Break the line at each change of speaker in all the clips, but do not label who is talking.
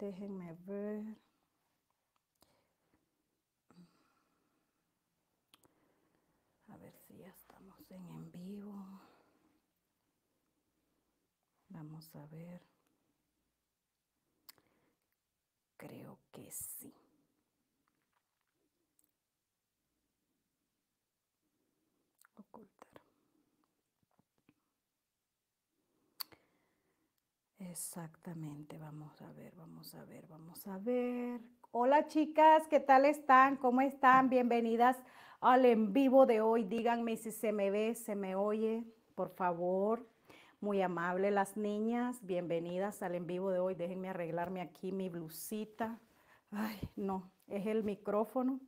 déjenme ver a ver si ya estamos en en vivo vamos a ver creo que sí Exactamente, vamos a ver, vamos a ver, vamos a ver. Hola chicas, ¿qué tal están? ¿Cómo están? Bienvenidas al en vivo de hoy. Díganme si se me ve, se me oye, por favor. Muy amable las niñas, bienvenidas al en vivo de hoy. Déjenme arreglarme aquí mi blusita. Ay, no, es el micrófono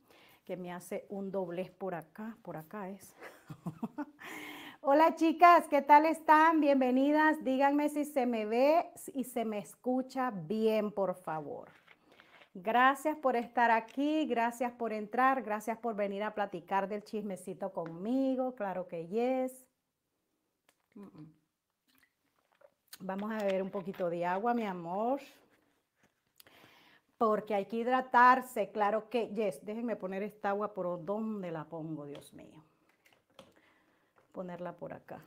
que me hace un doblez por acá, por acá es. Hola chicas, ¿qué tal están? Bienvenidas. Díganme si se me ve y se me escucha bien, por favor. Gracias por estar aquí, gracias por entrar, gracias por venir a platicar del chismecito conmigo, claro que yes. Vamos a beber un poquito de agua, mi amor, porque hay que hidratarse, claro que yes. Déjenme poner esta agua por ¿dónde la pongo, Dios mío ponerla por acá.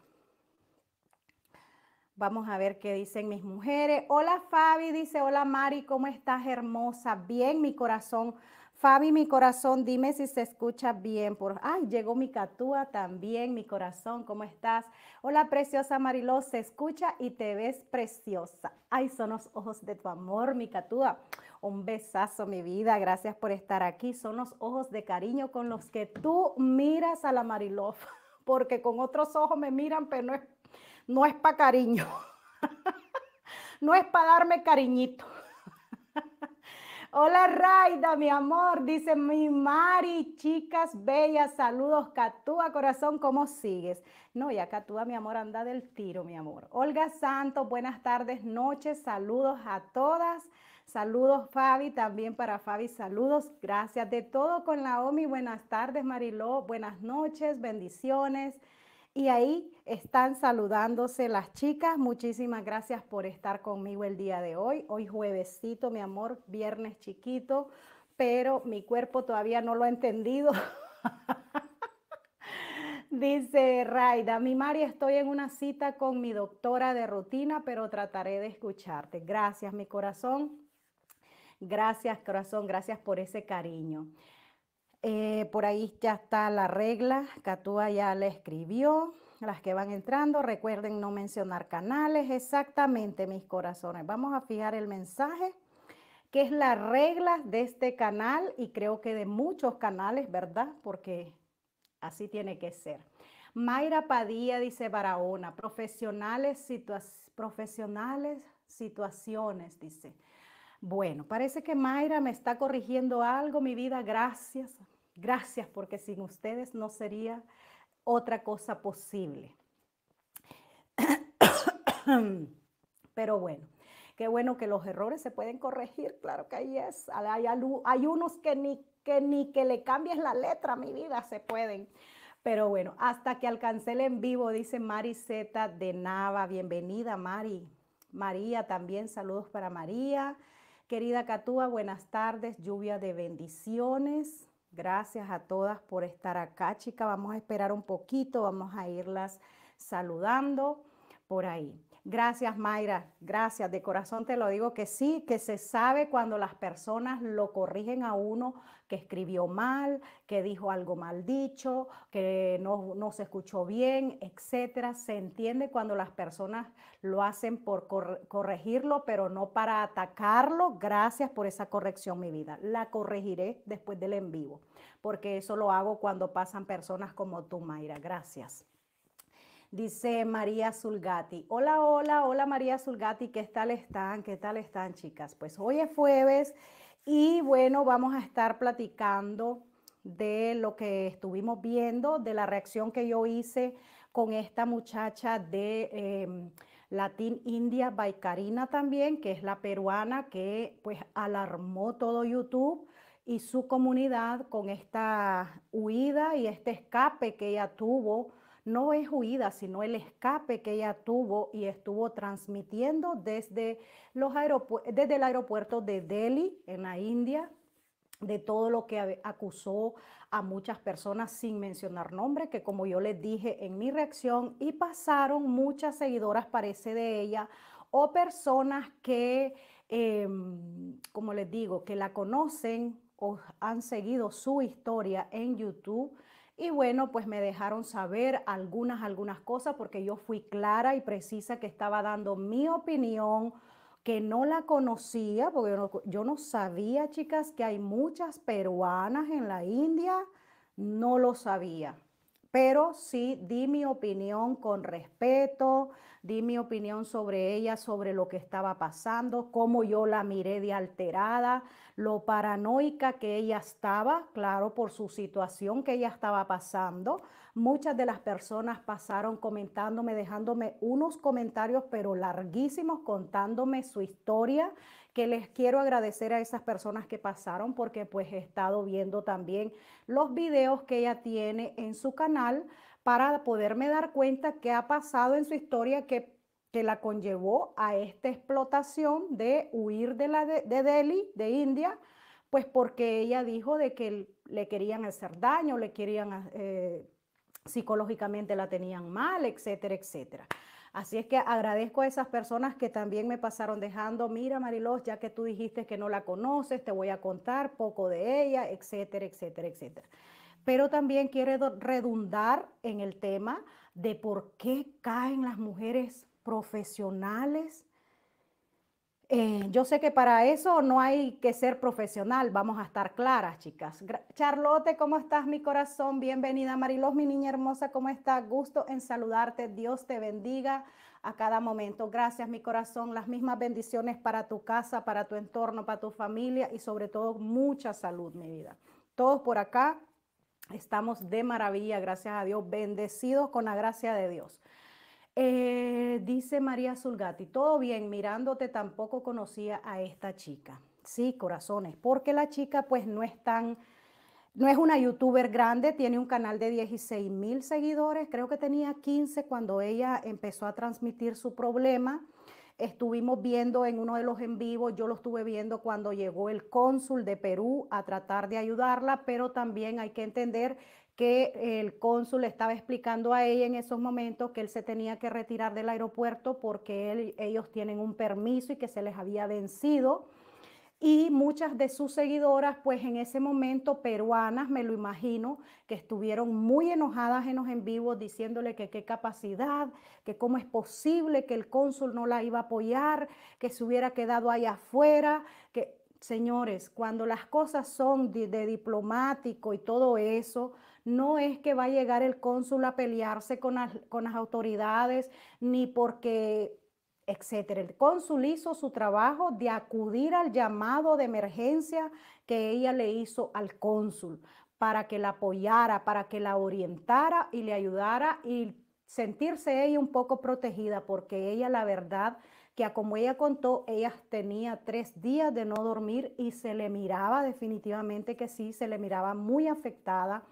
Vamos a ver qué dicen mis mujeres. Hola Fabi, dice, hola Mari, ¿cómo estás hermosa? Bien, mi corazón. Fabi, mi corazón, dime si se escucha bien. Por... Ay, llegó mi catúa también, mi corazón, ¿cómo estás? Hola preciosa Mariló, se escucha y te ves preciosa. Ay, son los ojos de tu amor, mi catúa. Un besazo, mi vida. Gracias por estar aquí. Son los ojos de cariño con los que tú miras a la Mariló. porque con otros ojos me miran, pero no es, no es para cariño, no es para darme cariñito. Hola Raida, mi amor, dice mi Mari, chicas bellas, saludos, Catúa, corazón, ¿cómo sigues? No, ya Catúa, mi amor, anda del tiro, mi amor. Olga Santos, buenas tardes, noches, saludos a todas. Saludos Fabi, también para Fabi, saludos. Gracias de todo con la OMI. Buenas tardes Mariló, buenas noches, bendiciones. Y ahí están saludándose las chicas. Muchísimas gracias por estar conmigo el día de hoy. Hoy juevesito, mi amor, viernes chiquito, pero mi cuerpo todavía no lo ha entendido. Dice Raida, mi Mari, estoy en una cita con mi doctora de rutina, pero trataré de escucharte. Gracias, mi corazón. Gracias, corazón, gracias por ese cariño. Eh, por ahí ya está la regla, Catúa ya le escribió. Las que van entrando, recuerden no mencionar canales, exactamente mis corazones. Vamos a fijar el mensaje, que es la regla de este canal y creo que de muchos canales, ¿verdad? Porque así tiene que ser. Mayra Padilla dice Barahona, profesionales, profesionales situaciones, dice. Bueno, parece que Mayra me está corrigiendo algo, mi vida, gracias. Gracias porque sin ustedes no sería otra cosa posible. Pero bueno, qué bueno que los errores se pueden corregir, claro que ahí es. Hay, hay unos que ni, que ni que le cambies la letra, mi vida, se pueden. Pero bueno, hasta que alcancé el en vivo, dice Mariseta de Nava. Bienvenida, Mari. María también, saludos para María. Querida Catúa, buenas tardes, lluvia de bendiciones. Gracias a todas por estar acá, chica. Vamos a esperar un poquito, vamos a irlas saludando por ahí. Gracias, Mayra. Gracias. De corazón te lo digo que sí, que se sabe cuando las personas lo corrigen a uno que escribió mal, que dijo algo mal dicho, que no, se escuchó bien, etcétera. Se entiende cuando las personas lo hacen por corregirlo, pero no para atacarlo. Gracias por esa corrección, mi vida. La corregiré después del en vivo, porque eso lo hago cuando pasan personas como tú, Mayra. Gracias. Dice María Zulgati. Hola, hola, hola María Zulgati, ¿qué tal están? ¿Qué tal están, chicas? Pues hoy es jueves y bueno, vamos a estar platicando de lo que estuvimos viendo, de la reacción que yo hice con esta muchacha de latín em, Latin India by también, que es la peruana que pues alarmó todo YouTube y su comunidad con esta huida y este escape que ella tuvo no es huida, sino el escape que ella tuvo y estuvo transmitiendo desde, los desde el aeropuerto de Delhi, en la India, de todo lo que acusó a muchas personas sin mencionar nombre, que como yo les dije en mi reacción, y pasaron muchas seguidoras, parece de ella, o personas que, em, como les digo, que la conocen o han seguido su historia en YouTube y bueno, pues me dejaron saber algunas, algunas cosas porque yo fui clara y precisa que estaba dando mi opinión, que no la conocía, porque yo no, sabía, chicas, que hay muchas peruanas en la India, no lo sabía pero sí di mi opinión con respeto, di mi opinión sobre ella, sobre lo que estaba pasando, cómo yo la miré de alterada, lo paranoica que ella estaba, claro, por su situación que ella estaba pasando. Muchas de las personas pasaron comentándome, dejándome unos comentarios, pero larguísimos, contándome su historia que les quiero agradecer a esas personas que pasaron porque pues he estado viendo también los videos que ella tiene en su canal para poderme dar cuenta qué ha pasado en su historia que, que la conllevó a esta explotación de huir de, la de, Delhi, de India, pues porque ella dijo de que le querían hacer daño, le querían, ah, eh, psicológicamente la tenían mal, etcétera, etcétera. Así es que agradezco a esas personas que también me pasaron dejando, mira Marilos, ya que tú dijiste que no la conoces, te voy a contar poco de ella, etcétera, etcétera, etcétera pero también quiere redundar en el tema de por qué caen las mujeres profesionales. Eh, yo sé que para eso no hay que ser profesional, vamos a estar claras, chicas. Charlote, ¿cómo estás, mi corazón? Bienvenida, Marilos, mi niña hermosa, ¿cómo estás? Gusto en saludarte, Dios te bendiga a cada momento. Gracias, mi corazón, las mismas bendiciones para tu casa, para tu entorno, para tu familia y sobre todo mucha salud, mi vida. Todos por acá, Estamos de maravilla, gracias a Dios, bendecidos con la gracia de Dios. Eh, dice María Zulgati, todo bien, mirándote tampoco conocía a esta chica. Sí, corazones, porque la chica pues no es tan, no es una youtuber grande, tiene un canal de 16 mil seguidores, creo que tenía 15 cuando ella empezó a transmitir su problema. Estuvimos viendo en uno de los en vivo, yo lo estuve viendo cuando llegó el cónsul de Perú a tratar de ayudarla, pero también hay que entender que el cónsul estaba explicando a ella en esos momentos que él se tenía que retirar del aeropuerto porque ellos tienen un permiso y que se les había vencido y muchas de sus seguidoras, pues en ese momento peruanas, me lo imagino, que estuvieron muy enojadas en los en vivo diciéndole que qué capacidad, que cómo es posible que el cónsul no la iba a apoyar, que se hubiera quedado ahí afuera, que señores, cuando las cosas son de, diplomático y todo eso, no es que va a llegar el cónsul a pelearse con con las autoridades, ni porque etcétera. El cónsul hizo su trabajo de acudir al llamado de emergencia que ella le hizo al cónsul para que la apoyara, para que la orientara y le ayudara y sentirse ella un poco protegida, porque ella, la verdad, que como ella contó, ella tenía tres días de no dormir y se le miraba definitivamente que sí, se le miraba muy afectada.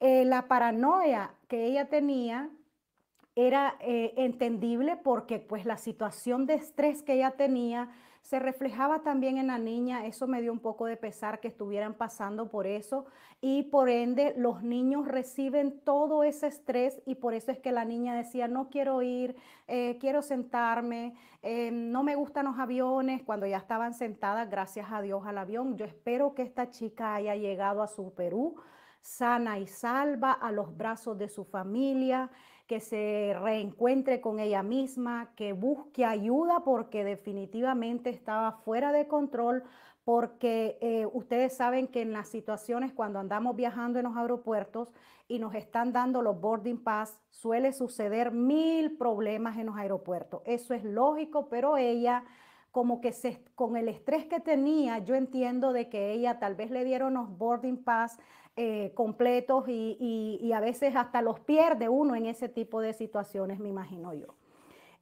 Eh, la paranoia que ella tenía era eh, entendible porque pues la situación de estrés que ella tenía se reflejaba también en la niña, eso me dio un poco de pesar que estuvieran pasando por eso y por ende los niños reciben todo ese estrés y por eso es que la niña decía no quiero ir, eh, quiero sentarme, eh, no me gustan los aviones, cuando ya estaban sentadas, gracias a Dios al avión, yo espero que esta chica haya llegado a su Perú sana y salva a los brazos de su familia que se reencuentre con ella misma, que busque ayuda porque definitivamente estaba fuera de control, porque eh, ustedes saben que en las situaciones cuando andamos viajando en los aeropuertos y nos están dando los boarding pass, suele suceder mil problemas en los aeropuertos. Eso es lógico, pero ella como que se, con el estrés que tenía, yo entiendo de que ella tal vez le dieron los boarding pass eh, completos y, a veces hasta los pierde uno en ese tipo de situaciones, me imagino yo.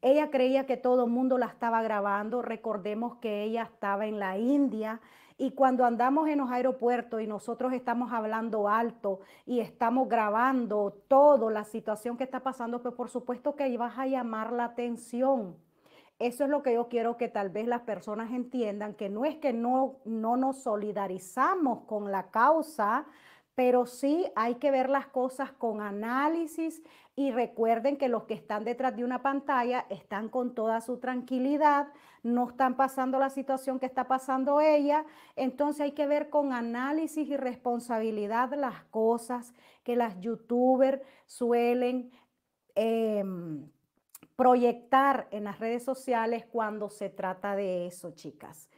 Ella creía que todo el mundo la estaba grabando. Recordemos que ella estaba en la India y cuando andamos en los aeropuertos y nosotros estamos hablando alto y estamos grabando todo, la situación que está pasando, pues por supuesto que ahí vas a llamar la atención. Eso es lo que yo quiero que tal vez las personas entiendan, que no es que no, no nos solidarizamos con la causa, pero sí hay que ver las cosas con análisis y recuerden que los que están detrás de una pantalla están con toda su tranquilidad, no están pasando la situación que está pasando ella, entonces hay que ver con análisis y responsabilidad las cosas que las youtubers suelen... Em, proyectar en las redes sociales cuando se trata de eso, chicas.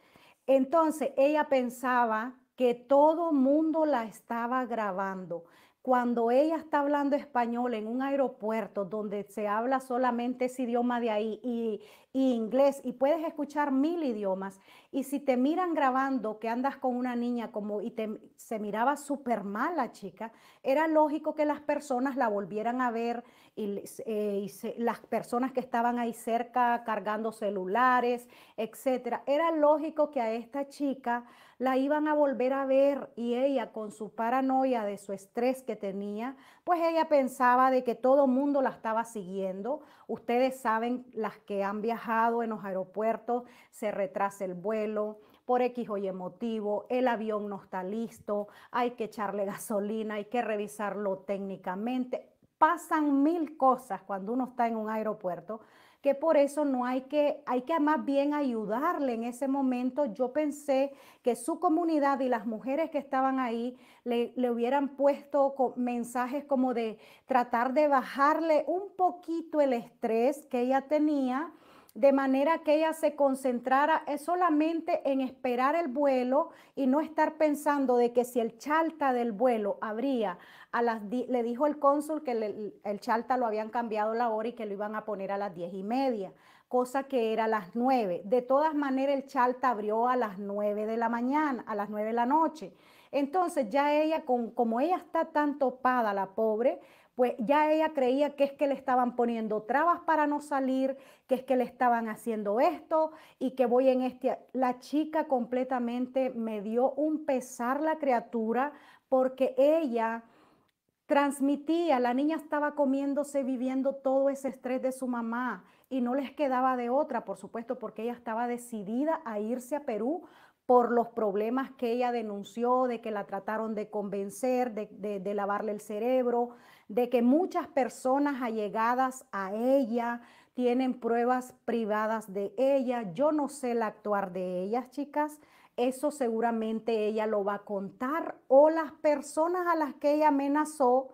Entonces, ella pensaba que todo mundo la estaba grabando. Cuando ella está hablando español en un aeropuerto donde se habla solamente ese idioma de ahí y, y inglés y puedes escuchar mil idiomas. Y si te miran grabando que andas con una niña como y te, se miraba súper mal la chica, era lógico que las personas la volvieran a ver y, eh, las personas que estaban ahí cerca cargando celulares, etcétera. Era lógico que a esta chica la iban a volver a ver y ella con su paranoia de su estrés que tenía, pues ella pensaba de que todo mundo la estaba siguiendo. Ustedes saben las que han viajado en los aeropuertos, se retrasa el vuelo, por X o Y motivo, el avión no está listo, hay que echarle gasolina, hay que revisarlo técnicamente. Pasan mil cosas cuando uno está en un aeropuerto que por eso no hay que, hay que más bien ayudarle en ese momento. Yo pensé que su comunidad y las mujeres que estaban ahí le, le hubieran puesto mensajes como de tratar de bajarle un poquito el estrés que ella tenía de manera que ella se concentrara solamente en esperar el vuelo y no estar pensando de que si el chalta del vuelo abría a las le dijo el cónsul que el charta lo habían cambiado la hora y que lo iban a poner a las diez y media cosa que era a las nueve. De todas maneras, el chalta abrió a las 9 de la mañana, a las nueve de la noche. Entonces ya ella, con, como ella está tan topada, la pobre, pues ya ella creía que es que le estaban poniendo trabas para no salir, que es que le estaban haciendo esto y que voy en este... La chica completamente me dio un pesar la criatura porque ella transmitía, la niña estaba comiéndose, viviendo todo ese estrés de su mamá y no les quedaba de otra, por supuesto, porque ella estaba decidida a irse a Perú por los problemas que ella denunció, de que la trataron de convencer, de, lavarle el cerebro, de que muchas personas allegadas a ella tienen pruebas privadas de ella. Yo no sé el actuar de ellas, chicas. Eso seguramente ella lo va a contar o las personas a las que ella amenazó,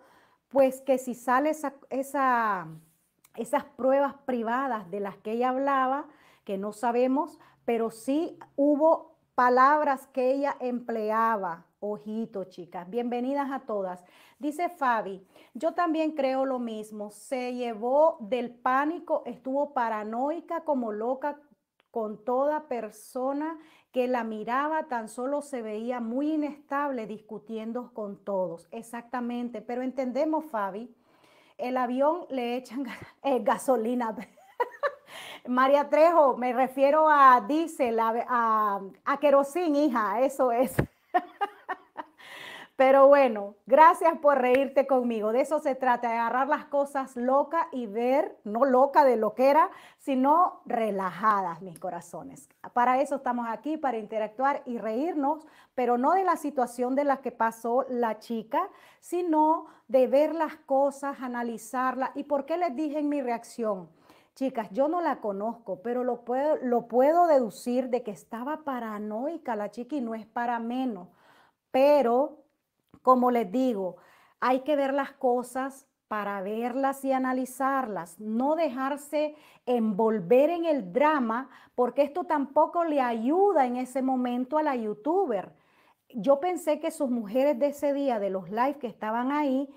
pues que si sale esa, esas pruebas privadas de las que ella hablaba, que no sabemos, pero sí hubo palabras que ella empleaba. Ojito, chicas. Bienvenidas a todas. Dice Fabi, yo también creo lo mismo, se llevó del pánico, estuvo paranoica como loca con toda persona que la miraba, tan solo se veía muy inestable discutiendo con todos. Exactamente, pero entendemos, Fabi, el avión le echan eh, gasolina. María Trejo, me refiero a diésel, a querosín, hija, eso es. Pero bueno, gracias por reírte conmigo. De eso se trata, de agarrar las cosas loca y ver, no loca de lo que era, sino relajadas, mis corazones. Para eso estamos aquí, para interactuar y reírnos, pero no de la situación de la que pasó la chica, sino de ver las cosas, analizarlas. ¿Y por qué les dije en mi reacción? Chicas, yo no la conozco, pero lo puedo, lo puedo deducir de que estaba paranoica la chica y no es para menos. Pero como les digo, hay que ver las cosas para verlas y analizarlas, no dejarse envolver en el drama, porque esto tampoco le ayuda en ese momento a la youtuber. Yo pensé que sus mujeres de ese día, de los live que estaban ahí,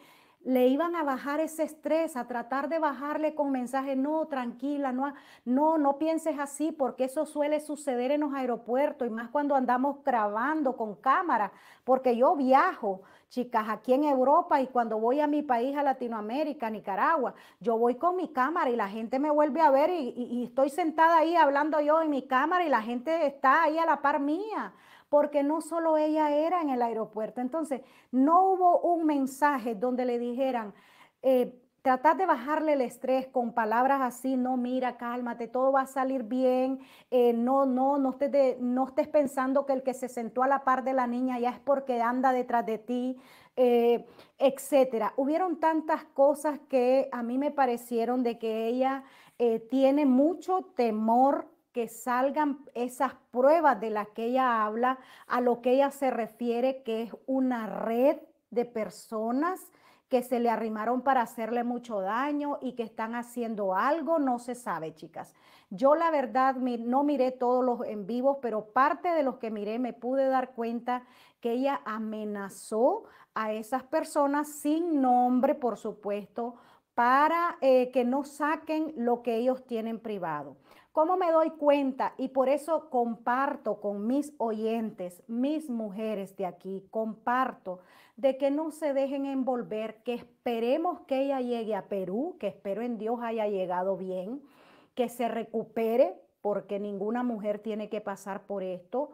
le iban a bajar ese estrés, a tratar de bajarle con mensaje, no, tranquila, no, no, no pienses así, porque eso suele suceder en los aeropuertos y más cuando andamos grabando con cámara, porque yo viajo, Chicas, aquí en Europa y cuando voy a mi país, a Latinoamérica, Nicaragua, yo voy con mi cámara y la gente me vuelve a ver y, estoy sentada ahí hablando yo en mi cámara y la gente está ahí a la par mía porque no solo ella era en el aeropuerto. Entonces, no hubo un mensaje donde le dijeran, eh, tratar de bajarle el estrés con palabras así, no, mira, cálmate, todo va a salir bien, eh, no, no, no estés, no estés pensando que el que se sentó a la par de la niña ya es porque anda detrás de ti, etc. Eh, etcétera. Hubieron tantas cosas que a mí me parecieron de que ella eh, tiene mucho temor que salgan esas pruebas de las que ella habla, a lo que ella se refiere, que es una red de personas que se le arrimaron para hacerle mucho daño y que están haciendo algo, no se sabe, chicas. Yo la verdad no miré todos los en vivos, pero parte de los que miré me pude dar cuenta que ella amenazó a esas personas sin nombre, por supuesto, para eh, que no saquen lo que ellos tienen privado. ¿Cómo me doy cuenta? Y por eso comparto con mis oyentes, mis mujeres de aquí, comparto de que no se dejen envolver, que esperemos que ella llegue a Perú, que espero en Dios haya llegado bien, que se recupere, porque ninguna mujer tiene que pasar por esto.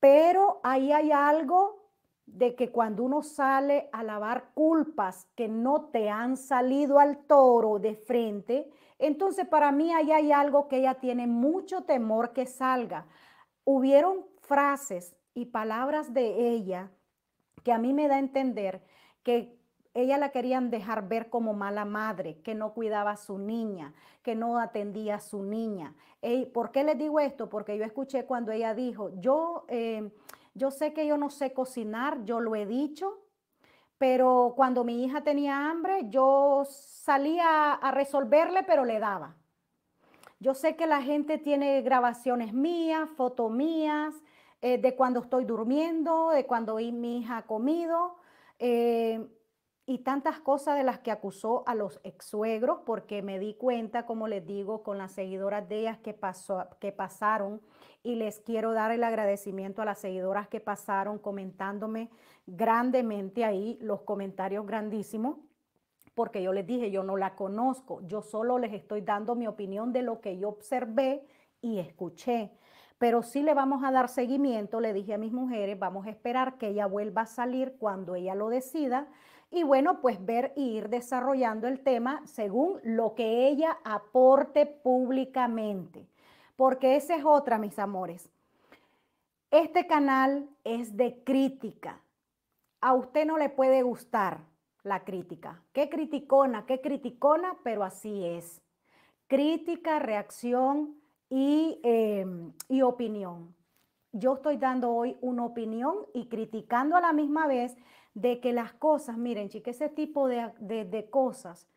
Pero ahí hay algo de que cuando uno sale a lavar culpas que no te han salido al toro de frente, entonces, para mí ahí hay algo que ella tiene mucho temor que salga. Hubieron frases y palabras de ella que a mí me da a entender que ella la querían dejar ver como mala madre, que no cuidaba a su niña, que no atendía a su niña. ¿Por qué les digo esto? Porque yo escuché cuando ella dijo, yo, eh, yo sé que yo no sé cocinar, yo lo he dicho, pero cuando mi hija tenía hambre, yo salía a resolverle, pero le daba. Yo sé que la gente tiene grabaciones mías, fotos mías, eh, de cuando estoy durmiendo, de cuando mi hija ha comido, eh, y tantas cosas de las que acusó a los ex-suegros, porque me di cuenta, como les digo, con las seguidoras de ellas que, que pasaron y les quiero dar el agradecimiento a las seguidoras que pasaron comentándome grandemente ahí los comentarios grandísimos porque yo les dije, yo no la conozco, yo solo les estoy dando mi opinión de lo que yo observé y escuché. Pero sí le vamos a dar seguimiento, le dije a mis mujeres, vamos a esperar que ella vuelva a salir cuando ella lo decida y bueno, pues ver y ir desarrollando el tema según lo que ella aporte públicamente porque esa es otra, mis amores. Este canal es de crítica. A usted no le puede gustar la crítica. Qué criticona, qué criticona, pero así es. Crítica, reacción y, em, opinión. Yo estoy dando hoy una opinión y criticando a la misma vez de que las cosas, miren, chicas, ese tipo de cosas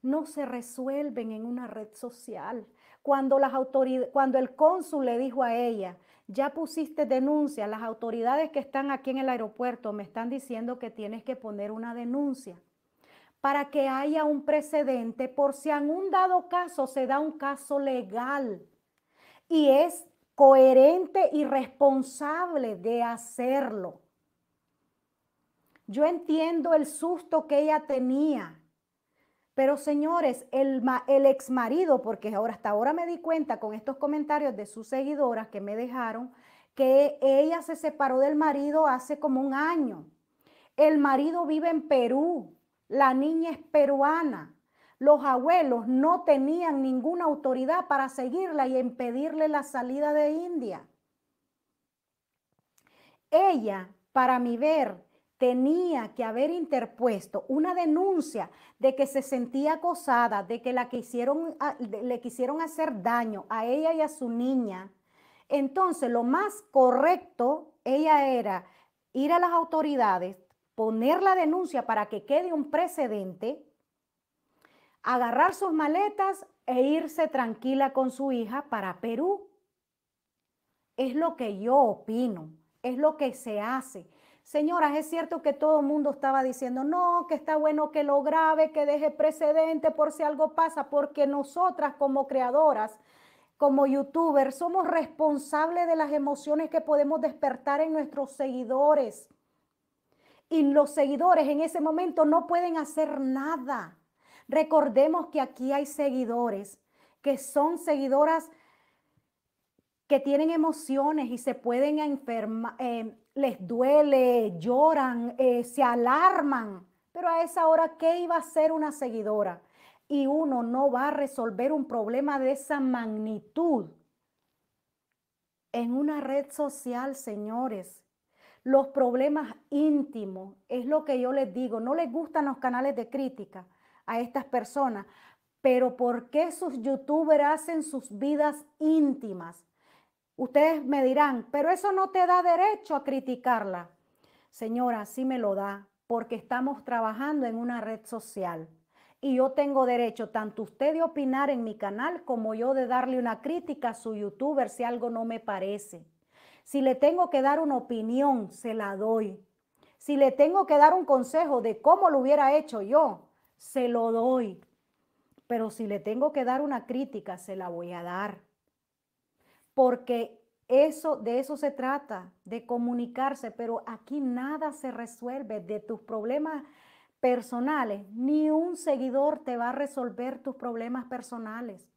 no se resuelven en una red social cuando, las cuando el cónsul le dijo a ella, ya pusiste denuncia, las autoridades que están aquí en el aeropuerto me están diciendo que tienes que poner una denuncia para que haya un precedente por si en un dado caso se da un caso legal. Y es coherente y responsable de hacerlo. Yo entiendo el susto que ella tenía pero señores, el, el ex marido, porque ahora hasta ahora me di cuenta con estos comentarios de sus seguidoras que me dejaron, que ella se separó del marido hace como un año. El marido vive en Perú, la niña es peruana. Los abuelos no tenían ninguna autoridad para seguirla y impedirle la salida de India. Ella, para mi ver, tenía que haber interpuesto una denuncia de que se sentía acosada, de que la ah, le quisieron hacer daño a ella y a su niña, entonces lo más correcto ella era ir a las autoridades, poner la denuncia para que quede un precedente, agarrar sus maletas e irse tranquila con su hija para Perú. Es lo que yo opino, es lo que se hace Señoras, es cierto que todo el mundo estaba diciendo, no, que está bueno que lo grabe, que deje precedente por si algo pasa, porque nosotras como creadoras, como youtubers, somos responsables de las emociones que podemos despertar en nuestros seguidores. Y los seguidores en ese momento no pueden hacer nada. Recordemos que aquí hay seguidores que son seguidoras que tienen emociones y se pueden enfermar. Eh, les duele, lloran, eh, se alarman. Pero a esa hora, ¿qué iba a ser una seguidora? Y uno no va a resolver un problema de esa magnitud en una red social, señores. Los problemas íntimos, es lo que yo les digo, no les gustan los canales de crítica a estas personas, pero ¿por qué sus youtubers hacen sus vidas íntimas? Ustedes me dirán, pero eso no te da derecho a criticarla. Señora, sí me lo da, porque estamos trabajando en una red social. Y yo tengo derecho, tanto usted de opinar en mi canal como yo de darle una crítica a su youtuber si algo no me parece. Si le tengo que dar una opinión, se la doy. Si le tengo que dar un consejo de cómo lo hubiera hecho yo, se lo doy. Pero si le tengo que dar una crítica, se la voy a dar porque eso, de eso se trata, de comunicarse, pero aquí nada se resuelve de tus problemas personales. Ni un seguidor te va a resolver tus problemas personales.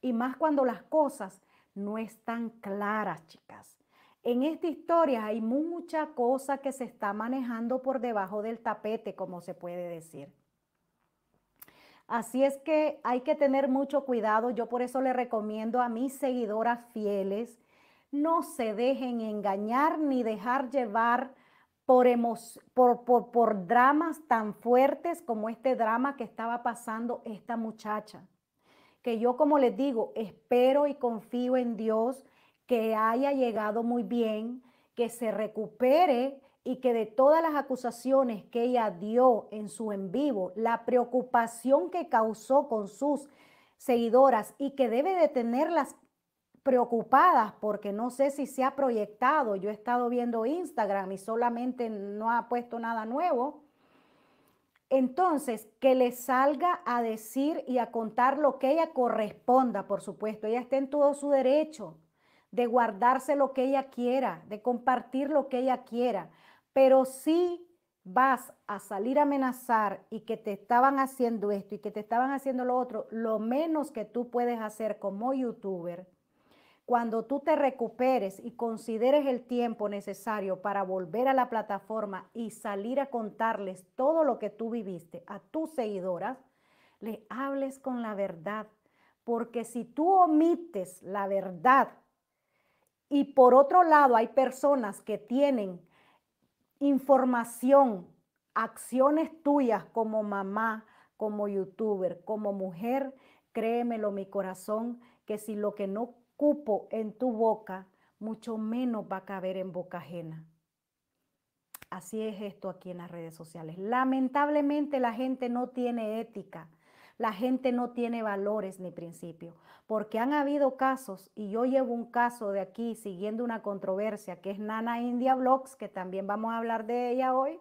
Y más cuando las cosas no están claras, chicas. En esta historia hay mucha cosa que se está manejando por debajo del tapete, como se puede decir. Así es que hay que tener mucho cuidado. Yo por eso le recomiendo a mis seguidoras fieles, no se dejen engañar ni dejar llevar por, dramas tan fuertes como este drama que estaba pasando esta muchacha. Que yo, como les digo, espero y confío en Dios que haya llegado muy bien, que se recupere y que de todas las acusaciones que ella dio en su en vivo, la preocupación que causó con sus seguidoras y que debe de tenerlas preocupadas porque no sé si se ha proyectado. Yo he estado viendo Instagram y solamente no ha puesto nada nuevo. Entonces, que le salga a decir y a contar lo que ella corresponda, por supuesto. Ella está en todo su derecho de guardarse lo que ella quiera, de compartir lo que ella quiera pero si vas a salir a amenazar y que te estaban haciendo esto y que te estaban haciendo lo otro, lo menos que tú puedes hacer como youtuber, cuando tú te recuperes y consideres el tiempo necesario para volver a la plataforma y salir a contarles todo lo que tú viviste a tus seguidoras, le hables con la verdad, porque si tú omites la verdad y por otro lado hay personas que tienen información, acciones tuyas como mamá, como youtuber, como mujer, créemelo mi corazón, que si lo que no cupo en tu boca, mucho menos va a caber en boca ajena. Así es esto aquí en las redes sociales. Lamentablemente la gente no tiene ética la gente no tiene valores ni principios, porque han habido casos, y yo llevo un caso de aquí siguiendo una controversia, que es Nana India Blogs, que también vamos a hablar de ella hoy,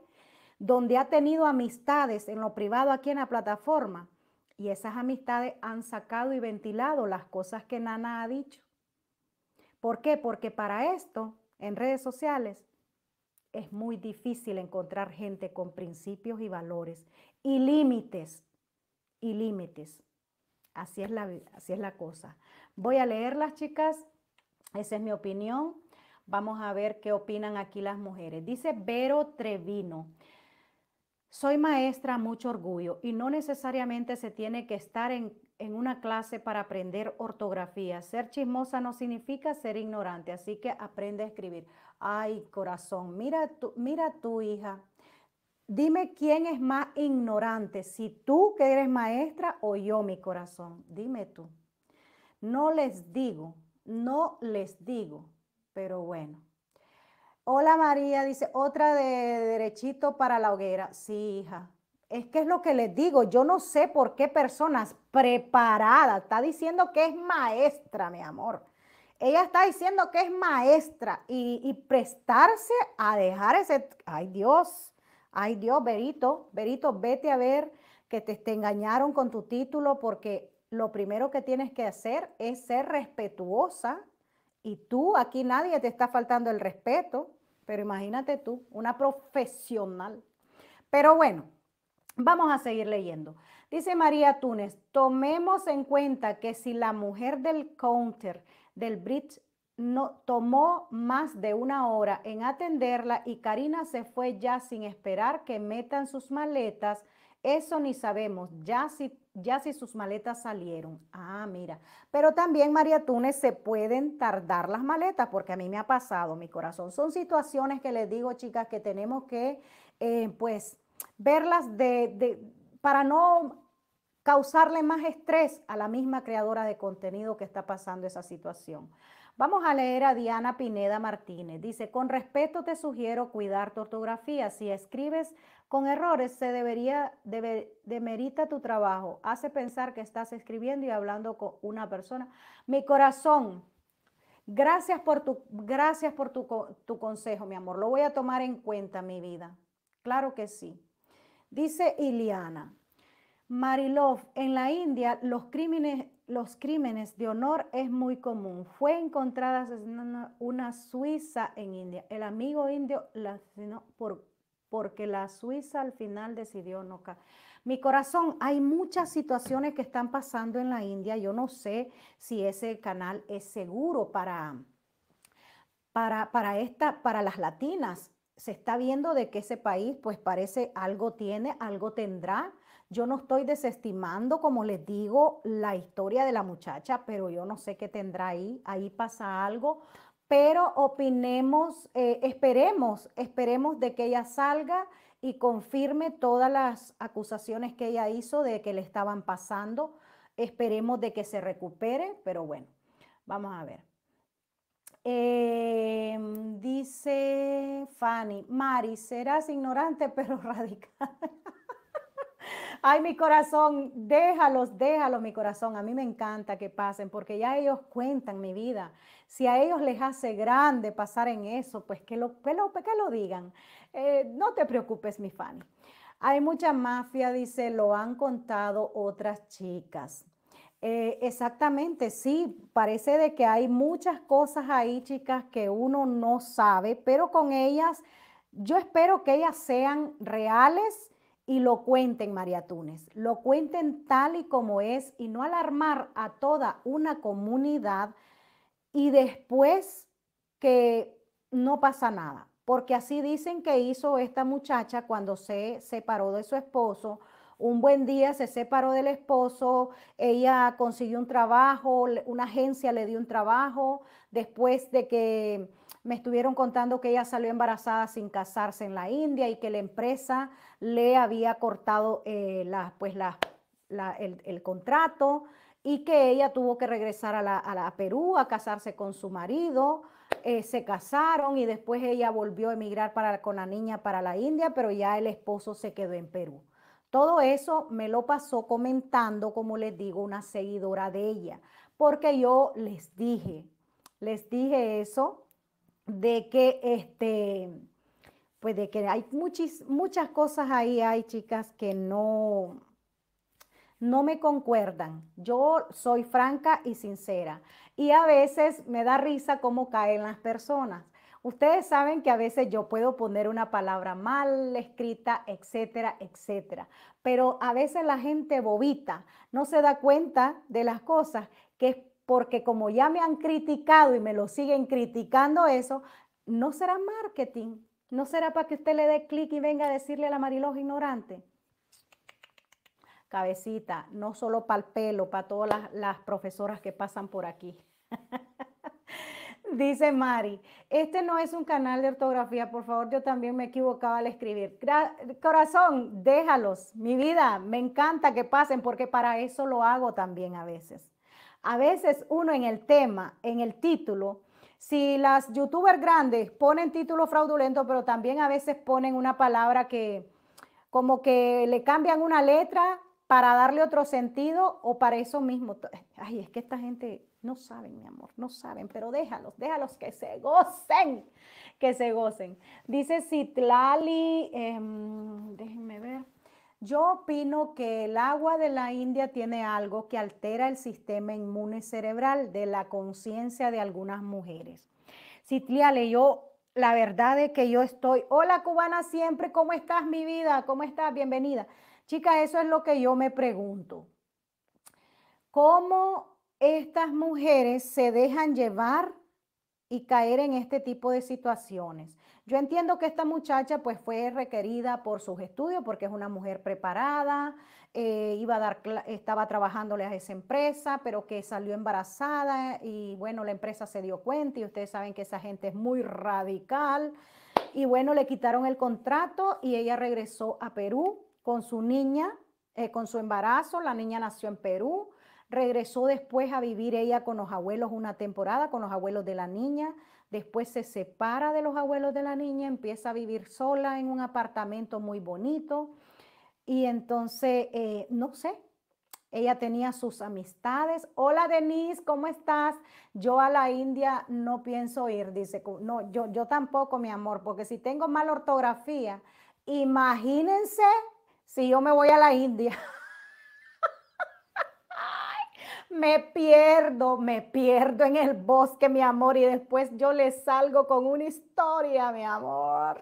donde ha tenido amistades en lo privado aquí en la plataforma, y esas amistades han sacado y ventilado las cosas que Nana ha dicho. ¿Por qué? Porque para esto, en redes sociales, es muy difícil encontrar gente con principios y valores y límites y límites. Así es, la, así es la cosa. Voy a leerlas, chicas. Esa es mi opinión. Vamos a ver qué opinan aquí las mujeres. Dice Vero Trevino. Soy maestra, mucho orgullo, y no necesariamente se tiene que estar en, una clase para aprender ortografía. Ser chismosa no significa ser ignorante, así que aprende a escribir. Ay, corazón, mira tu, mira tu hija, Dime quién es más ignorante, si tú que eres maestra o yo mi corazón. Dime tú. No les digo, no les digo, pero bueno. Hola María, dice otra de derechito para la hoguera. Sí, hija. Es que es lo que les digo, yo no sé por qué personas preparadas, está diciendo que es maestra, mi amor. Ella está diciendo que es maestra y, y prestarse a dejar ese, ay Dios, ay Dios, Berito, Berito, vete a ver que te, engañaron con tu título porque lo primero que tienes que hacer es ser respetuosa y tú, aquí nadie te está faltando el respeto, pero imagínate tú, una profesional. Pero bueno, vamos a seguir leyendo. Dice María Túnez, tomemos en cuenta que si la mujer del counter del bridge no tomó más de una hora en atenderla y Karina se fue ya sin esperar que metan sus maletas. Eso ni sabemos, ya si, ya si sus maletas salieron. Ah, mira. Pero también, María Túnez, se pueden tardar las maletas, porque a mí me ha pasado, mi corazón. Son situaciones que les digo, chicas, que tenemos que, eh, pues, verlas de, para no causarle más estrés a la misma creadora de contenido que está pasando esa situación. Vamos a leer a Diana Pineda Martínez. Dice, con respeto te sugiero cuidar tu ortografía. Si escribes con errores, se debería, demerita tu trabajo. Hace pensar que estás escribiendo y hablando con una persona. Mi corazón, gracias por tu, gracias por tu, tu consejo, mi amor. Lo voy a tomar en cuenta, mi vida. Claro que sí. Dice Iliana, Marilov, en la India los crímenes los crímenes de honor es muy común. Fue encontrada una suiza en India. El amigo indio la asesinó porque la suiza al final decidió no caer. Mi corazón, hay muchas situaciones que están pasando en la India. Yo no sé si ese canal es seguro para, para, para, esta, para las latinas. Se está viendo de que ese país, pues parece algo tiene, algo tendrá yo no estoy desestimando, como les digo, la historia de la muchacha, pero yo no sé qué tendrá ahí. Ahí pasa algo. Pero opinemos, eh, esperemos, esperemos de que ella salga y confirme todas las acusaciones que ella hizo de que le estaban pasando. Esperemos de que se recupere, pero bueno, vamos a ver. Em, dice Fanny, Mari, serás ignorante pero radical. Ay, mi corazón, déjalos, déjalos, mi corazón. A mí me encanta que pasen porque ya ellos cuentan mi vida. Si a ellos les hace grande pasar en eso, pues que lo, que lo, que lo digan. Eh, no te preocupes, mi fan. Hay mucha mafia, dice, lo han contado otras chicas. Eh, exactamente, sí, parece de que hay muchas cosas ahí, chicas, que uno no sabe, pero con ellas, yo espero que ellas sean reales y lo cuenten, María Túnez, lo cuenten tal y como es y no alarmar a toda una comunidad y después que no pasa nada, porque así dicen que hizo esta muchacha cuando se separó de su esposo. Un buen día se separó del esposo, ella consiguió un trabajo, una agencia le dio un trabajo, después de que me estuvieron contando que ella salió embarazada sin casarse en la India y que la empresa le había cortado eh, pues el, contrato y que ella tuvo que regresar a, Perú a casarse con su marido. Eh, se casaron y después ella volvió a emigrar para, con la niña para la India, pero ya el esposo se quedó en Perú. Todo eso me lo pasó comentando, como les digo, una seguidora de ella, porque yo les dije, les dije eso de que este pues de que hay muchas cosas ahí, hay chicas que no, no me concuerdan. Yo soy franca y sincera. Y a veces me da risa cómo caen las personas. Ustedes saben que a veces yo puedo poner una palabra mal escrita, etcétera, etcétera. Pero a veces la gente bobita no se da cuenta de las cosas que es porque como ya me han criticado y me lo siguen criticando eso, no será marketing, no será para que usted le dé clic y venga a decirle a la mariloja ignorante. Cabecita, no solo para el pelo, para todas las, profesoras que pasan por aquí. Dice Mari, este no es un canal de ortografía, por favor, yo también me equivocaba al escribir. corazón, déjalos, mi vida, me encanta que pasen porque para eso lo hago también a veces a veces uno en el tema, en el título, si las youtubers grandes ponen título fraudulento, pero también a veces ponen una palabra que como que le cambian una letra para darle otro sentido o para eso mismo. Ay, es que esta gente no saben, mi amor, no saben, pero déjalos, déjalos que se gocen, que se gocen. Dice Citlali, em, déjenme ver. Yo opino que el agua de la India tiene algo que altera el sistema inmune cerebral de la conciencia de algunas mujeres. Citliale, yo la verdad es que yo estoy, hola cubana siempre, ¿cómo estás mi vida? ¿Cómo estás? Bienvenida. Chica, eso es lo que yo me pregunto. ¿Cómo estas mujeres se dejan llevar y caer en este tipo de situaciones? Yo entiendo que esta muchacha pues fue requerida por sus estudios porque es una mujer preparada, eh, iba a dar, estaba trabajándole a esa empresa, pero que salió embarazada y bueno, la empresa se dio cuenta y ustedes saben que esa gente es muy radical. Y bueno, le quitaron el contrato y ella regresó a Perú con su niña, eh, con su embarazo, la niña nació en Perú, regresó después a vivir ella con los abuelos una temporada, con los abuelos de la niña después se separa de los abuelos de la niña, empieza a vivir sola en un apartamento muy bonito y entonces, eh, no sé, ella tenía sus amistades. Hola Denise, ¿cómo estás? Yo a la India no pienso ir, dice. No, yo, yo tampoco, mi amor, porque si tengo mala ortografía, imagínense si yo me voy a la India. me pierdo, me pierdo en el bosque, mi amor, y después yo le salgo con una historia, mi amor.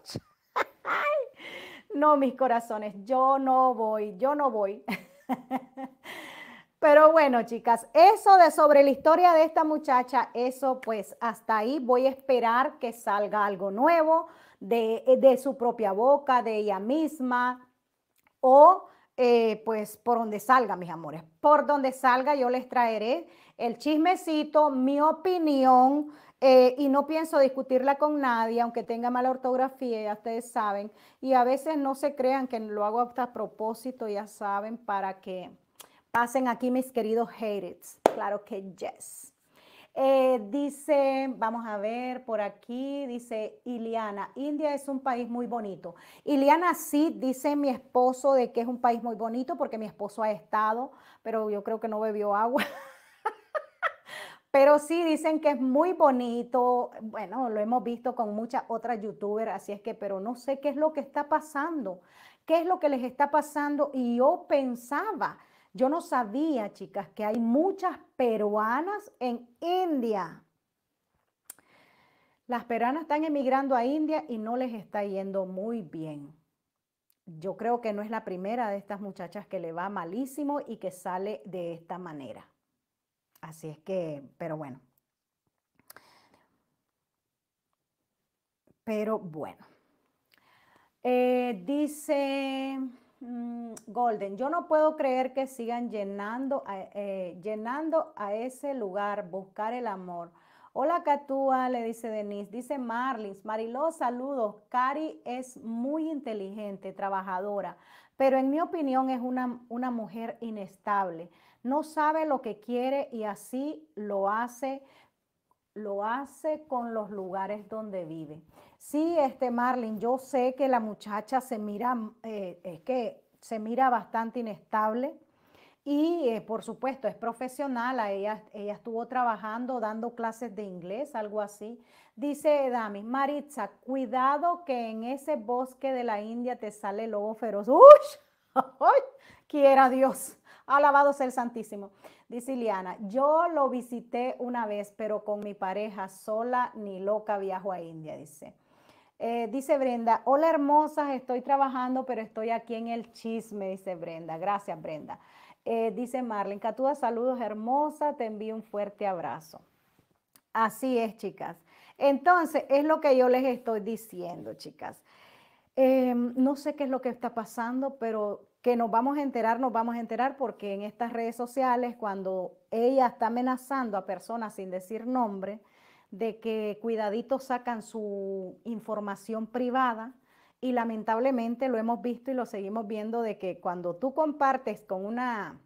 no, mis corazones, yo no voy, yo no voy. Pero bueno, chicas, eso de sobre la historia de esta muchacha, eso pues hasta ahí voy a esperar que salga algo nuevo de, de su propia boca, de ella misma, o eh, pues por donde salga, mis amores. Por donde salga yo les traeré el chismecito, mi opinión, eh, y no pienso discutirla con nadie, aunque tenga mala ortografía, ya ustedes saben, y a veces no se crean que lo hago hasta a propósito, ya saben, para que pasen aquí mis queridos haters. Claro que yes. Eh, dice, vamos a ver por aquí, dice Iliana, India es un país muy bonito. Iliana sí, dice mi esposo de que es un país muy bonito porque mi esposo ha estado, pero yo creo que no bebió agua. Pero sí dicen que es muy bonito. Bueno, lo hemos visto con muchas otras youtubers, así es que, pero no sé qué es lo que está pasando, qué es lo que les está pasando. Y yo pensaba yo no sabía, chicas, que hay muchas peruanas en India. Las peruanas están emigrando a India y no les está yendo muy bien. Yo creo que no es la primera de estas muchachas que le va malísimo y que sale de esta manera. Así es que, pero bueno. Pero bueno. Eh, dice... Mm, Golden, yo no puedo creer que sigan llenando, eh, llenando a ese lugar, buscar el amor. Hola Catúa, le dice Denise, dice Marlins, Mariló, saludos. Cari es muy inteligente, trabajadora, pero en mi opinión es una, una mujer inestable. No sabe lo que quiere y así lo hace, lo hace con los lugares donde vive. Sí, este Marlin, yo sé que la muchacha se mira, eh, es que se mira bastante inestable y eh, por supuesto es profesional, ella, ella estuvo trabajando dando clases de inglés, algo así. Dice Dami, Maritza, cuidado que en ese bosque de la India te sale lobo feroz. ¡Uy! Quiera Dios. Alabado sea el Santísimo. Dice Iliana, yo lo visité una vez, pero con mi pareja sola ni loca viajo a India, dice. Eh, dice Brenda, hola hermosas, estoy trabajando, pero estoy aquí en el chisme, dice Brenda. Gracias, Brenda. Eh, dice Marlene, Catúa, saludos hermosa, te envío un fuerte abrazo. Así es, chicas. Entonces, es lo que yo les estoy diciendo, chicas. Em, no sé qué es lo que está pasando, pero que nos vamos a enterar, nos vamos a enterar porque en estas redes sociales, cuando ella está amenazando a personas sin decir nombre, de que cuidadito sacan su información privada y lamentablemente lo hemos visto y lo seguimos viendo de que cuando tú compartes con una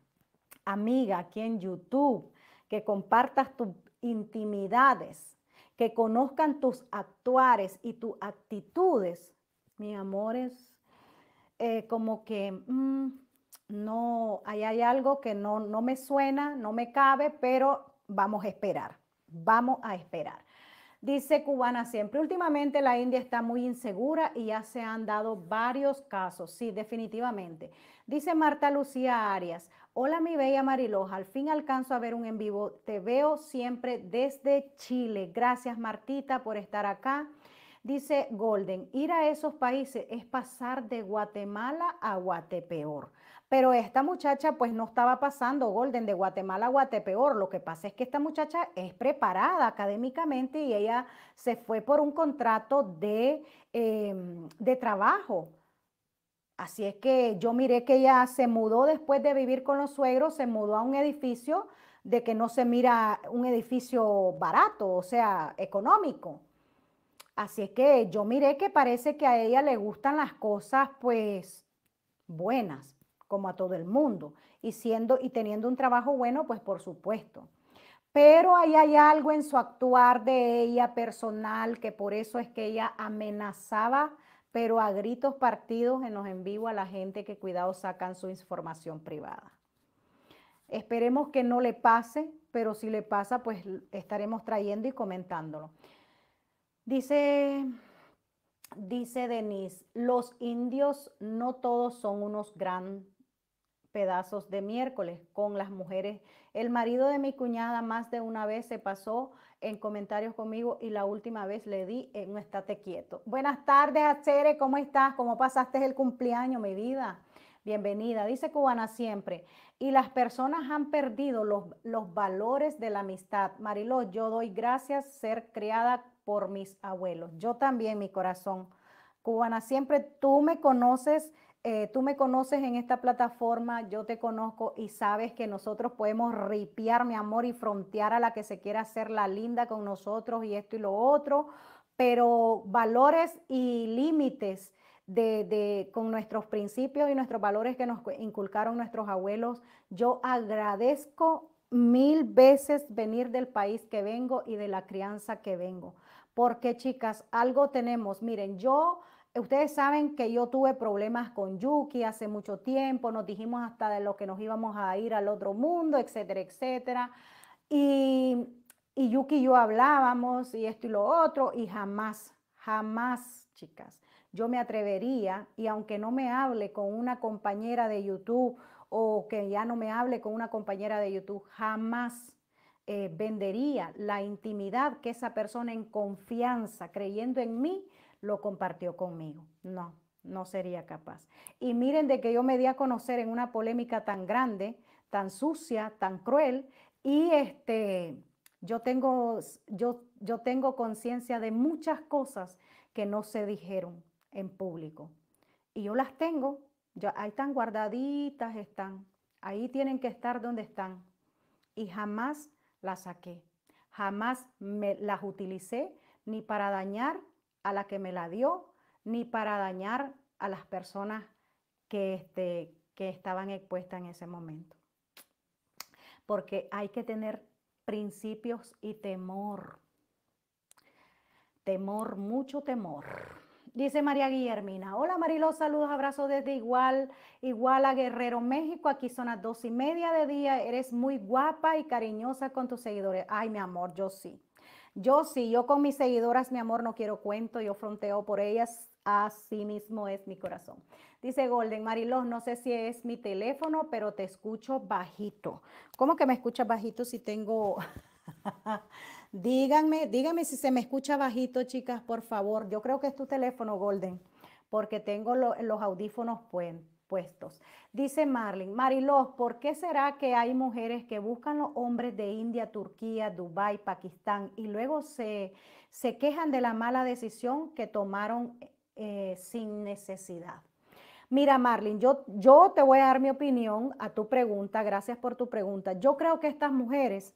amiga aquí en YouTube, que compartas tus intimidades, que conozcan tus actuares y tus actitudes, mis amores, eh, como que mm, no, ahí hay algo que no me suena, no me cabe, pero vamos a esperar. Vamos a esperar. Dice Cubana siempre, últimamente la India está muy insegura y ya se han dado varios casos. Sí, definitivamente. Dice Marta Lucía Arias, hola mi bella Mariloja, al fin alcanzo a ver un en vivo. Te veo siempre desde Chile. Gracias Martita por estar acá. Dice Golden, ir a esos países es pasar de Guatemala a Guatepeor. Pero esta muchacha pues no estaba pasando Golden de Guatemala a Guatepeor. Lo que pasa es que esta muchacha es preparada académicamente y ella se fue por un contrato de, em, de trabajo. Así es que yo miré que ella se mudó después de vivir con los suegros, se mudó a un edificio de que no se mira un edificio barato, o sea, económico. Así es que yo miré que parece que a ella le gustan las cosas pues buenas como a todo el mundo, y siendo y teniendo un trabajo bueno, pues por supuesto. Pero ahí hay algo en su actuar de ella personal que por eso es que ella amenazaba, pero a gritos partidos en los en vivo a la gente que cuidado sacan su información privada. Esperemos que no le pase, pero si le pasa, pues estaremos trayendo y comentándolo. Dice Dice Denise, los indios no todos son unos gran pedazos de miércoles con las mujeres. El marido de mi cuñada más de una vez se pasó en comentarios conmigo y la última vez le di en no estate quieto. Buenas tardes, Achere, ¿cómo estás? ¿Cómo pasaste el cumpleaños, mi vida? Bienvenida, dice Cubana siempre. Y las personas han perdido los, los valores de la amistad. Mariló, yo doy gracias ser criada por mis abuelos. Yo también, mi corazón. Cubana siempre, tú me conoces eh, tú me conoces en esta plataforma, yo te conozco y sabes que nosotros podemos ripiar, mi amor, y frontear a la que se quiera hacer la linda con nosotros y esto y lo otro, pero valores y límites de, de, con nuestros principios y nuestros valores que nos inculcaron nuestros abuelos, yo agradezco mil veces venir del país que vengo y de la crianza que vengo. Porque chicas, algo tenemos. Miren, yo Ustedes saben que yo tuve problemas con Yuki hace mucho tiempo, nos dijimos hasta de lo que nos íbamos a ir al otro mundo, etcétera, etcétera. Y, Yuki y yo hablábamos y esto y lo otro, y jamás, jamás, chicas, yo me atrevería, y aunque no me hable con una compañera de YouTube o que ya no me hable con una compañera de YouTube, jamás eh, vendería la intimidad que esa persona en confianza, creyendo en mí, lo compartió conmigo. No, no sería capaz. Y miren de que yo me di a conocer en una polémica tan grande, tan sucia, tan cruel, y este, yo tengo, yo, yo tengo conciencia de muchas cosas que no se dijeron en público. Y yo las tengo, ya ahí están guardaditas, están, ahí tienen que estar donde están. Y jamás las saqué, jamás me las utilicé ni para dañar a la que me la dio, ni para dañar a las personas que, este, que estaban expuestas en ese momento. Porque hay que tener principios y temor. Temor, mucho temor. Dice María Guillermina, hola Mariló, saludos, abrazos desde Igual, Igual a Guerrero, México, aquí son las dos y media de día, eres muy guapa y cariñosa con tus seguidores. Ay, mi amor, yo sí. Yo sí, yo con mis seguidoras, mi amor, no quiero cuento, yo fronteo por ellas, así mismo es mi corazón. Dice Golden, Marilón, no sé si es mi teléfono, pero te escucho bajito. ¿Cómo que me escuchas bajito si tengo... díganme, díganme si se me escucha bajito, chicas, por favor. Yo creo que es tu teléfono, Golden, porque tengo los audífonos puentes puestos. Dice Marlin, Mariló, ¿por qué será que hay mujeres que buscan los hombres de India, Turquía, Dubái, Pakistán y luego se, se quejan de la mala decisión que tomaron eh, sin necesidad? Mira, Marlin, yo, yo te voy a dar mi opinión a tu pregunta. Gracias por tu pregunta. Yo creo que estas mujeres,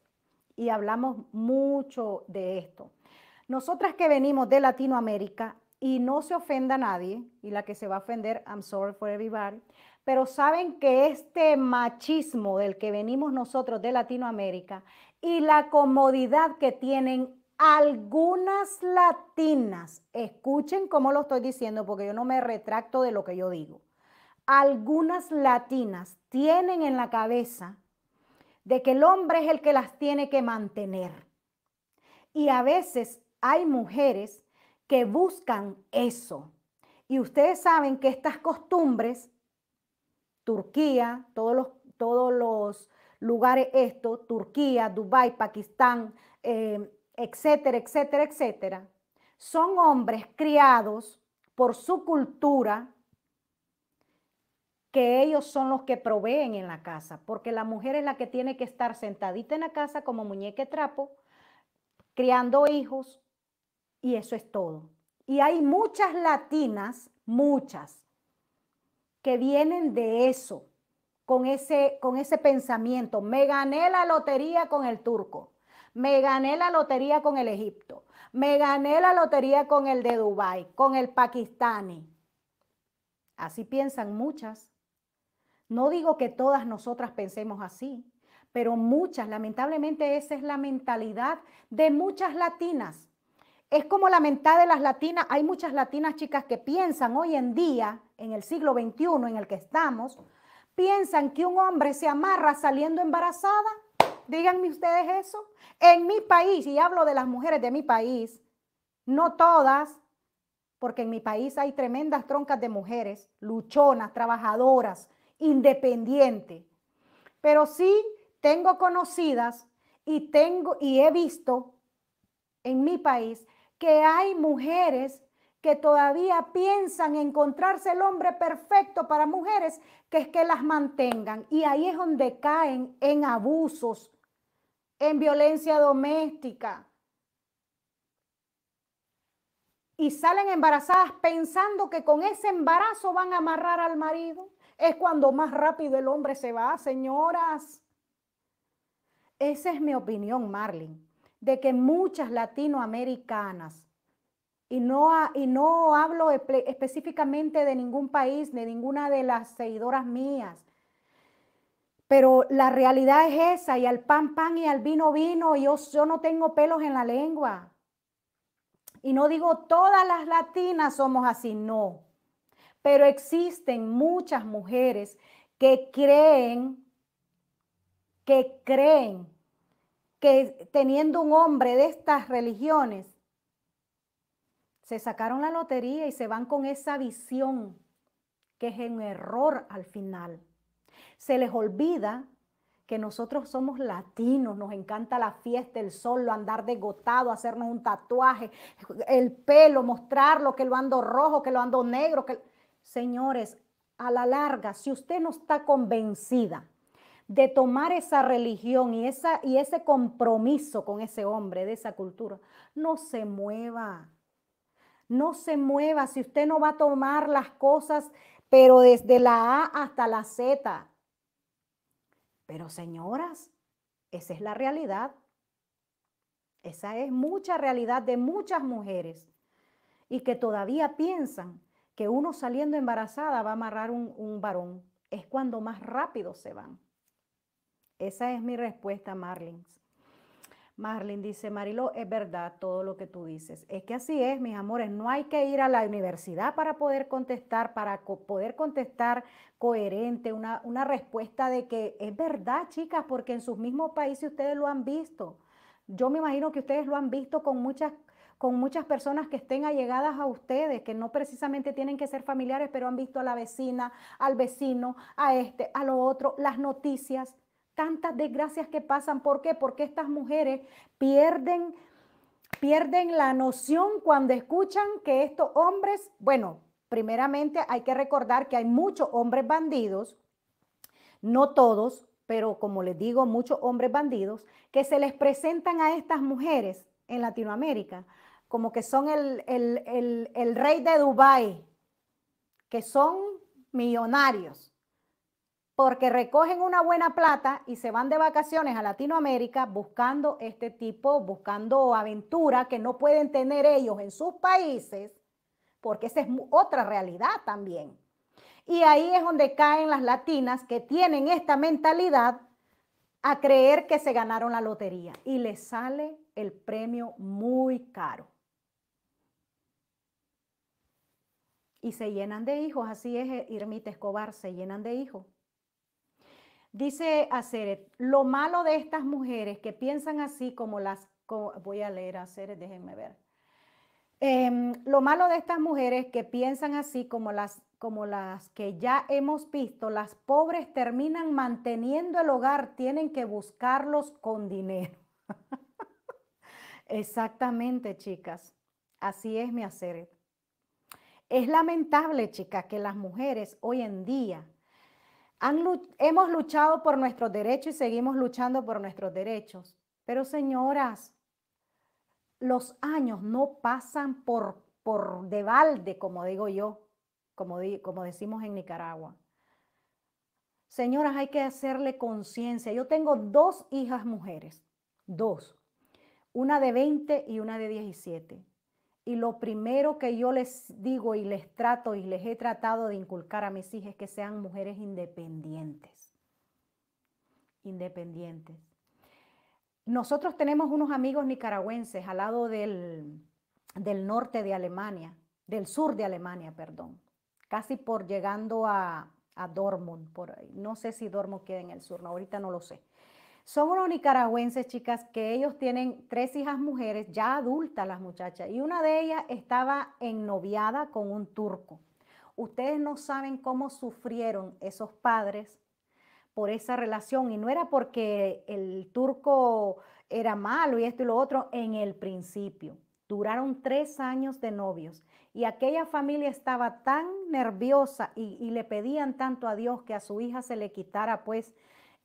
y hablamos mucho de esto, nosotras que venimos de Latinoamérica, y no se ofenda a nadie, y la que se va a ofender, I'm sorry for everybody, pero saben que este machismo del que venimos nosotros de Latinoamérica y la comodidad que tienen algunas latinas, escuchen cómo lo estoy diciendo porque yo no me retracto de lo que yo digo, algunas latinas tienen en la cabeza de que el hombre es el que las tiene que mantener. Y a veces hay mujeres que buscan eso. Y ustedes saben que estas costumbres, Turquía, todos los, todos los lugares estos, Turquía, Dubái, Pakistán, eh, etcétera, etcétera, etcétera, son hombres criados por su cultura que ellos son los que proveen en la casa, porque la mujer es la que tiene que estar sentadita en la casa como muñeca trapo, criando hijos, y eso es todo. Y hay muchas latinas, muchas, que vienen de eso, con ese, con ese pensamiento. Me gané la lotería con el turco, me gané la lotería con el Egipto, me gané la lotería con el de Dubái, con el Pakistani. Así piensan muchas. No digo que todas nosotras pensemos así, pero muchas, lamentablemente esa es la mentalidad de muchas latinas es como la mitad de las latinas. Hay muchas latinas chicas que piensan hoy en día, en el siglo XXI en el que estamos, piensan que un hombre se amarra saliendo embarazada. Díganme ustedes eso. En mi país, y hablo de las mujeres de mi país, no todas, porque en mi país hay tremendas troncas de mujeres, luchonas, trabajadoras, independientes. Pero sí tengo conocidas y tengo y he visto en mi país que hay mujeres que todavía piensan encontrarse el hombre perfecto para mujeres que es que las mantengan. Y ahí es donde caen en abusos, en violencia doméstica. Y salen embarazadas pensando que con ese embarazo van a amarrar al marido. Es cuando más rápido el hombre se va, señoras. Esa es mi opinión, Marlin de que muchas latinoamericanas, y no, y no hablo específicamente de ningún país, de ninguna de las seguidoras mías, pero la realidad es esa, y al pan, pan, y al vino, vino, yo, yo no tengo pelos en la lengua. Y no digo todas las latinas somos así, no. Pero existen muchas mujeres que creen, que creen que teniendo un hombre de estas religiones, se sacaron la lotería y se van con esa visión, que es un error al final. Se les olvida que nosotros somos latinos, nos encanta la fiesta, el sol, andar desgotado, hacernos un tatuaje, el pelo, mostrarlo, que lo ando rojo, que lo ando negro. Que... Señores, a la larga, si usted no está convencida de tomar esa religión y, esa, y ese compromiso con ese hombre de esa cultura. No se mueva, no se mueva si usted no va a tomar las cosas, pero desde la A hasta la Z. Pero señoras, esa es la realidad. Esa es mucha realidad de muchas mujeres y que todavía piensan que uno saliendo embarazada va a amarrar un, un varón. Es cuando más rápido se van. Esa es mi respuesta, Marlins. Marlin dice, Marilo, es verdad todo lo que tú dices. Es que así es, mis amores, no hay que ir a la universidad para poder contestar, para poder contestar coherente, una, respuesta de que es verdad, chicas, porque en sus mismos países ustedes lo han visto. Yo me imagino que ustedes lo han visto con muchas con muchas personas que estén allegadas a ustedes, que no precisamente tienen que ser familiares, pero han visto a la vecina, al vecino, a este, a lo otro, las noticias tantas desgracias que pasan. ¿Por qué? Porque estas mujeres pierden, pierden la noción cuando escuchan que estos hombres, bueno, primeramente hay que recordar que hay muchos hombres bandidos, no todos, pero como les digo, muchos hombres bandidos, que se les presentan a estas mujeres en Latinoamérica como que son el, el, el rey de Dubái, que son millonarios, porque recogen una buena plata y se van de vacaciones a Latinoamérica buscando este tipo, buscando aventura que no pueden tener ellos en sus países, porque esa es otra realidad también. Y ahí es donde caen las latinas que tienen esta mentalidad a creer que se ganaron la lotería y les sale el premio muy caro. Y se llenan de hijos, así es, Irmita Escobar, se llenan de hijos. Dice Aceret, lo malo de estas mujeres que piensan así como las... voy a leer a déjenme ver. Em, lo malo de estas mujeres que piensan así como las, como las que ya hemos visto, las pobres terminan manteniendo el hogar, tienen que buscarlos con dinero. Exactamente, chicas. Así es mi Aceret. Es lamentable, chicas, que las mujeres hoy en día hemos luchado por nuestros derechos y seguimos luchando por nuestros derechos. Pero señoras, los años no pasan por, por de balde, como digo yo, como, como decimos en Nicaragua. Señoras, hay que hacerle conciencia. Yo tengo dos hijas mujeres, dos, una de 20 y una de 17. Y lo primero que yo les digo y les trato y les he tratado de inculcar a mis hijas es que sean mujeres independientes. Independientes. Nosotros tenemos unos amigos nicaragüenses al lado del, del norte de Alemania, del sur de Alemania, perdón, casi por llegando a, a Dortmund, por ahí. no sé si Dortmund queda en el sur, no, ahorita no lo sé. Son unos nicaragüenses, chicas, que ellos tienen tres hijas mujeres, ya adultas las muchachas, y una de ellas estaba ennoviada con un turco. Ustedes no saben cómo sufrieron esos padres por esa relación, y no era porque el turco era malo y esto y lo otro, en el principio. Duraron tres años de novios y aquella familia estaba tan nerviosa y, y le pedían tanto a Dios que a su hija se le quitara pues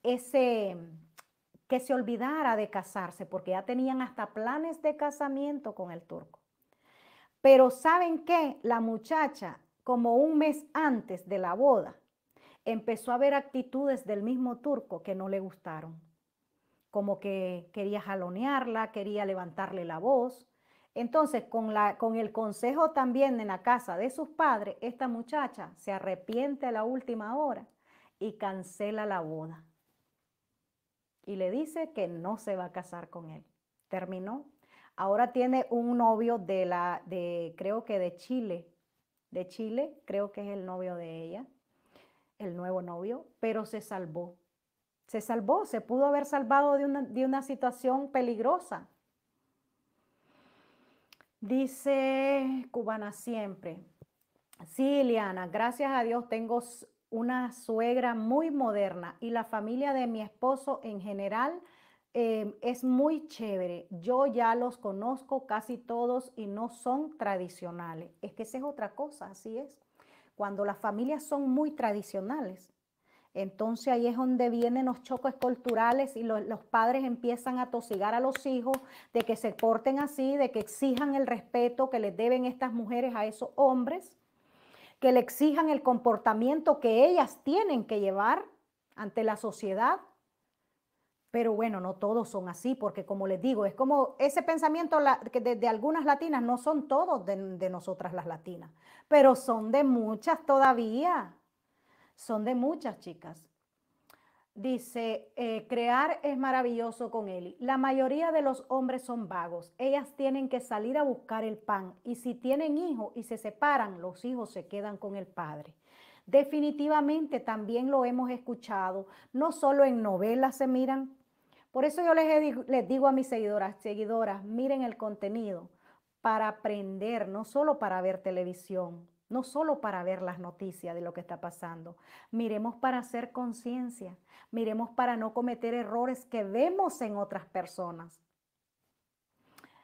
ese, que se olvidara de casarse, porque ya tenían hasta planes de casamiento con el turco. Pero ¿saben qué? La muchacha, como un mes antes de la boda, empezó a ver actitudes del mismo turco que no le gustaron, como que quería jalonearla, quería levantarle la voz. Entonces, con, la, con el consejo también en la casa de sus padres, esta muchacha se arrepiente a la última hora y cancela la boda y le dice que no se va a casar con él. Terminó. Ahora tiene un novio de la, de, creo que de Chile, de Chile, creo que es el novio de ella, el nuevo novio, pero se salvó. Se salvó, se pudo haber salvado de una, de una situación peligrosa. Dice Cubana siempre, sí, Liana, gracias a Dios tengo una suegra muy moderna y la familia de mi esposo en general eh, es muy chévere. Yo ya los conozco casi todos y no son tradicionales. Es que esa es otra cosa, así es. Cuando las familias son muy tradicionales, entonces ahí es donde vienen los choques culturales y los, los padres empiezan a tosigar a los hijos de que se porten así, de que exijan el respeto que les deben estas mujeres a esos hombres que le exijan el comportamiento que ellas tienen que llevar ante la sociedad. Pero bueno, no todos son así, porque como les digo, es como ese pensamiento que de, algunas latinas, no son todos de, de nosotras las latinas, pero son de muchas todavía, son de muchas chicas. Dice, eh, crear es maravilloso con él. La mayoría de los hombres son vagos. Ellas tienen que salir a buscar el pan y si tienen hijos y se separan, los hijos se quedan con el padre. Definitivamente también lo hemos escuchado. No solo en novelas se miran. Por eso yo les, les digo a mis seguidoras, seguidoras, miren el contenido para aprender, no solo para ver televisión no solo para ver las noticias de lo que está pasando. Miremos para hacer conciencia, miremos para no cometer errores que vemos en otras personas.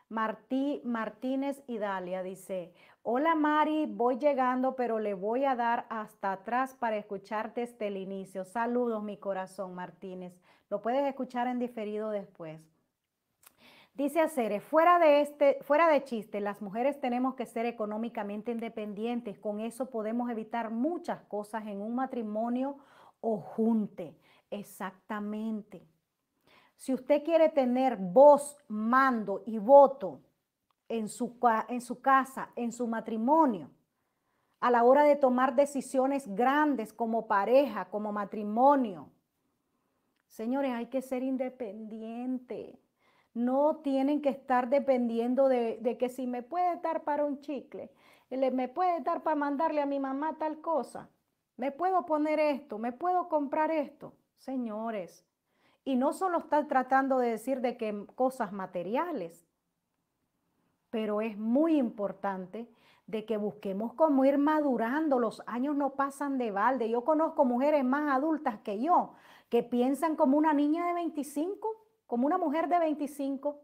Martí Martínez Idalia dice, hola Mari, voy llegando, pero le voy a dar hasta atrás para escucharte desde el inicio. Saludos mi corazón, Martínez. Lo puedes escuchar en diferido después. Dice Aceres, fuera de, este, fuera de chiste, las mujeres tenemos que ser económicamente independientes. Con eso podemos evitar muchas cosas en un matrimonio o junte. Exactamente. Si usted quiere tener voz, mando y voto en su, en su casa, en su matrimonio, a la hora de tomar decisiones grandes como pareja, como matrimonio, señores, hay que ser independiente no tienen que estar dependiendo de, que si me puede dar para un chicle, me puede dar para mandarle a mi mamá tal cosa, me puedo poner esto, me puedo comprar esto. Señores, y no solo estar tratando de decir de que cosas materiales, pero es muy importante de que busquemos cómo ir madurando. Los años no pasan de balde. Yo conozco mujeres más adultas que yo que piensan como una niña de 25 como una mujer de 25.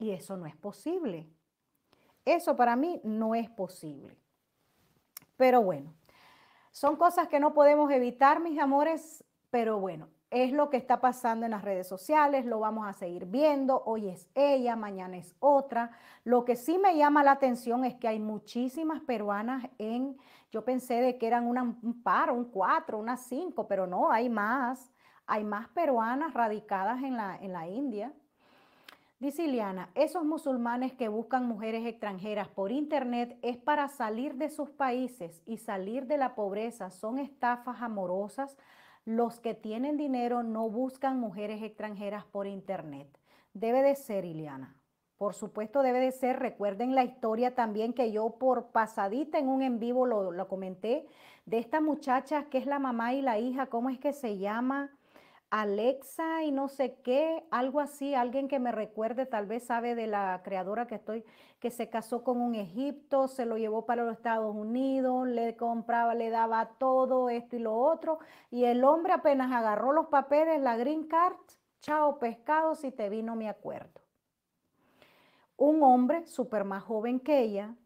Y eso no es posible. Eso para mí no es posible. Pero bueno, son cosas que no podemos evitar, mis amores, pero bueno, es lo que está pasando en las redes sociales, lo vamos a seguir viendo, hoy es ella, mañana es otra. Lo que sí me llama la atención es que hay muchísimas peruanas en, yo pensé de que eran un par, un cuatro, unas cinco, pero no, hay más. Hay más peruanas radicadas en la, en la India. Dice Ileana, esos musulmanes que buscan mujeres extranjeras por internet es para salir de sus países y salir de la pobreza. Son estafas amorosas. Los que tienen dinero no buscan mujeres extranjeras por internet. Debe de ser, Ileana. Por supuesto, debe de ser. Recuerden la historia también que yo por pasadita en un en vivo lo, lo comenté, de esta muchacha que es la mamá y la hija, ¿cómo es que se llama? Alexa y no sé qué, algo así, alguien que me recuerde, tal vez sabe de la creadora que estoy, que se casó con un Egipto, se lo llevó para los Estados Unidos, le compraba, le daba todo esto y lo otro, y el hombre apenas agarró los papeles, la green card, chao pescado, si te vino mi acuerdo. Un hombre súper más joven que ella,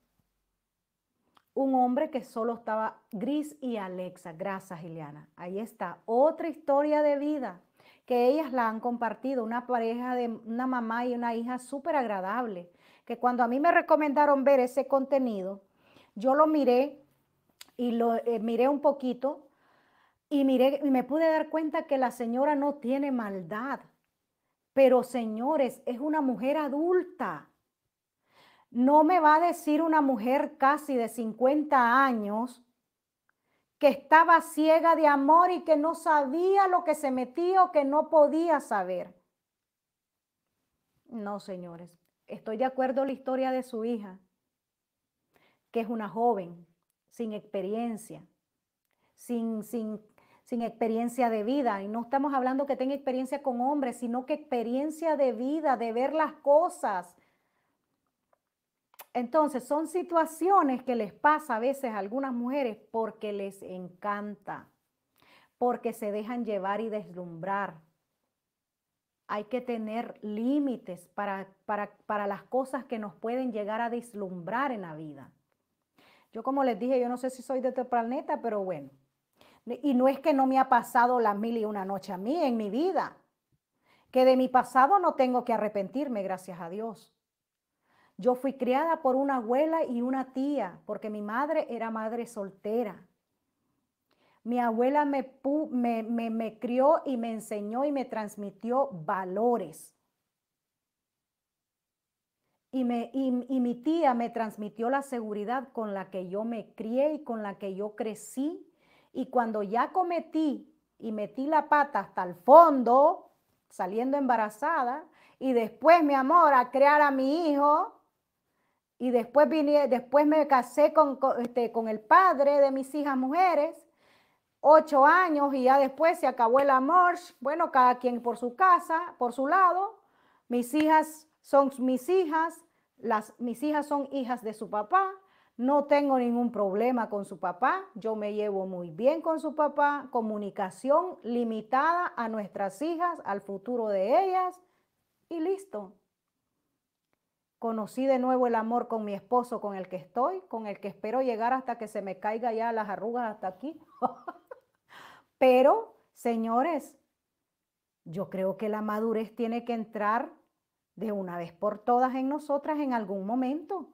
un hombre que solo estaba gris y Alexa. Gracias, Ileana. Ahí está, otra historia de vida que ellas la han compartido, una pareja de una mamá y una hija súper agradable, que cuando a mí me recomendaron ver ese contenido, yo lo miré y lo eh, miré un poquito y, miré, y me pude dar cuenta que la señora no tiene maldad, pero señores, es una mujer adulta no me va a decir una mujer casi de 50 años que estaba ciega de amor y que no sabía lo que se metía o que no podía saber. No, señores, estoy de acuerdo con la historia de su hija, que es una joven, sin experiencia, sin, sin, sin experiencia de vida. Y no estamos hablando que tenga experiencia con hombres, sino que experiencia de vida, de ver las cosas, entonces, son situaciones que les pasa a veces a algunas mujeres porque les encanta, porque se dejan llevar y deslumbrar. Hay que tener límites para, para, las cosas que nos pueden llegar a deslumbrar en la vida. Yo como les dije, yo no sé si soy de este planeta, pero bueno. Y no es que no me ha pasado la mil y una noche a mí en mi vida, que de mi pasado no tengo que arrepentirme, gracias a Dios. Yo fui criada por una abuela y una tía, porque mi madre era madre soltera. Mi abuela me, me, crió y me enseñó y me transmitió valores. Y, y, y, mi tía me transmitió la seguridad con la que yo me crié y con la que yo crecí. Y cuando ya cometí y metí la pata hasta el fondo, saliendo embarazada, y después, mi amor, a crear a mi hijo, y después, vine, después me casé con, este, con el padre de mis hijas mujeres, ocho años, y ya después se acabó el amor. Bueno, cada quien por su casa, por su lado. Mis hijas son mis hijas, las, mis hijas son hijas de su papá. No tengo ningún problema con su papá, yo me llevo muy bien con su papá. Comunicación limitada a nuestras hijas, al futuro de ellas, y listo. Conocí de nuevo el amor con mi esposo, con el que estoy, con el que espero llegar hasta que se me caiga ya las arrugas hasta aquí. Pero, señores, yo creo que la madurez tiene que entrar de una vez por todas en nosotras en algún momento.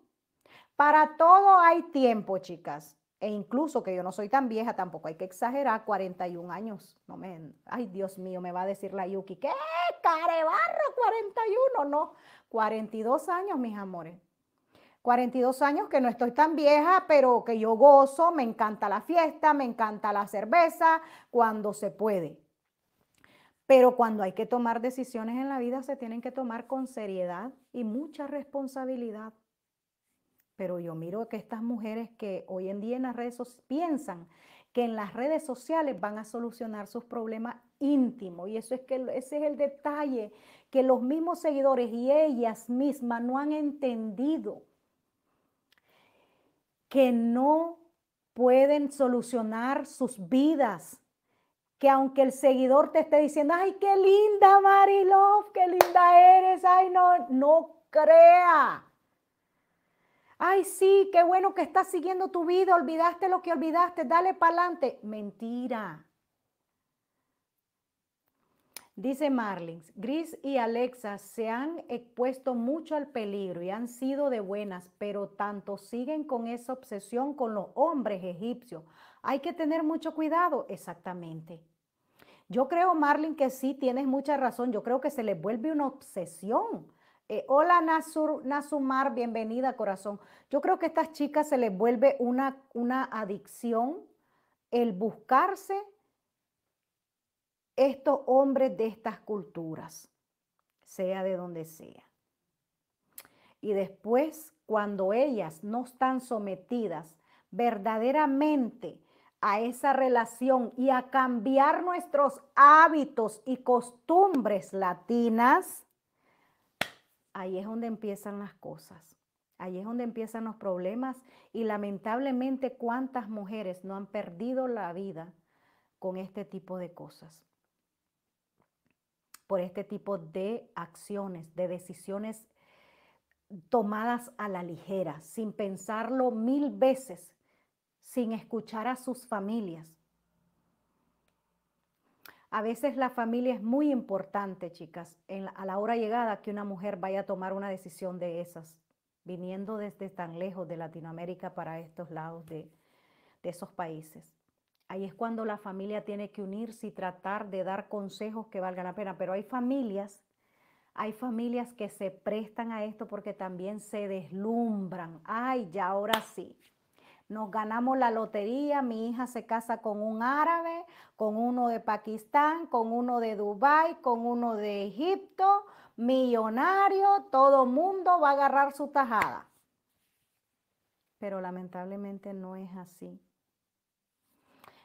Para todo hay tiempo, chicas. E incluso que yo no soy tan vieja, tampoco hay que exagerar, 41 años. No ay, Dios mío, me va a decir la Yuki, ¿qué? Carebarro, 41, no. 42 años, mis amores. 42 años que no estoy tan vieja, pero que yo gozo, me encanta la fiesta, me encanta la cerveza, cuando se puede. Pero cuando hay que tomar decisiones en la vida, se tienen que tomar con seriedad y mucha responsabilidad. Pero yo miro que estas mujeres que hoy en día en las redes piensan que en las redes sociales van a solucionar sus problemas íntimos. Y eso es que ese es el detalle que los mismos seguidores y ellas mismas no han entendido. Que no pueden solucionar sus vidas. Que aunque el seguidor te esté diciendo, ay, qué linda Marilov, qué linda eres, ay, no, no crea Ay, sí, qué bueno que estás siguiendo tu vida, olvidaste lo que olvidaste, dale para adelante. Mentira. Dice Marlins, Gris y Alexa se han expuesto mucho al peligro y han sido de buenas, pero tanto siguen con esa obsesión con los hombres egipcios. Hay que tener mucho cuidado, exactamente. Yo creo, Marlin, que sí, tienes mucha razón. Yo creo que se les vuelve una obsesión eh, hola Nasur, Nasumar, bienvenida corazón. Yo creo que a estas chicas se les vuelve una, una adicción el buscarse estos hombres de estas culturas, sea de donde sea. Y después, cuando ellas no están sometidas verdaderamente a esa relación y a cambiar nuestros hábitos y costumbres latinas, ahí es donde empiezan las cosas. Ahí es donde empiezan los problemas y lamentablemente cuántas mujeres no han perdido la vida con este tipo de cosas, por este tipo de acciones, de decisiones tomadas a la ligera, sin pensarlo mil veces, sin escuchar a sus familias, a veces la familia es muy importante, chicas, a la hora llegada que una mujer vaya a tomar una decisión de esas, viniendo desde tan lejos de Latinoamérica para estos lados de, de esos países. Ahí es cuando la familia tiene que unirse y tratar de dar consejos que valgan la pena. Pero hay familias, hay familias que se prestan a esto porque también se deslumbran. Ay, ya ahora sí nos ganamos la lotería, mi hija se casa con un árabe, con uno de Pakistán, con uno de Dubái, con uno de Egipto, millonario, todo mundo va a agarrar su tajada. Pero lamentablemente no es así.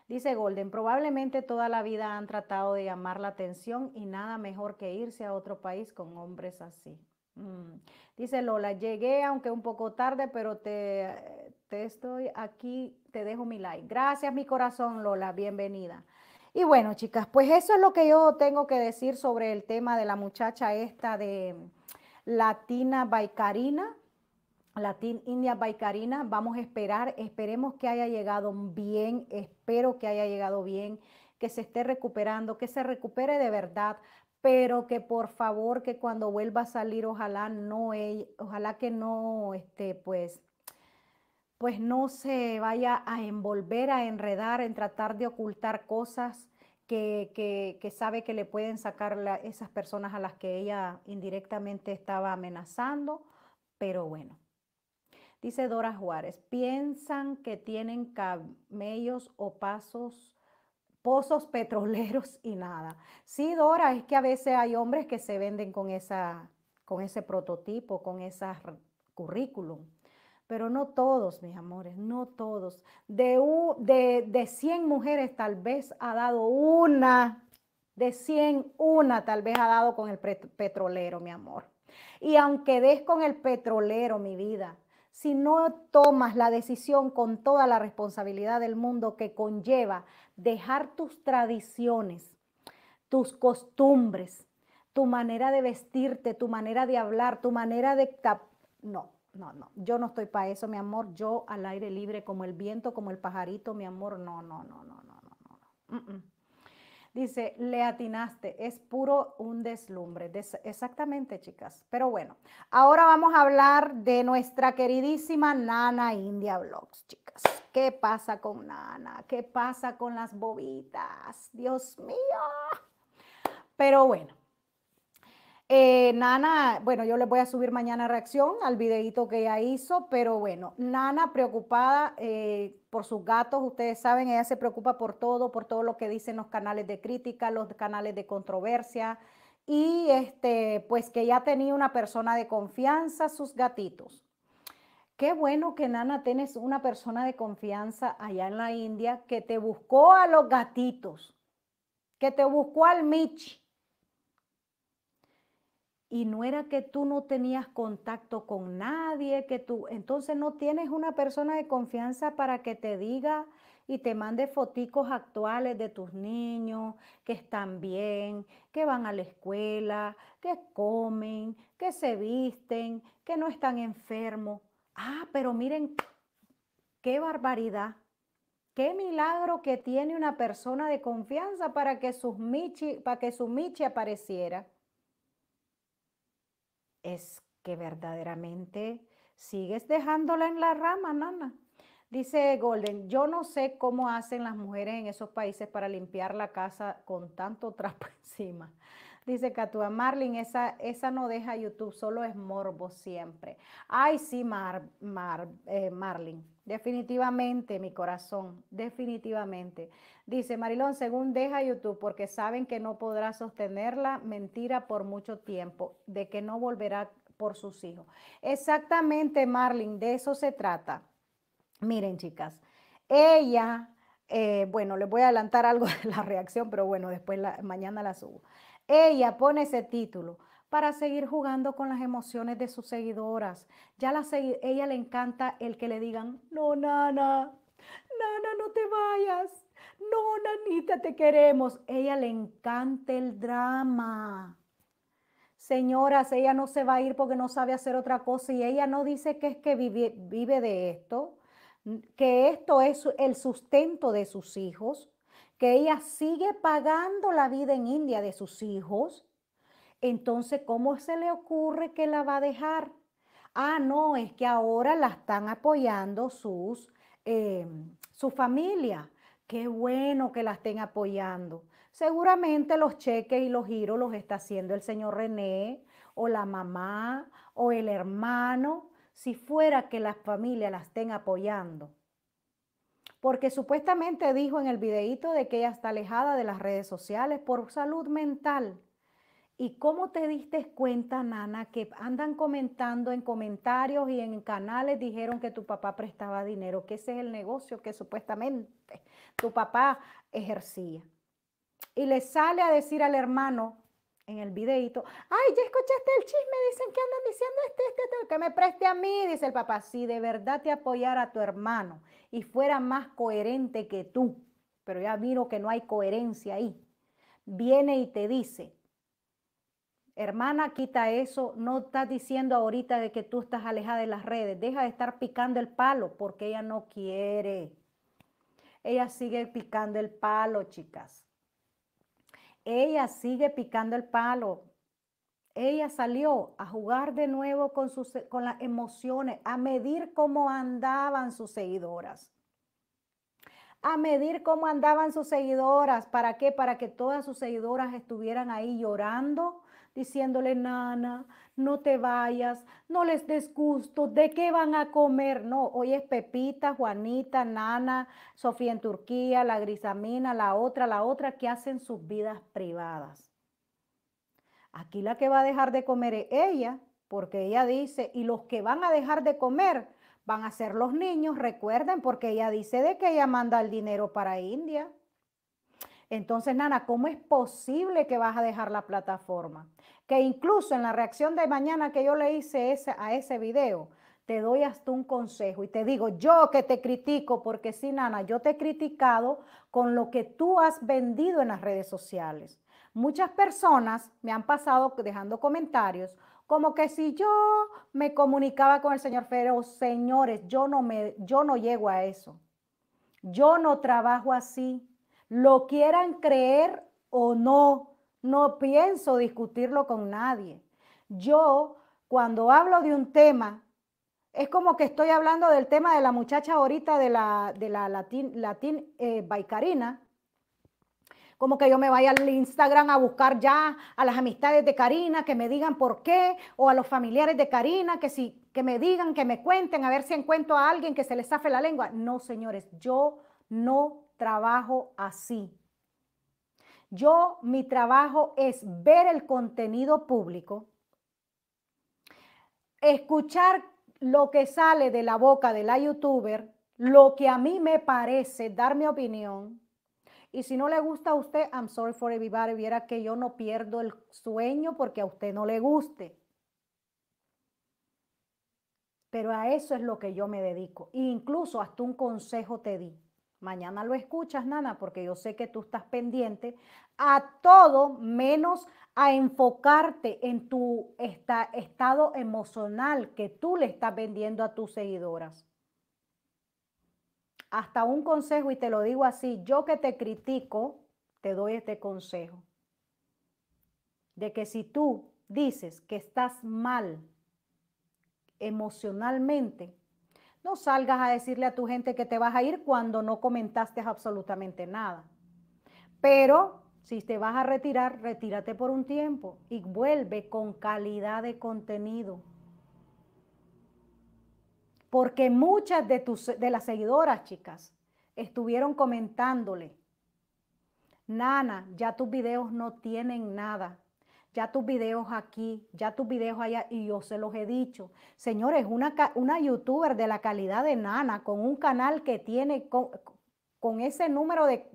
Dice Golden, probablemente toda la vida han tratado de llamar la atención y nada mejor que irse a otro país con hombres así. Mm. Dice Lola, llegué aunque un poco tarde, pero te te estoy aquí, te dejo mi like. Gracias, mi corazón, Lola, bienvenida. Y bueno, chicas, pues eso es lo que yo tengo que decir sobre el tema de la muchacha esta de Latina Baicarina, Latin India Baicarina. Vamos a esperar, esperemos que haya llegado bien, espero que haya llegado bien, que se esté recuperando, que se recupere de verdad, pero que por favor que cuando vuelva a salir, ojalá no, ojalá que no, esté pues, pues no se vaya a envolver, a enredar, en tratar de ocultar cosas que, sabe que le pueden sacar esas personas a las que ella indirectamente estaba amenazando. Pero bueno, dice Dora Juárez, piensan que tienen camellos o pasos pozos petroleros y nada. Sí, Dora, es que a veces hay hombres que se venden con, esa, con ese prototipo, con ese currículum pero no todos, mis amores, no todos. De, de, 100 mujeres tal vez ha dado una, de 100 una tal vez ha dado con el petrolero, mi amor. Y aunque des con el petrolero, mi vida, si no tomas la decisión con toda la responsabilidad del mundo que conlleva dejar tus tradiciones, tus costumbres, tu manera de vestirte, tu manera de hablar, tu manera de... No, no, no, yo no estoy para eso, mi amor, yo al aire libre como el viento, como el pajarito, mi amor, no, no, no, no, no, no, no. Dice, le atinaste, es puro un deslumbre. exactamente, chicas. Pero bueno, ahora vamos a hablar de nuestra queridísima Nana India Vlogs, chicas. ¿Qué pasa con Nana? ¿Qué pasa con las bobitas? Dios mío. Pero bueno, eh, Nana, bueno, yo les voy a subir mañana reacción al videito que ella hizo, pero bueno, Nana preocupada eh, por sus gatos, ustedes saben, ella se preocupa por todo, por todo lo que dicen los canales de crítica, los canales de controversia, y este, pues que ya tenía una persona de confianza, sus gatitos. Qué bueno que Nana tienes una persona de confianza allá en la India que te buscó a los gatitos, que te buscó al Michi y no era que tú no tenías contacto con nadie, que tú, entonces no tienes una persona de confianza para que te diga y te mande foticos actuales de tus niños, que están bien, que van a la escuela, que comen, que se visten, que no están enfermos. Ah, pero miren, qué barbaridad. Qué milagro que tiene una persona de confianza para que sus michi, para que su michi apareciera es que verdaderamente sigues dejándola en la rama, nana. Dice Golden, yo no sé cómo hacen las mujeres en esos países para limpiar la casa con tanto trapo encima. Dice Catúa, Marlin, esa, esa no deja YouTube, solo es morbo siempre. Ay, sí, Mar, Mar eh, Definitivamente, mi corazón, definitivamente. Dice Marilón, según deja YouTube, porque saben que no podrá sostener la mentira por mucho tiempo, de que no volverá por sus hijos. Exactamente, Marlin, de eso se trata. Miren, chicas, ella, eh, bueno, les voy a adelantar algo de la reacción, pero bueno, después mañana la subo. Ella pone ese título para seguir jugando con las emociones de sus seguidoras. Ya la ella le encanta el que le digan, no, nana, nana, no te vayas. No, nanita, te queremos. Ella le encanta el drama. Señoras, ella no se va a ir porque no sabe hacer otra cosa y ella no dice que es que vive de esto, que esto es el sustento de sus hijos, que ella sigue pagando la vida en India de sus hijos entonces, ¿cómo se le ocurre que la va a dejar? Ah, no, es que ahora la están apoyando sus, eh, su familia. Qué bueno que la estén apoyando. Seguramente los cheques y los giros los está haciendo el señor René o la mamá o el hermano, si fuera que las familia la estén apoyando. Porque supuestamente dijo en el videíto de que ella está alejada de las redes sociales por salud mental. ¿Y cómo te diste cuenta, Nana, que andan comentando en comentarios y en canales dijeron que tu papá prestaba dinero, que ese es el negocio que supuestamente tu papá ejercía? Y le sale a decir al hermano en el videito, ay, ya escuchaste el chisme, dicen que andan diciendo este, este, este, que me preste a mí, dice el papá, si de verdad te apoyara a tu hermano y fuera más coherente que tú, pero ya miro que no hay coherencia ahí, viene y te dice, Hermana, quita eso. No estás diciendo ahorita de que tú estás alejada de las redes. Deja de estar picando el palo porque ella no quiere. Ella sigue picando el palo, chicas. Ella sigue picando el palo. Ella salió a jugar de nuevo con, con las emociones, a medir cómo andaban sus seguidoras a medir cómo andaban sus seguidoras. ¿Para qué? Para que todas sus seguidoras estuvieran ahí llorando, diciéndole, nana, no te vayas, no les des gusto, ¿de qué van a comer? No, hoy es Pepita, Juanita, Nana, Sofía en Turquía, la Grisamina, la otra, la otra, que hacen sus vidas privadas. Aquí la que va a dejar de comer es ella, porque ella dice, y los que van a dejar de comer van a ser los niños, recuerden, porque ella dice de que ella manda el dinero para India. Entonces, Nana, ¿cómo es posible que vas a dejar la plataforma? Que incluso en la reacción de mañana que yo le hice a ese video, te doy hasta un consejo y te digo, yo que te critico, porque sí, Nana, yo te he criticado con lo que tú has vendido en las redes sociales. Muchas personas me han pasado dejando comentarios como que si yo me comunicaba con el señor Ferro, señores, yo no, me, yo no llego a eso. Yo no trabajo así lo quieran creer o no, no pienso discutirlo con nadie. Yo, cuando hablo de un tema, es como que estoy hablando del tema de la muchacha ahorita de la, de la eh, como que yo me vaya al Instagram a buscar ya a las amistades de Karina que me digan por qué, o a los familiares de Karina que, si, que me digan, que me cuenten, a ver si encuentro a alguien que se les zafe la lengua. No, señores, yo no trabajo así. Yo, mi trabajo es ver el contenido público, escuchar lo que sale de la boca de la youtuber, lo que a mí me parece, dar mi opinión. Y si no le gusta a usted, I'm sorry for everybody, viera que yo no pierdo el sueño porque a usted no le guste. Pero a eso es lo que yo me dedico. incluso hasta un consejo te di. Mañana lo escuchas, Nana, porque yo sé que tú estás pendiente a todo menos a enfocarte en tu estado emocional que tú le estás vendiendo a tus seguidoras. Hasta un consejo, y te lo digo así, yo que te critico, te doy este consejo. De que si tú dices que estás mal emocionalmente, no salgas a decirle a tu gente que te vas a ir cuando no comentaste absolutamente nada. Pero si te vas a retirar, retírate por un tiempo y vuelve con calidad de contenido. Porque muchas de, tus, de las seguidoras, chicas, estuvieron comentándole, Nana, ya tus videos no tienen nada ya tus videos aquí, ya tus videos allá, y yo se los he dicho. Señores, una, una youtuber de la calidad de Nana, con un canal que tiene con, ese número de,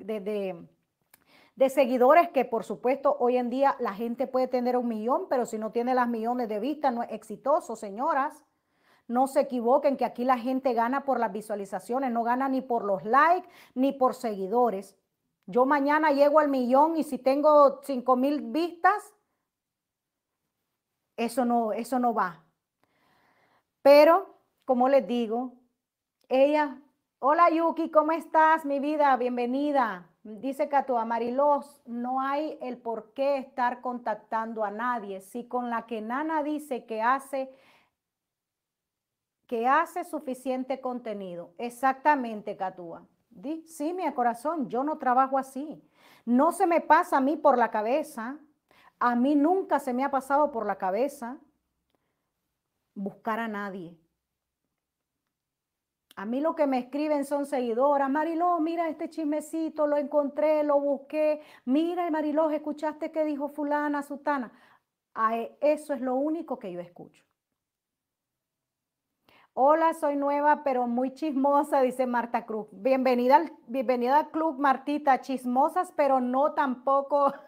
de, seguidores, que por supuesto hoy en día la gente puede tener un millón, pero si no tiene las millones de vistas, no es exitoso, señoras. No se equivoquen que aquí la gente gana por las visualizaciones, no gana ni por los likes ni por seguidores. Yo mañana llego al millón y si tengo 5 mil vistas, eso no, eso no va. Pero, como les digo, ella, hola Yuki, ¿cómo estás, mi vida? Bienvenida. Dice Katua, Marilos, no hay el por qué estar contactando a nadie. Si con la que Nana dice que hace, que hace suficiente contenido. Exactamente, Catúa. Sí, mi corazón, yo no trabajo así. No se me pasa a mí por la cabeza a mí nunca se me ha pasado por la cabeza buscar a nadie. A mí lo que me escriben son seguidoras. Mariló, mira este chismecito, lo encontré, lo busqué. Mira, Mariló, escuchaste qué dijo fulana, sutana. E, eso es lo único que yo escucho. Hola, soy nueva, pero muy chismosa, dice Marta Cruz. Bienvenida al, bienvenida al club, Martita. Chismosas, pero no tampoco.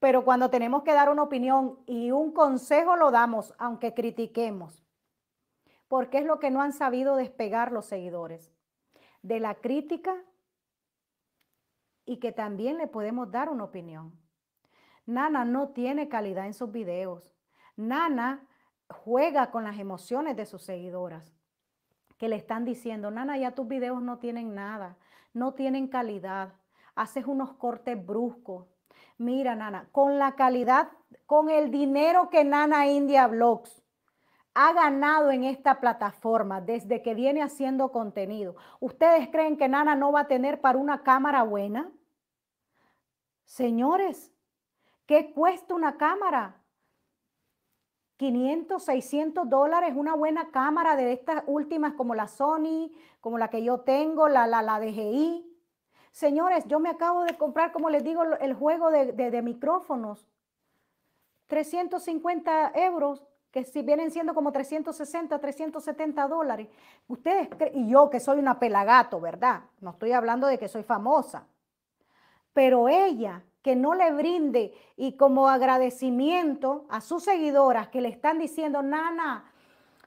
pero cuando tenemos que dar una opinión y un consejo lo damos, aunque critiquemos, porque es lo que no han sabido despegar los seguidores, de la crítica y que también le podemos dar una opinión. Nana no tiene calidad en sus videos. Nana juega con las emociones de sus seguidoras que le están diciendo, Nana, ya tus videos no tienen nada, no tienen calidad, haces unos cortes bruscos, Mira, Nana, con la calidad, con el dinero que Nana India Blogs ha ganado en esta plataforma desde que viene haciendo contenido, ¿ustedes creen que Nana no va a tener para una cámara buena? Señores, ¿qué cuesta una cámara? 500, 600 dólares, una buena cámara de estas últimas como la Sony, como la que yo tengo, la, la, la DGI. Señores, yo me acabo de comprar, como les digo, el juego de, micrófonos. 350 euros, que si vienen siendo como 360, 370 dólares. Ustedes, y yo que soy una pelagato, ¿verdad? No estoy hablando de que soy famosa. Pero ella, que no le brinde y como agradecimiento a sus seguidoras que le están diciendo, Nana,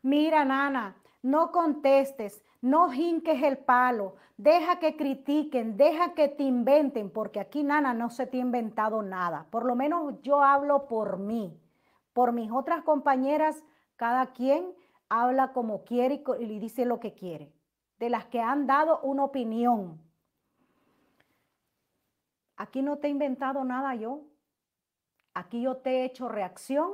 mira, Nana, no contestes, no jinques el palo, deja que critiquen, deja que te inventen, porque aquí, Nana, no se te ha inventado nada. Por lo menos yo hablo por mí, por mis otras compañeras, cada quien habla como quiere y, y dice lo que quiere, de las que han dado una opinión. Aquí no te he inventado nada yo. Aquí yo te he hecho reacción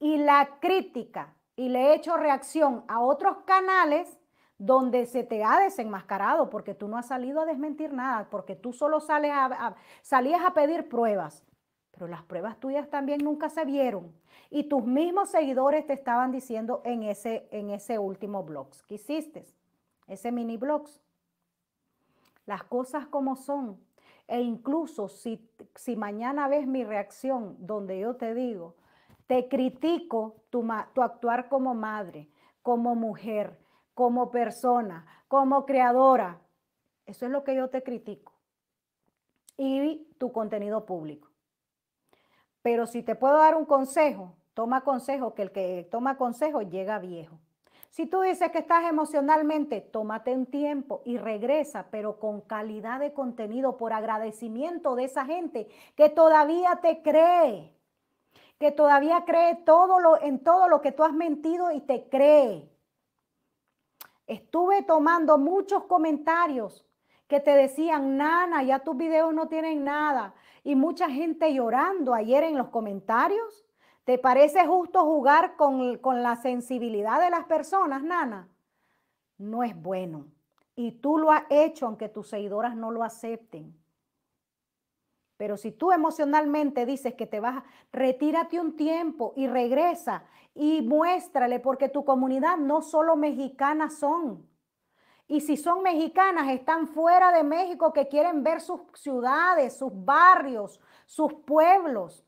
y la crítica y le he hecho reacción a otros canales donde se te ha desenmascarado porque tú no has salido a desmentir nada, porque tú solo a, salías a pedir pruebas, pero las pruebas tuyas también nunca se vieron y tus mismos seguidores te estaban diciendo en ese, en ese último blog que hiciste, ese mini blog. Las cosas como son. E incluso si, mañana ves mi reacción donde yo te digo, te critico tu, tu actuar como madre, como mujer, como persona, como creadora. Eso es lo que yo te critico. Y tu contenido público. Pero si te puedo dar un consejo, toma consejo, que el que toma consejo llega viejo. Si tú dices que estás emocionalmente, tómate un tiempo y regresa, pero con calidad de contenido, por agradecimiento de esa gente que todavía te cree, que todavía cree todo lo, en todo lo que tú has mentido y te cree. Estuve tomando muchos comentarios que te decían, Nana, ya tus videos no tienen nada. Y mucha gente llorando ayer en los comentarios. ¿Te parece justo jugar con, con la sensibilidad de las personas, Nana? No es bueno. Y tú lo has hecho aunque tus seguidoras no lo acepten. Pero si tú emocionalmente dices que te vas, retírate un tiempo y regresa y muéstrale, porque tu comunidad no solo mexicanas son. Y si son mexicanas, están fuera de México que quieren ver sus ciudades, sus barrios, sus pueblos,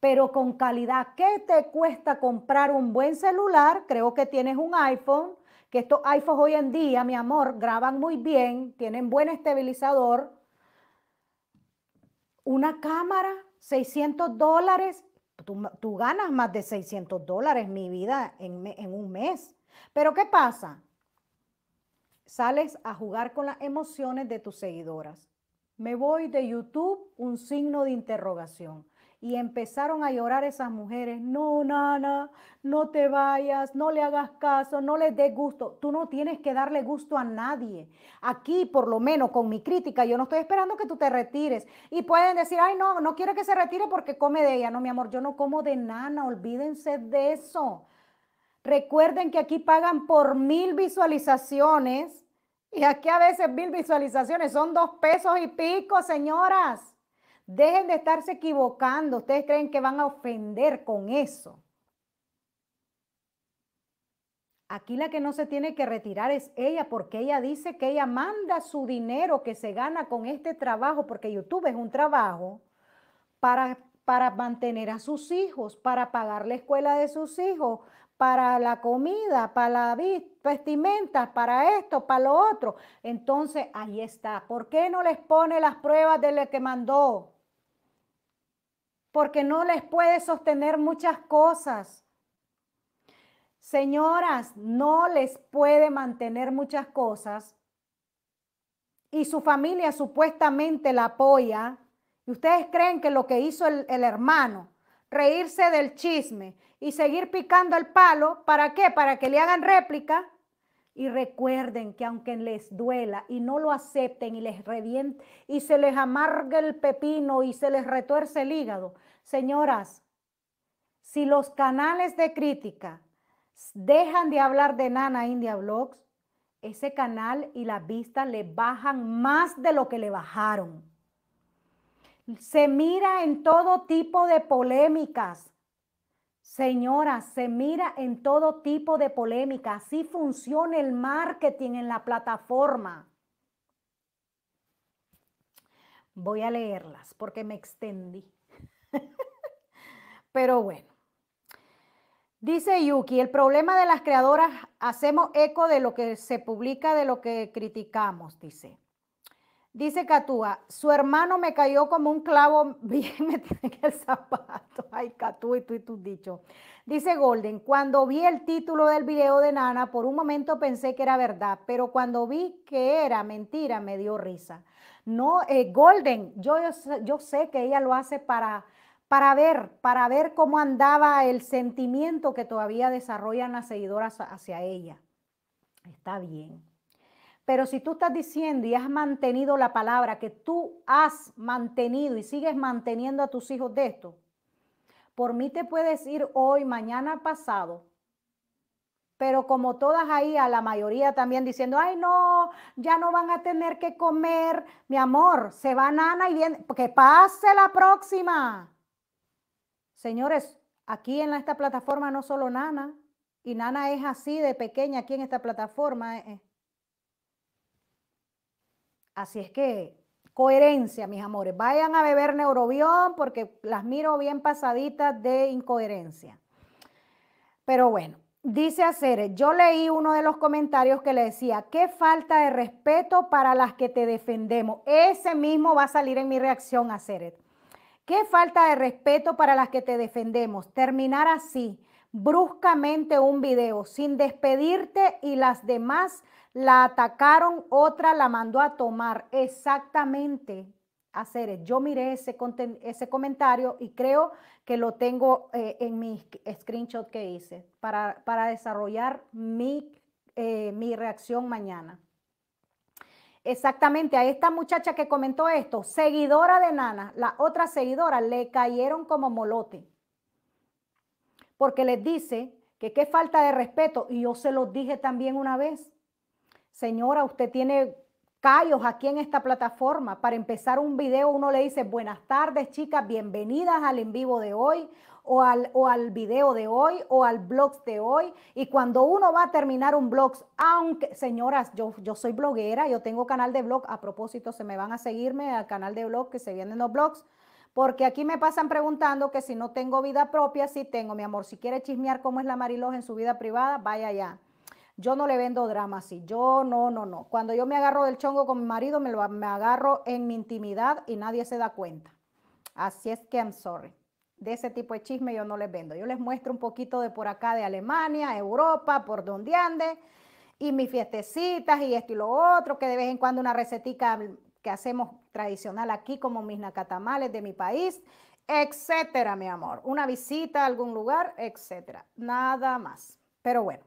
pero con calidad. ¿Qué te cuesta comprar un buen celular? Creo que tienes un iPhone, que estos iPhones hoy en día, mi amor, graban muy bien, tienen buen estabilizador una cámara, 600 dólares, tú, ganas más de 600 dólares mi vida en, en un mes. Pero ¿qué pasa? Sales a jugar con las emociones de tus seguidoras. Me voy de YouTube, un signo de interrogación. Y empezaron a llorar esas mujeres, no, nana, no te vayas, no le hagas caso, no le des gusto. Tú no tienes que darle gusto a nadie. Aquí, por lo menos con mi crítica, yo no estoy esperando que tú te retires. Y pueden decir, ay, no, no quiero que se retire porque come de ella. No, mi amor, yo no como de nana, olvídense de eso. Recuerden que aquí pagan por mil visualizaciones y aquí a veces mil visualizaciones son dos pesos y pico, señoras. Dejen de estarse equivocando. Ustedes creen que van a ofender con eso. Aquí la que no se tiene que retirar es ella, porque ella dice que ella manda su dinero que se gana con este trabajo, porque YouTube es un trabajo, para, para mantener a sus hijos, para pagar la escuela de sus hijos, para la comida, para la vestimenta, para esto, para lo otro. Entonces, ahí está. ¿Por qué no les pone las pruebas de lo que mandó? porque no les puede sostener muchas cosas. Señoras, no les puede mantener muchas cosas y su familia supuestamente la apoya. Y ustedes creen que lo que hizo el, el hermano, reírse del chisme y seguir picando el palo, ¿para qué? Para que le hagan réplica y recuerden que aunque les duela y no lo acepten y les reviente y se les amarga el pepino y se les retuerce el hígado, señoras, si los canales de crítica dejan de hablar de Nana India Blogs, ese canal y la vista le bajan más de lo que le bajaron. Se mira en todo tipo de polémicas, Señora, se mira en todo tipo de polémica. Así funciona el marketing en la plataforma. Voy a leerlas porque me extendí. Pero bueno. Dice Yuki, el problema de las creadoras, hacemos eco de lo que se publica, de lo que criticamos, dice. Dice Catúa, su hermano me cayó como un clavo bien metido en el zapato. Ay, Catúa, y tú y tus dicho. Dice Golden, cuando vi el título del video de Nana, por un momento pensé que era verdad, pero cuando vi que era mentira, me dio risa. No, eh, Golden, yo, yo sé que ella lo hace para, para ver, para ver cómo andaba el sentimiento que todavía desarrollan las seguidoras hacia ella. Está bien. Pero si tú estás diciendo y has mantenido la palabra que tú has mantenido y sigues manteniendo a tus hijos de esto, por mí te puedes ir hoy, mañana, pasado, pero como todas ahí, a la mayoría también diciendo, ay no, ya no van a tener que comer, mi amor, se va Nana y viene, que pase la próxima. Señores, aquí en esta plataforma no solo Nana, y Nana es así de pequeña aquí en esta plataforma. Eh, eh. Así es que coherencia, mis amores. Vayan a beber neurobión porque las miro bien pasaditas de incoherencia. Pero bueno, dice Aceret, yo leí uno de los comentarios que le decía, qué falta de respeto para las que te defendemos. Ese mismo va a salir en mi reacción, Aceret. Qué falta de respeto para las que te defendemos. Terminar así, bruscamente un video, sin despedirte y las demás la atacaron, otra la mandó a tomar. Exactamente, hacer. Yo miré ese, ese comentario y creo que lo tengo eh, en mi screenshot que hice para, desarrollar mi, eh, mi reacción mañana. Exactamente, a esta muchacha que comentó esto, seguidora de Nana, la otra seguidora, le cayeron como molote. Porque les dice que qué falta de respeto, y yo se los dije también una vez, Señora, usted tiene callos aquí en esta plataforma. Para empezar un video, uno le dice, buenas tardes chicas, bienvenidas al en vivo de hoy. O al, o al video de hoy o al blog de hoy. Y cuando uno va a terminar un blog, aunque, señoras, yo, yo soy bloguera, yo tengo canal de blog, a propósito, se me van a seguirme al canal de blog que se vienen los blogs, porque aquí me pasan preguntando que si no tengo vida propia, sí tengo, mi amor, si quiere chismear cómo es la mariloja en su vida privada, vaya allá. Yo no le vendo drama así, yo no, no, no. Cuando yo me agarro del chongo con mi marido, me, lo, me agarro en mi intimidad y nadie se da cuenta. Así es que I'm sorry. De ese tipo de chisme yo no les vendo. Yo les muestro un poquito de por acá de Alemania, Europa, por donde ande, y mis fiestecitas y esto y lo otro, que de vez en cuando una recetica que hacemos tradicional aquí, como mis nacatamales de mi país, etcétera, mi amor. Una visita a algún lugar, etcétera. Nada más. Pero bueno,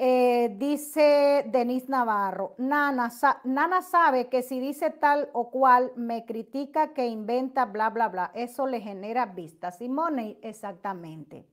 eh, dice Denise Navarro, Nana, Nana sabe que si dice tal o cual, me critica que inventa, bla, bla, bla. Eso le genera vistas. Simone, exactamente.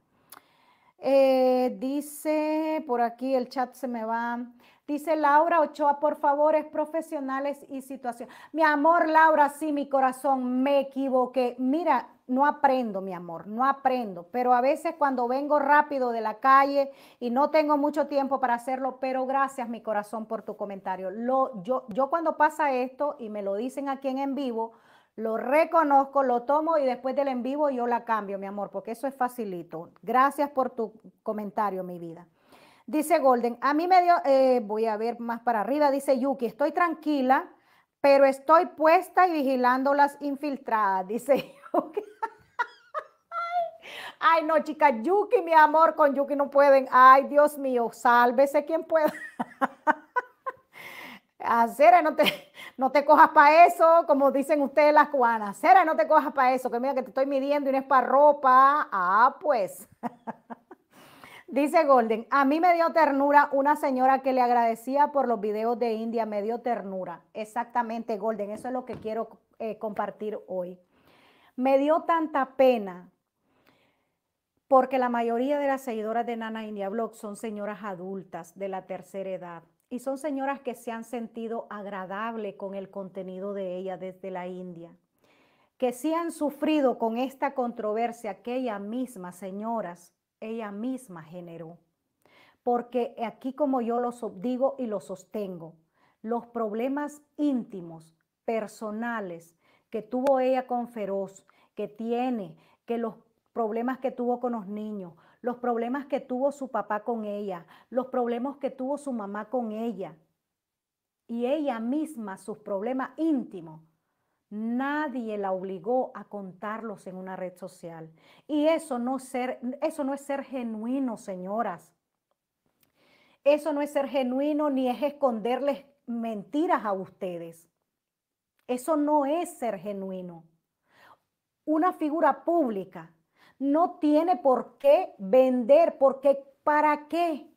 Eh, dice, por aquí el chat se me va. Dice Laura Ochoa, por favor, es profesionales y situación. Mi amor, Laura, sí, mi corazón, me equivoqué. Mira, no aprendo, mi amor, no aprendo. Pero a veces cuando vengo rápido de la calle y no tengo mucho tiempo para hacerlo, pero gracias mi corazón por tu comentario. Lo, yo, yo cuando pasa esto y me lo dicen aquí en en vivo, lo reconozco, lo tomo y después del en vivo yo la cambio, mi amor, porque eso es facilito. Gracias por tu comentario, mi vida. Dice Golden, a mí me dio, eh, voy a ver más para arriba, dice Yuki, estoy tranquila pero estoy puesta y vigilando las infiltradas, dice. Ay, no, chica, Yuki, mi amor, con Yuki no pueden. Ay, Dios mío, sálvese quien pueda. Ah, Cera, no te, no te cojas para eso, como dicen ustedes las cubanas. Cera, no te cojas para eso, que mira que te estoy midiendo y no es para ropa. Ah, pues. Dice Golden, a mí me dio ternura una señora que le agradecía por los videos de India, me dio ternura. Exactamente, Golden, eso es lo que quiero eh, compartir hoy. Me dio tanta pena porque la mayoría de las seguidoras de Nana India Blog son señoras adultas de la tercera edad y son señoras que se han sentido agradable con el contenido de ella desde la India, que sí han sufrido con esta controversia que misma, mismas, señoras, ella misma generó. Porque aquí como yo lo digo y lo sostengo, los problemas íntimos, personales, que tuvo ella con Feroz, que tiene, que los problemas que tuvo con los niños, los problemas que tuvo su papá con ella, los problemas que tuvo su mamá con ella, y ella misma sus problemas íntimos, Nadie la obligó a contarlos en una red social. Y eso no, ser, eso no es ser genuino, señoras. Eso no es ser genuino ni es esconderles mentiras a ustedes. Eso no es ser genuino. Una figura pública no tiene por qué vender, porque ¿para qué?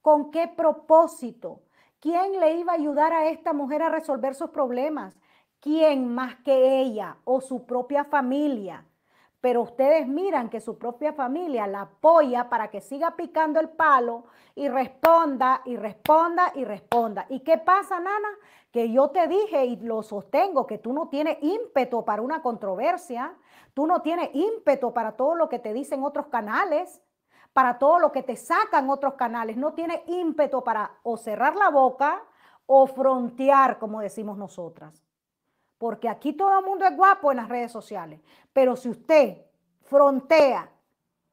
¿Con qué propósito? ¿Quién le iba a ayudar a esta mujer a resolver sus problemas? ¿quién más que ella o su propia familia? Pero ustedes miran que su propia familia la apoya para que siga picando el palo y responda y responda y responda. ¿Y qué pasa, Nana? Que yo te dije y lo sostengo, que tú no tienes ímpetu para una controversia, tú no tienes ímpetu para todo lo que te dicen otros canales para todo lo que te sacan otros canales. No tienes ímpetu para o cerrar la boca o frontear, como decimos nosotras porque aquí todo el mundo es guapo en las redes sociales, pero si usted frontea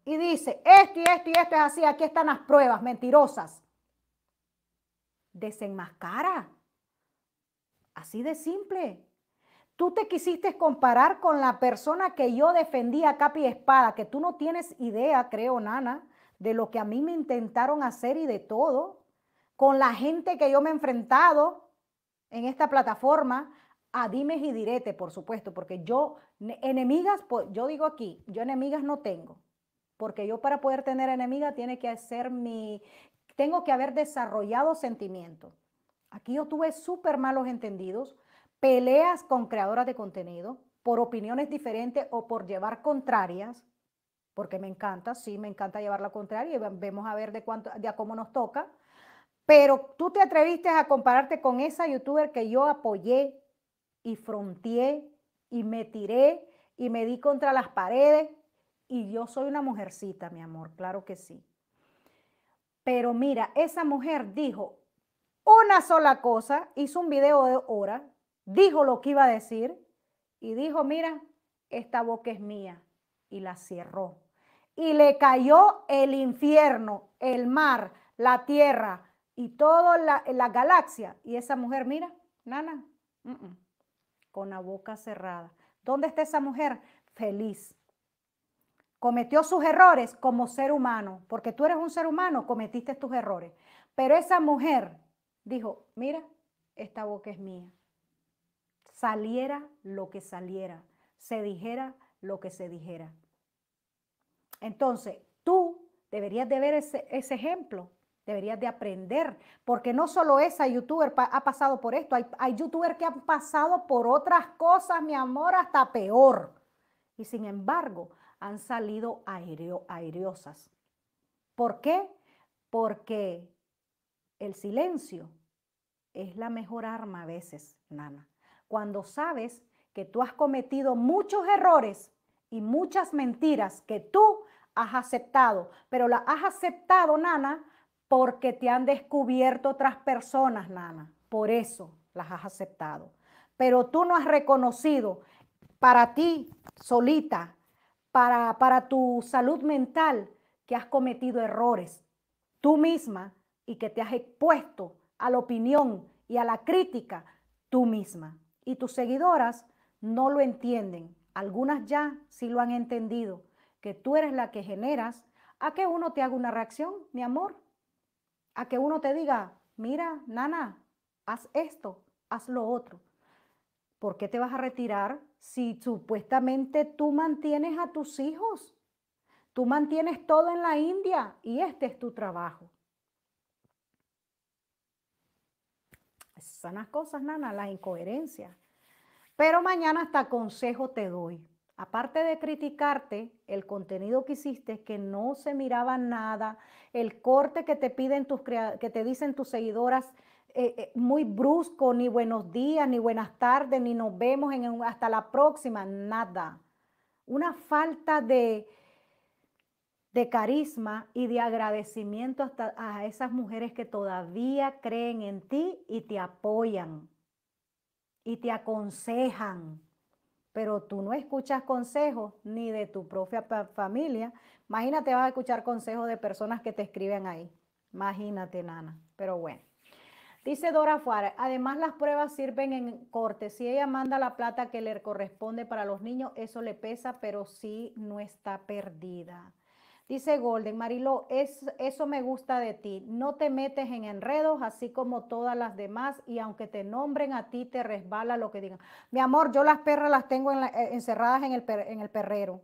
y dice, esto y esto y esto es así, aquí están las pruebas mentirosas, desenmascara. Así de simple. Tú te quisiste comparar con la persona que yo defendía a capa y espada, que tú no tienes idea, creo, Nana, de lo que a mí me intentaron hacer y de todo, con la gente que yo me he enfrentado en esta plataforma, a dimes y direte, por supuesto, porque yo enemigas, yo digo aquí, yo enemigas no tengo, porque yo para poder tener enemiga tiene que ser mi, tengo que haber desarrollado sentimiento. Aquí yo tuve súper malos entendidos, peleas con creadoras de contenido por opiniones diferentes o por llevar contrarias, porque me encanta, sí, me encanta llevar la contraria y vemos a ver de, cuánto, de a cómo nos toca. Pero tú te atreviste a compararte con esa youtuber que yo apoyé y fronteé y me tiré y me di contra las paredes y yo soy una mujercita, mi amor, claro que sí. Pero mira, esa mujer dijo una sola cosa, hizo un video de hora, dijo lo que iba a decir y dijo, mira, esta boca es mía y la cerró. Y le cayó el infierno, el mar, la tierra y toda la, galaxia. Y esa mujer, mira, nana, mm, mm" con la boca cerrada. ¿Dónde está esa mujer? Feliz. Cometió sus errores como ser humano, porque tú eres un ser humano, cometiste tus errores. Pero esa mujer dijo, mira, esta boca es mía. Saliera lo que saliera, se dijera lo que se dijera. Entonces, tú deberías de ver ese, ese ejemplo Deberías de aprender, porque no solo esa youtuber ha pasado por esto, hay, youtubers que han pasado por otras cosas, mi amor, hasta peor. Y sin embargo, han salido aereo aereosas. ¿Por qué? Porque el silencio es la mejor arma a veces, nana. Cuando sabes que tú has cometido muchos errores y muchas mentiras que tú has aceptado, pero las has aceptado, nana, porque te han descubierto otras personas, Nana. Por eso las has aceptado. Pero tú no has reconocido para ti solita, para, para tu salud mental, que has cometido errores tú misma y que te has expuesto a la opinión y a la crítica tú misma. Y tus seguidoras no lo entienden. Algunas ya sí lo han entendido, que tú eres la que generas a que uno te haga una reacción, mi amor, a que uno te diga, mira, nana, haz esto, haz lo otro. ¿Por qué te vas a retirar si supuestamente tú mantienes a tus hijos? Tú mantienes todo en la India y este es tu trabajo. Esas son las cosas, nana, las incoherencias. Pero mañana hasta consejo te doy. Aparte de criticarte el contenido que hiciste, que no se miraba nada, el corte que te piden tus que te dicen tus seguidoras eh, eh, muy brusco, ni buenos días, ni buenas tardes, ni nos vemos hasta la próxima, nada. Una falta de, de carisma y de agradecimiento a esas mujeres que todavía creen en ti y te apoyan y te aconsejan pero tú no escuchas consejos ni de tu propia familia. Imagínate, vas a escuchar consejos de personas que te escriben ahí. Imagínate, nana. Pero bueno. Dice Dora Fuárez, además las pruebas sirven en corte. Si ella manda la plata que le corresponde para los niños, eso le pesa, pero sí no está perdida. Dice Golden, Marilo es, eso me gusta de ti. No te metes en enredos, así como todas las demás, y aunque te nombren a ti, te resbala lo que digan. Mi amor, yo las perras las tengo eh, encerradas en el, en el perrero.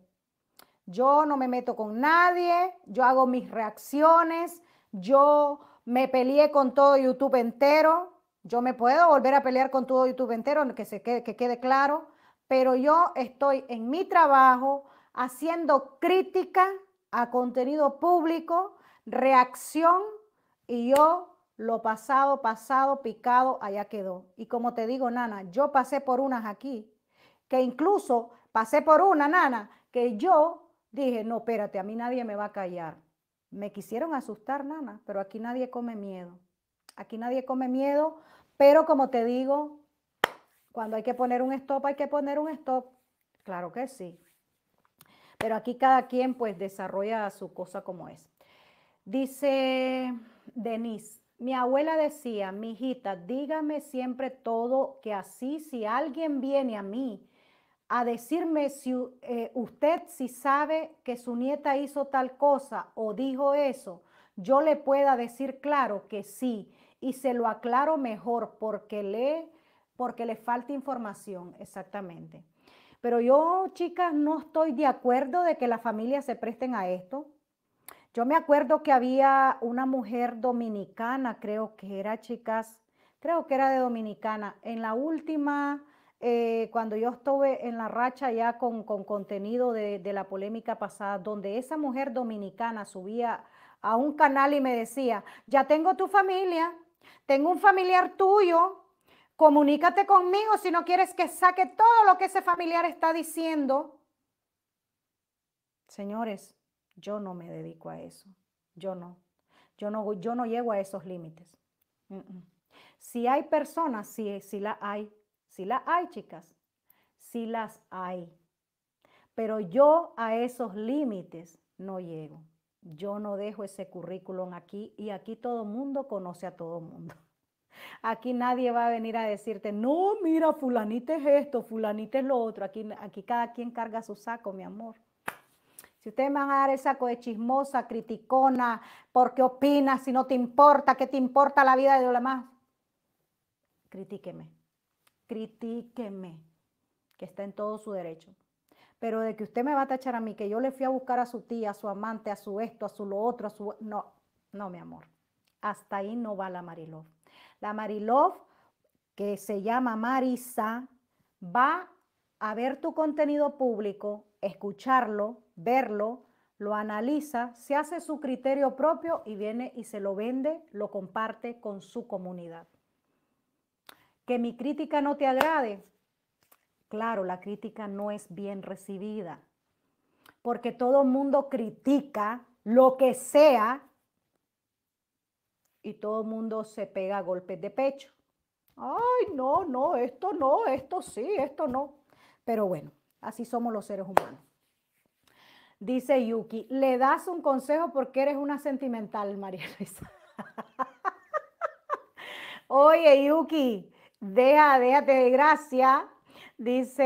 Yo no me meto con nadie, yo hago mis reacciones, yo me peleé con todo YouTube entero. Yo me puedo volver a pelear con todo YouTube entero, que, se quede, que quede claro, pero yo estoy en mi trabajo haciendo crítica a contenido público, reacción y yo lo pasado, pasado, picado, allá quedó. Y como te digo, nana, yo pasé por unas aquí, que incluso pasé por una, nana, que yo dije, no, espérate, a mí nadie me va a callar. Me quisieron asustar, nana, pero aquí nadie come miedo. Aquí nadie come miedo, pero como te digo, cuando hay que poner un stop, hay que poner un stop. Claro que sí. Pero aquí cada quien pues desarrolla su cosa como es. Dice Denise, mi abuela decía, mi hijita, dígame siempre todo que así si alguien viene a mí a decirme si eh, usted si sabe que su nieta hizo tal cosa o dijo eso, yo le pueda decir claro que sí y se lo aclaro mejor porque le porque le falta información, exactamente. Pero yo, chicas, no estoy de acuerdo de que las familias se presten a esto. Yo me acuerdo que había una mujer dominicana, creo que era, chicas, creo que era de dominicana, en la última, eh, cuando yo estuve en la racha ya con, con contenido de, de la polémica pasada, donde esa mujer dominicana subía a un canal y me decía, ya tengo tu familia, tengo un familiar tuyo Comunícate conmigo si no quieres que saque todo lo que ese familiar está diciendo. Señores, yo no me dedico a eso. Yo no. Yo no, yo no llego a esos límites. Si hay personas, si si la hay. Si la hay, chicas. Si las hay. Pero yo a esos límites no llego. Yo no dejo ese currículum aquí y aquí todo mundo conoce a todo mundo. Aquí nadie va a venir a decirte, no, mira, fulanita es esto, fulanita es lo otro. Aquí, aquí cada quien carga su saco, mi amor. Si ustedes me van a dar el saco de chismosa, criticona, porque opinas, si no te importa, ¿qué te importa la vida de los demás? Critíqueme, critíqueme, que está en todo su derecho. Pero de que usted me va a tachar a mí, que yo le fui a buscar a su tía, a su amante, a su esto, a su lo otro, a su... No, no, mi amor. Hasta ahí no va la Mariló. La Marilov, que se llama Marisa, va a ver tu contenido público, escucharlo, verlo, lo analiza, se hace su criterio propio y viene y se lo vende, lo comparte con su comunidad. Que mi crítica no te agrade. Claro, la crítica no es bien recibida, porque todo mundo critica lo que sea y todo el mundo se pega a golpes de pecho. Ay, no, no, esto no, esto sí, esto no. Pero bueno, así somos los seres humanos. Dice Yuki, le das un consejo porque eres una sentimental, María Luisa. Oye, Yuki, deja, déjate de gracia. Dice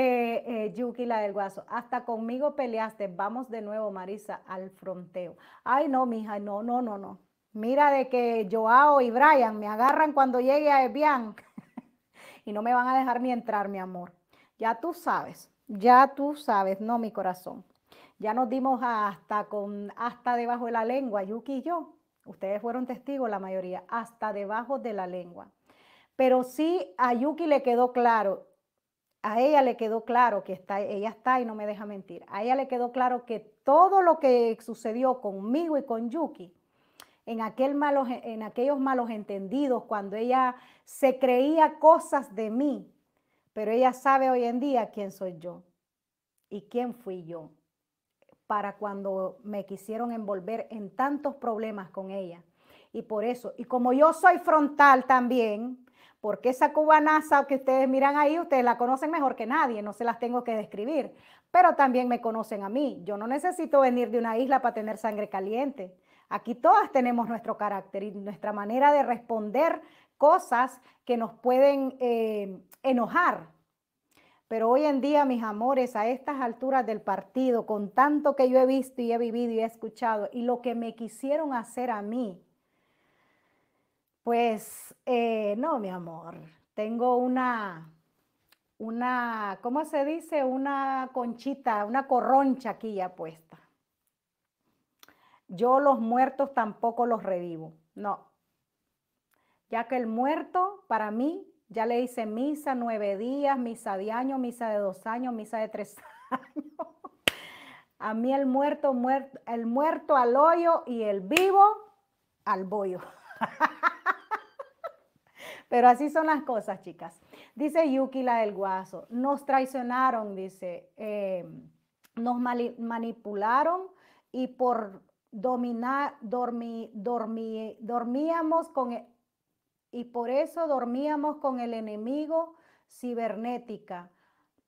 eh, Yuki, la del guaso, hasta conmigo peleaste, vamos de nuevo, Marisa, al fronteo. Ay, no, mija, no, no, no, no mira de que Joao y Brian me agarran cuando llegue a Evian y no me van a dejar ni entrar, mi amor. Ya tú sabes, ya tú sabes, no mi corazón. Ya nos dimos hasta con hasta debajo de la lengua, Yuki y yo. Ustedes fueron testigos la mayoría, hasta debajo de la lengua. Pero sí a Yuki le quedó claro, a ella le quedó claro que está, ella está y no me deja mentir. A ella le quedó claro que todo lo que sucedió conmigo y con Yuki en, aquel en aquellos malos entendidos, cuando ella se creía cosas de mí, pero ella sabe hoy en día quién soy yo y quién fui yo para cuando me quisieron envolver en tantos problemas con ella. Y por eso, y como yo soy frontal también, porque esa cubanaza que ustedes miran ahí, ustedes la conocen mejor que nadie, no se las tengo que describir, pero también me conocen a mí. Yo no necesito venir de una isla para tener sangre caliente. Aquí todas tenemos nuestro carácter y nuestra manera de responder cosas que nos pueden eh, enojar. Pero hoy en día, mis amores, a estas alturas del partido, con tanto que yo he visto y he vivido y he escuchado, y lo que me quisieron hacer a mí, pues eh, no, mi amor, tengo una, una, ¿cómo se dice? Una conchita, una corroncha aquí ya puesta. Yo los muertos tampoco los revivo, no. Ya que el muerto para mí, ya le hice misa nueve días, misa de año, misa de dos años, misa de tres años. A mí el muerto, muerto el muerto al hoyo y el vivo al bollo. Pero así son las cosas, chicas. Dice Yuki, la del guaso, nos traicionaron, dice, em, nos manipularon y por dominar, dormi, dormi, dormíamos con, e, y por eso dormíamos con el enemigo cibernética.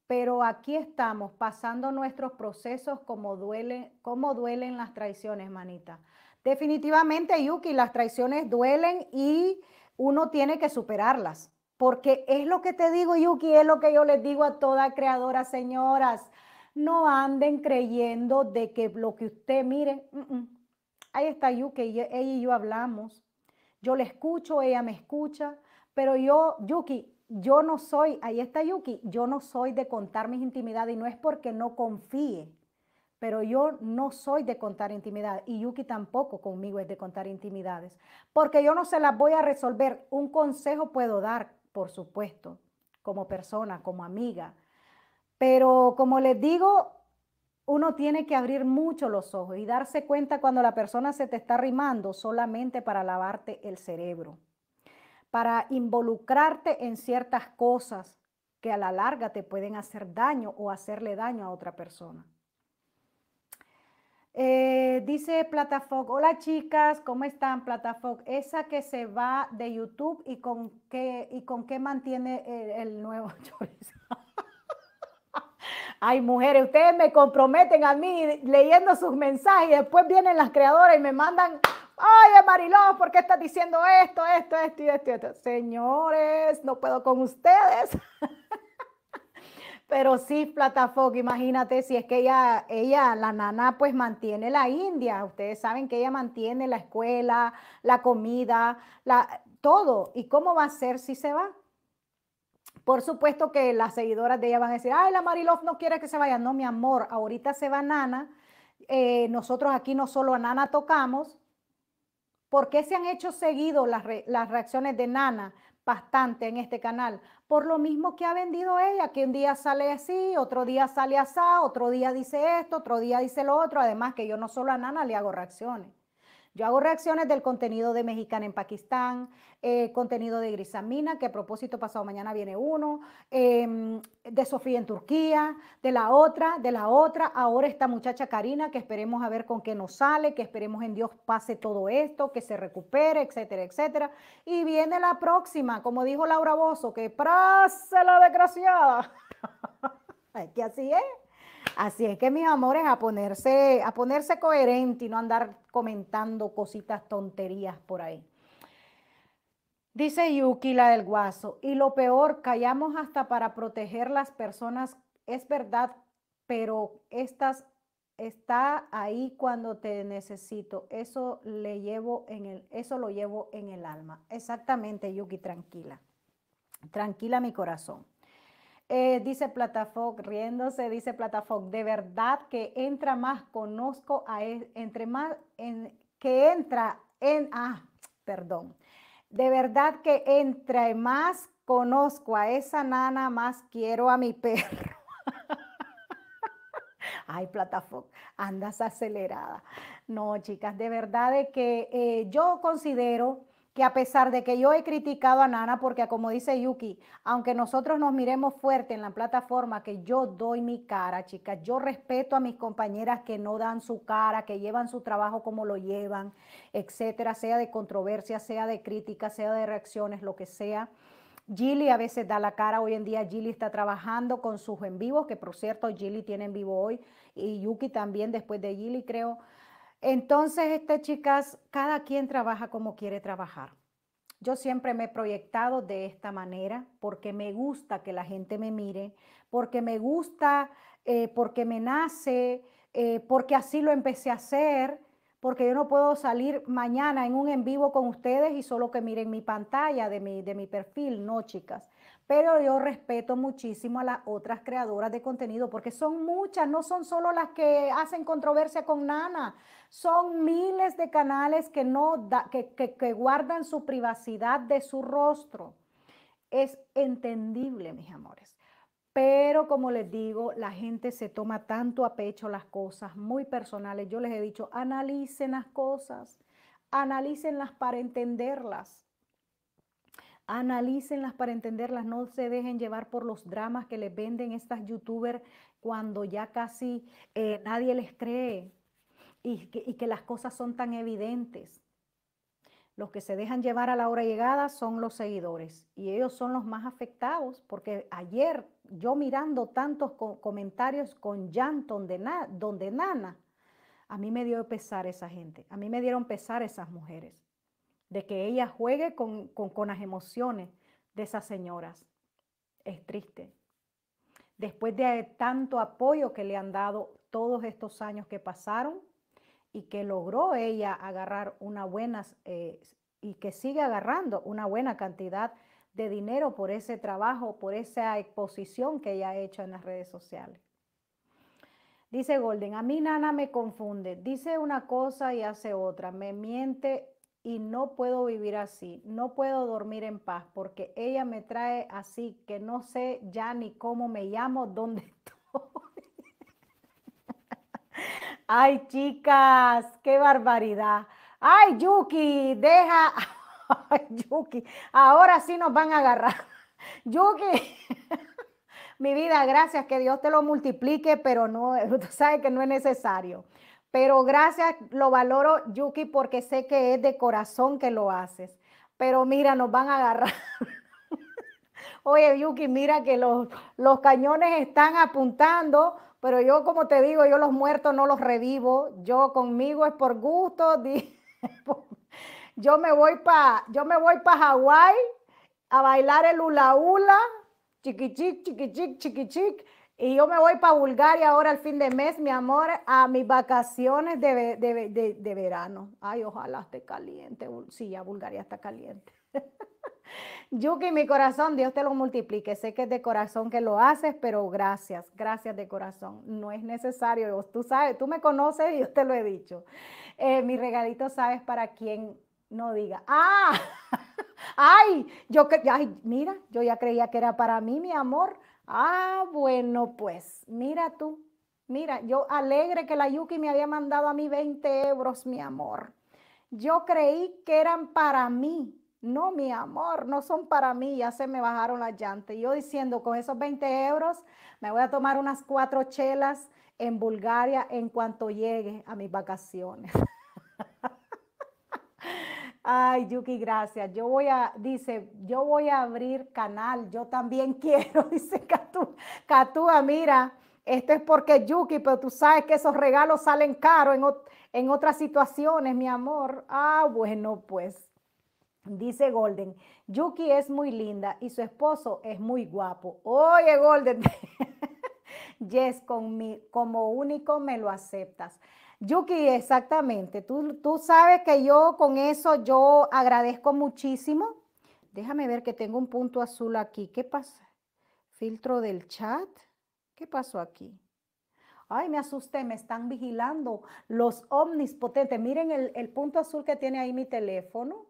Pero aquí estamos pasando nuestros procesos como duelen, como duelen las traiciones, manita. Definitivamente, Yuki, las traiciones duelen y uno tiene que superarlas. Porque es lo que te digo, Yuki, es lo que yo les digo a toda creadora, señoras. No anden creyendo de que lo que usted mire, mm, mm, Ahí está Yuki, ella, y yo hablamos. Yo la escucho, ella me escucha, pero yo, Yuki, yo no soy, ahí está Yuki, yo no soy de contar mis intimidades y no es porque no confíe, pero yo no soy de contar intimidades y Yuki tampoco conmigo es de contar intimidades, porque yo no se las voy a resolver. Un consejo puedo dar, por supuesto, como persona, como amiga, pero como les digo, uno tiene que abrir mucho los ojos y darse cuenta cuando la persona se te está rimando solamente para lavarte el cerebro, para involucrarte en ciertas cosas que a la larga te pueden hacer daño o hacerle daño a otra persona. Eh, dice Platafoc, hola chicas, ¿cómo están Platafoc? Esa que se va de YouTube y con qué, y con mantiene el, el nuevo chorizo. Ay, mujeres, ustedes me comprometen a mí leyendo sus mensajes y después vienen las creadoras y me mandan, oye, Mariló, ¿por qué estás diciendo esto, esto, esto y esto, Señores, no puedo con ustedes. Pero sí, Platafoc, imagínate si es que ella, ella, la nana, pues mantiene la India. Ustedes saben que ella mantiene la escuela, la comida, la, todo. ¿Y cómo va a ser si se va? Por supuesto que las seguidoras de ella van a decir, ay, la Marilof no quiere que se vaya. No, mi amor, ahorita se va Nana. Eh, nosotros aquí no solo a Nana tocamos. ¿Por qué se han hecho seguido las, las reacciones de Nana? bastante en este canal, por lo mismo que ha vendido ella, que un día sale así, otro día sale así, otro día dice esto, otro día dice lo otro, además que yo no solo a Nana le hago reacciones. Yo hago reacciones del contenido de Mexicana en Pakistán, eh, contenido de Grisamina, que a propósito pasado mañana viene uno, em, de Sofía en Turquía, de la otra, de la otra, ahora esta muchacha Karina, que esperemos a ver con qué nos sale, que esperemos en Dios pase todo esto, que se recupere, etcétera, etcétera. Y viene la próxima, como dijo Laura Bozo, que prase la desgraciada. es que así es. Así es que mis amores, a ponerse, a ponerse coherente y no andar comentando cositas tonterías por ahí. Dice Yuki, la del guaso, y lo peor, callamos hasta para proteger las personas, es verdad, pero estas está ahí cuando te necesito. Eso le llevo en el, eso lo llevo en el alma. Exactamente, Yuki, tranquila. Tranquila mi corazón. Eh, dice Platafoc, riéndose, dice Platafoc, de verdad que entra más, conozco a él, e, entre más, en, que entra en, ah, perdón, de verdad que entre más conozco a esa nana, más quiero a mi perro. Ay, Platafoc, andas acelerada. No, chicas, de verdad es que eh, yo considero que a pesar de que yo he criticado a Nana, porque como dice Yuki, aunque nosotros nos miremos fuerte en la plataforma, que yo doy mi cara, chicas, yo respeto a mis compañeras que no dan su cara, que llevan su trabajo como lo llevan, etcétera, sea de controversia, sea de crítica, sea de reacciones, lo que sea. Gilly a veces da la cara, hoy en día Gilly está trabajando con sus en vivos, que por cierto Gilly tiene en vivo hoy, y Yuki también después de Gilly creo, entonces, este, chicas, cada quien trabaja como quiere trabajar. Yo siempre me he proyectado de esta manera porque me gusta que la gente me mire, porque me gusta, eh, porque me nace, eh, porque así lo empecé a hacer porque yo no puedo salir mañana en un en vivo con ustedes y solo que miren mi pantalla de mi, de mi perfil, no chicas. Pero yo respeto muchísimo a las otras creadoras de contenido, porque son muchas, no son solo las que hacen controversia con Nana, son miles de canales que, no que guardan su privacidad de su rostro. Es entendible, mis amores. Pero como les digo, la gente se toma tanto a pecho las cosas muy personales. Yo les he dicho, analicen las cosas, analícenlas para entenderlas. Analícenlas para entenderlas, no se dejen llevar por los dramas que les venden estas youtubers cuando ya casi eh, nadie les cree y que las cosas son tan evidentes. Los que se dejan llevar a la hora llegada son los seguidores y ellos son los más afectados porque ayer yo mirando tantos comentarios con llanto donde, na donde Nana, a mí me dio pesar esa gente, a mí me dieron pesar esas mujeres, de que ella juegue con, con, con las emociones de esas señoras. Es triste. Después de tanto apoyo que le han dado todos estos años que pasaron, y que logró ella agarrar una buena eh, y que sigue agarrando una buena cantidad de dinero por ese trabajo, por esa exposición que ella ha hecho en las redes sociales. Dice Golden, a mí Nana me confunde, dice una cosa y hace otra, me miente y no puedo vivir así, no puedo dormir en paz porque ella me trae así que no sé ya ni cómo me llamo, dónde estoy. Ay, chicas, qué barbaridad. Ay, Yuki, deja. Ay, Yuki, ahora sí nos van a agarrar. Yuki, mi vida, gracias, que Dios te lo multiplique, pero no, tú sabes que no es necesario. Pero gracias, lo valoro, Yuki, porque sé que es de corazón que lo haces. Pero mira, nos van a agarrar. Oye, Yuki, mira que los, los cañones están apuntando pero yo, como te digo, yo los muertos no los revivo. Yo conmigo es por gusto. Yo me voy para Hawái a bailar el hula hula, chiquichic, chiqui chiquichic. Y yo me voy para Bulgaria ahora al fin de mes, mi amor, a mis vacaciones de, de verano. Ay, ojalá esté caliente. Sí, ya Bulgaria está caliente. Yuki, mi corazón, Dios te lo multiplique. Sé que es de corazón que lo haces, pero gracias, gracias de corazón. No es necesario, tú sabes, tú me conoces y yo te lo he dicho. Eh, mi regalito, sabes para quién no diga, ah, ay, yo ay, mira, yo ya creía que era para mí, mi amor. Ah, bueno, pues, mira tú, mira, yo alegre que la Yuki me había mandado a mí 20 euros, mi amor. Yo creí que eran para mí, no, mi amor, no son para mí, ya se me bajaron las llantas. yo diciendo, con esos 20 euros me voy a tomar unas cuatro chelas en Bulgaria en cuanto llegue a mis vacaciones. Ay, Yuki, gracias. Yo voy a, dice, yo voy a abrir canal, yo también quiero, dice Katúa. Catúa, ah, mira, esto es porque Yuki, pero tú sabes que esos regalos salen caros en, en otras situaciones, mi amor. Ah, bueno, pues. Dice Golden, Yuki es muy linda y su esposo es muy guapo. Oye, Golden, Yes, con mi, como único me lo aceptas. Yuki, exactamente. Tú, tú sabes que yo con eso yo agradezco muchísimo. Déjame ver que tengo un punto azul aquí. ¿Qué pasa? Filtro del chat. ¿Qué pasó aquí? Ay, me asusté, me están vigilando los omnispotentes. Miren el punto azul que tiene ahí mi teléfono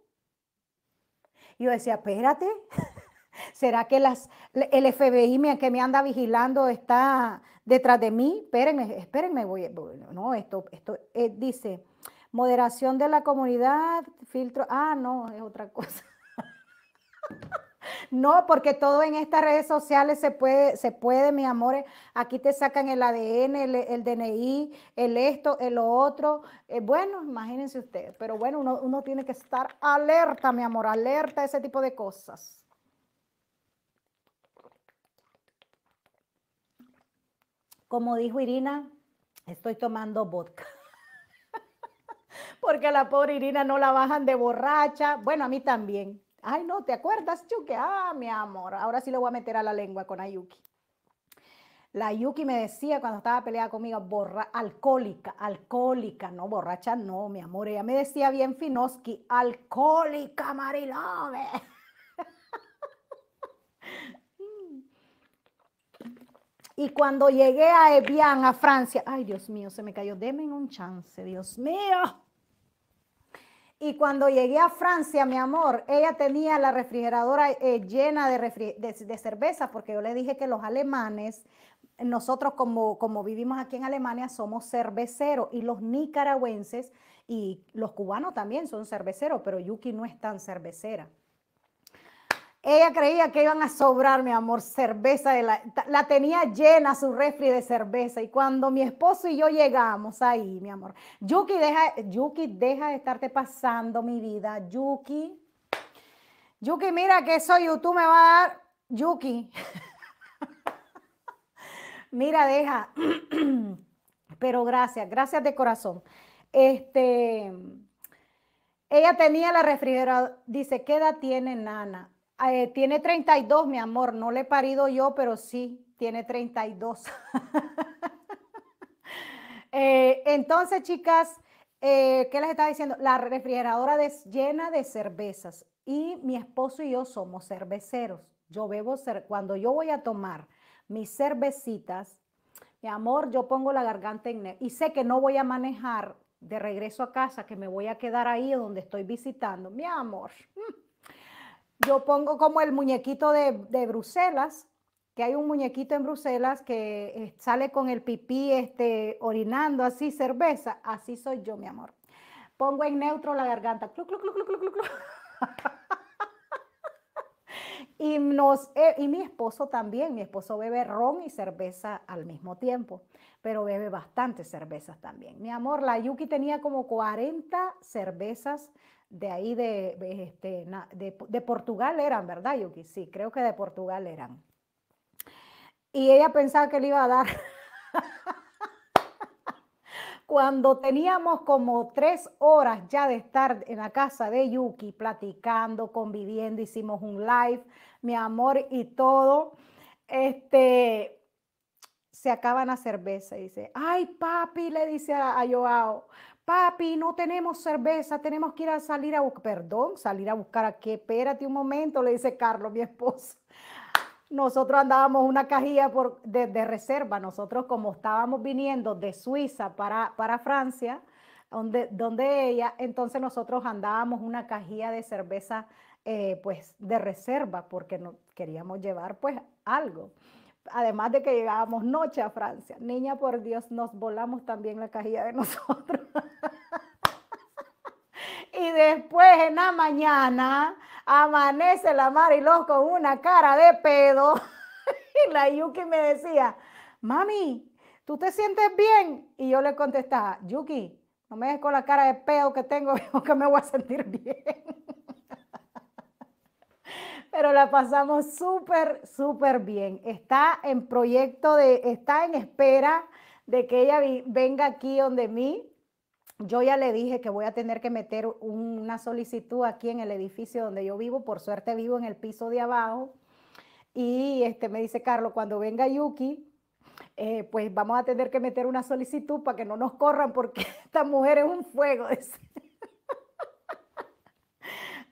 yo decía, espérate, ¿será que las, el FBI que me anda vigilando está detrás de mí? Espérenme, espérenme, voy, no, esto, esto eh, dice, moderación de la comunidad, filtro, ah, no, es otra cosa. No, porque todo en estas redes sociales se puede, se puede, mi amores. Aquí te sacan el ADN, el, DNI, el esto, el otro. Eh, bueno, imagínense ustedes. Pero bueno, uno, uno tiene que estar alerta, mi amor, alerta a ese tipo de cosas. Como dijo Irina, estoy tomando vodka porque a la pobre Irina no la bajan de borracha. Bueno, a mí también. Ay, no, ¿te acuerdas, Chuque? Ah, mi amor, ahora sí le voy a meter a la lengua con Ayuki. La Yuki me decía cuando estaba peleada conmigo, borra, alcohólica, alcohólica, no, borracha, no, mi amor. Ella me decía bien Finoski, alcohólica, Marilove. y cuando llegué a Evian, a Francia, ay Dios mío, se me cayó, deme un chance, Dios mío. Y cuando llegué a Francia, mi amor, ella tenía la refrigeradora eh, llena de, cerveza, porque yo le dije que los alemanes, nosotros como, como vivimos aquí en Alemania, somos cerveceros y los nicaragüenses y los cubanos también son cerveceros, pero Yuki no es tan cervecera. Ella creía que iban a sobrar, mi amor, cerveza. De la, la tenía llena su refri de cerveza. Y cuando mi esposo y yo llegamos ahí, mi amor, Yuki, deja, Yuki, deja de estarte pasando mi vida. Yuki, Yuki, mira que eso YouTube me va a dar. Yuki, mira, deja. Pero gracias, gracias de corazón. Este, ella tenía la refrigeradora. Dice, ¿qué edad tiene Nana? Eh, tiene 32, mi amor. No le he parido yo, pero sí, tiene 32. Eh, entonces, chicas, eh, ¿qué les estaba diciendo? La refrigeradora es llena de cervezas. Y mi esposo y yo somos cerveceros. Yo bebo, cerveza. cuando yo voy a tomar mis cervecitas, mi amor, yo pongo la garganta en... Y sé que no voy a manejar de regreso a casa, que me voy a quedar ahí donde estoy visitando. Mi amor. Mm yo pongo como el muñequito de, Bruselas, que hay un muñequito en Bruselas que eh, sale con el pipí este, orinando así cerveza. Así soy yo, mi amor. Pongo en neutro la garganta. y, y mi esposo también, mi esposo bebe ron y cerveza al mismo tiempo, pero bebe bastantes cervezas también. Mi amor, la Yuki tenía como 40 cervezas de ahí este, de, de, Portugal eran, ¿verdad, Yuki? Sí, creo que de Portugal eran. Y ella pensaba que le iba a dar. Cuando teníamos como tres horas ya de estar en la casa de Yuki, platicando, conviviendo, hicimos un live, mi amor y todo, este, se acaban la cerveza y dice, ay papi, le dice a, a Joao, papi, no tenemos cerveza, tenemos que ir a salir a buscar, perdón, salir a buscar a qué, espérate un momento, le dice Carlos, mi esposo. Nosotros andábamos una cajilla por, de, reserva, nosotros como estábamos viniendo de Suiza para, para Francia, donde, donde ella, entonces nosotros andábamos una cajilla de cerveza eh, pues de reserva porque no, queríamos llevar pues algo además de que llegábamos noche a Francia, niña, por Dios, nos volamos también la cajilla de nosotros. y después en la mañana amanece la Mariló con una cara de pedo. y la Yuki me decía, mami, ¿tú te sientes bien? Y yo le contestaba, Yuki, no me dejes con la cara de pedo que tengo, que me voy a sentir bien pero la pasamos súper, súper bien. Está en proyecto de, está en espera de que ella venga aquí donde mí. Yo ya le dije que voy a tener que meter una solicitud aquí en el edificio donde yo vivo. Por suerte vivo en el piso de abajo. Y este me dice Carlos, cuando venga Yuki, eh, pues vamos a tener que meter una solicitud para que no nos corran porque esta mujer es un fuego.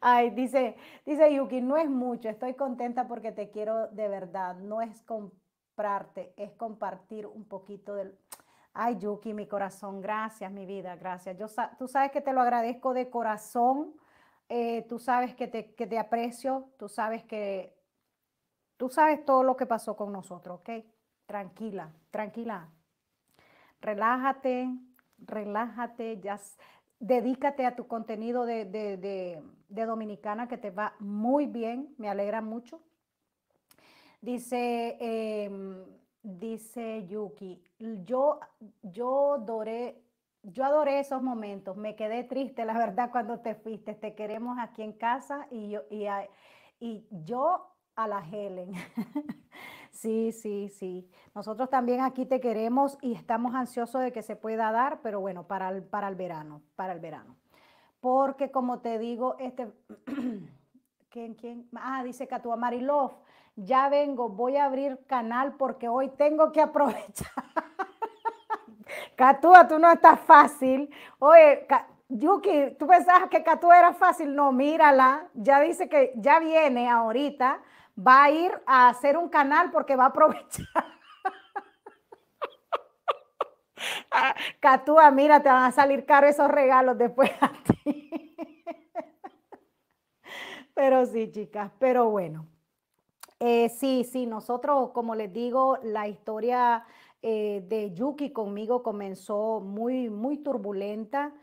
Ay, dice, dice Yuki, no es mucho, estoy contenta porque te quiero de verdad, no es comprarte, es compartir un poquito del... Ay, Yuki, mi corazón, gracias, mi vida, gracias. Yo, tú sabes que te lo agradezco de corazón, eh, tú sabes que te, que te aprecio, tú sabes que... Tú sabes todo lo que pasó con nosotros, ¿ok? Tranquila, tranquila. Relájate, relájate, ya Dedícate a tu contenido de, Dominicana que te va muy bien, me alegra mucho. Dice, em, dice Yuki, yo, yo adoré, yo adoré esos momentos, me quedé triste, la verdad, cuando te fuiste, te queremos aquí en casa y yo, y yo a la Helen. Sí, sí, sí. Nosotros también aquí te queremos y estamos ansiosos de que se pueda dar, pero bueno, para el, para el verano, para el verano. Porque como te digo, este... ¿Quién, quién? Ah, dice Katua Marilov, ya vengo, voy a abrir canal porque hoy tengo que aprovechar. Catúa, tú no estás fácil. Oye, Yuki, tú pensabas que Catúa era fácil. No, mírala. Ya dice que ya viene ahorita va a ir a hacer un canal porque va a aprovechar. Ah, Catúa, mira, te van a salir caros esos regalos después a ti. Pero sí, chicas, pero bueno. Eh, sí, sí, nosotros, como les digo, la historia eh, de Yuki conmigo comenzó muy, muy turbulenta.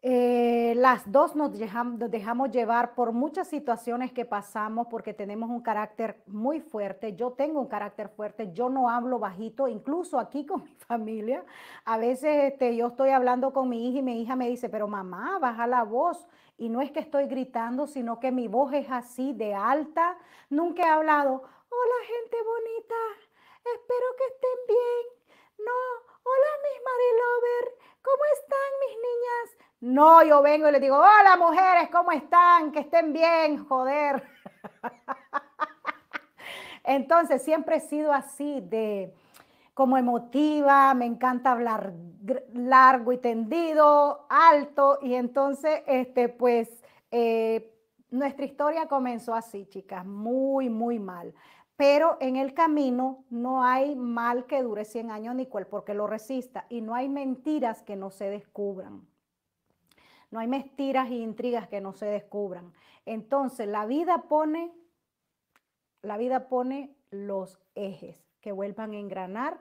Eh, las dos nos dejamos, llevar por muchas situaciones que pasamos porque tenemos un carácter muy fuerte. Yo tengo un carácter fuerte, yo no hablo bajito, incluso aquí con mi familia. A veces este, yo estoy hablando con mi hija y mi hija me dice, pero mamá, baja la voz. Y no es que estoy gritando, sino que mi voz es así de alta. Nunca he hablado, hola gente bonita, espero que estén bien. No, hola mis Marilover, ¿cómo están mis niñas? No, yo vengo y le digo, hola mujeres, ¿cómo están? Que estén bien, joder. Entonces, siempre he sido así de como emotiva, me encanta hablar largo y tendido, alto, y entonces, este, pues, eh, nuestra historia comenzó así, chicas, muy, muy mal. Pero en el camino no hay mal que dure 100 años ni cual, porque lo resista, y no hay mentiras que no se descubran no hay mentiras y e intrigas que no se descubran. Entonces, la vida pone, la vida pone los ejes que vuelvan a engranar.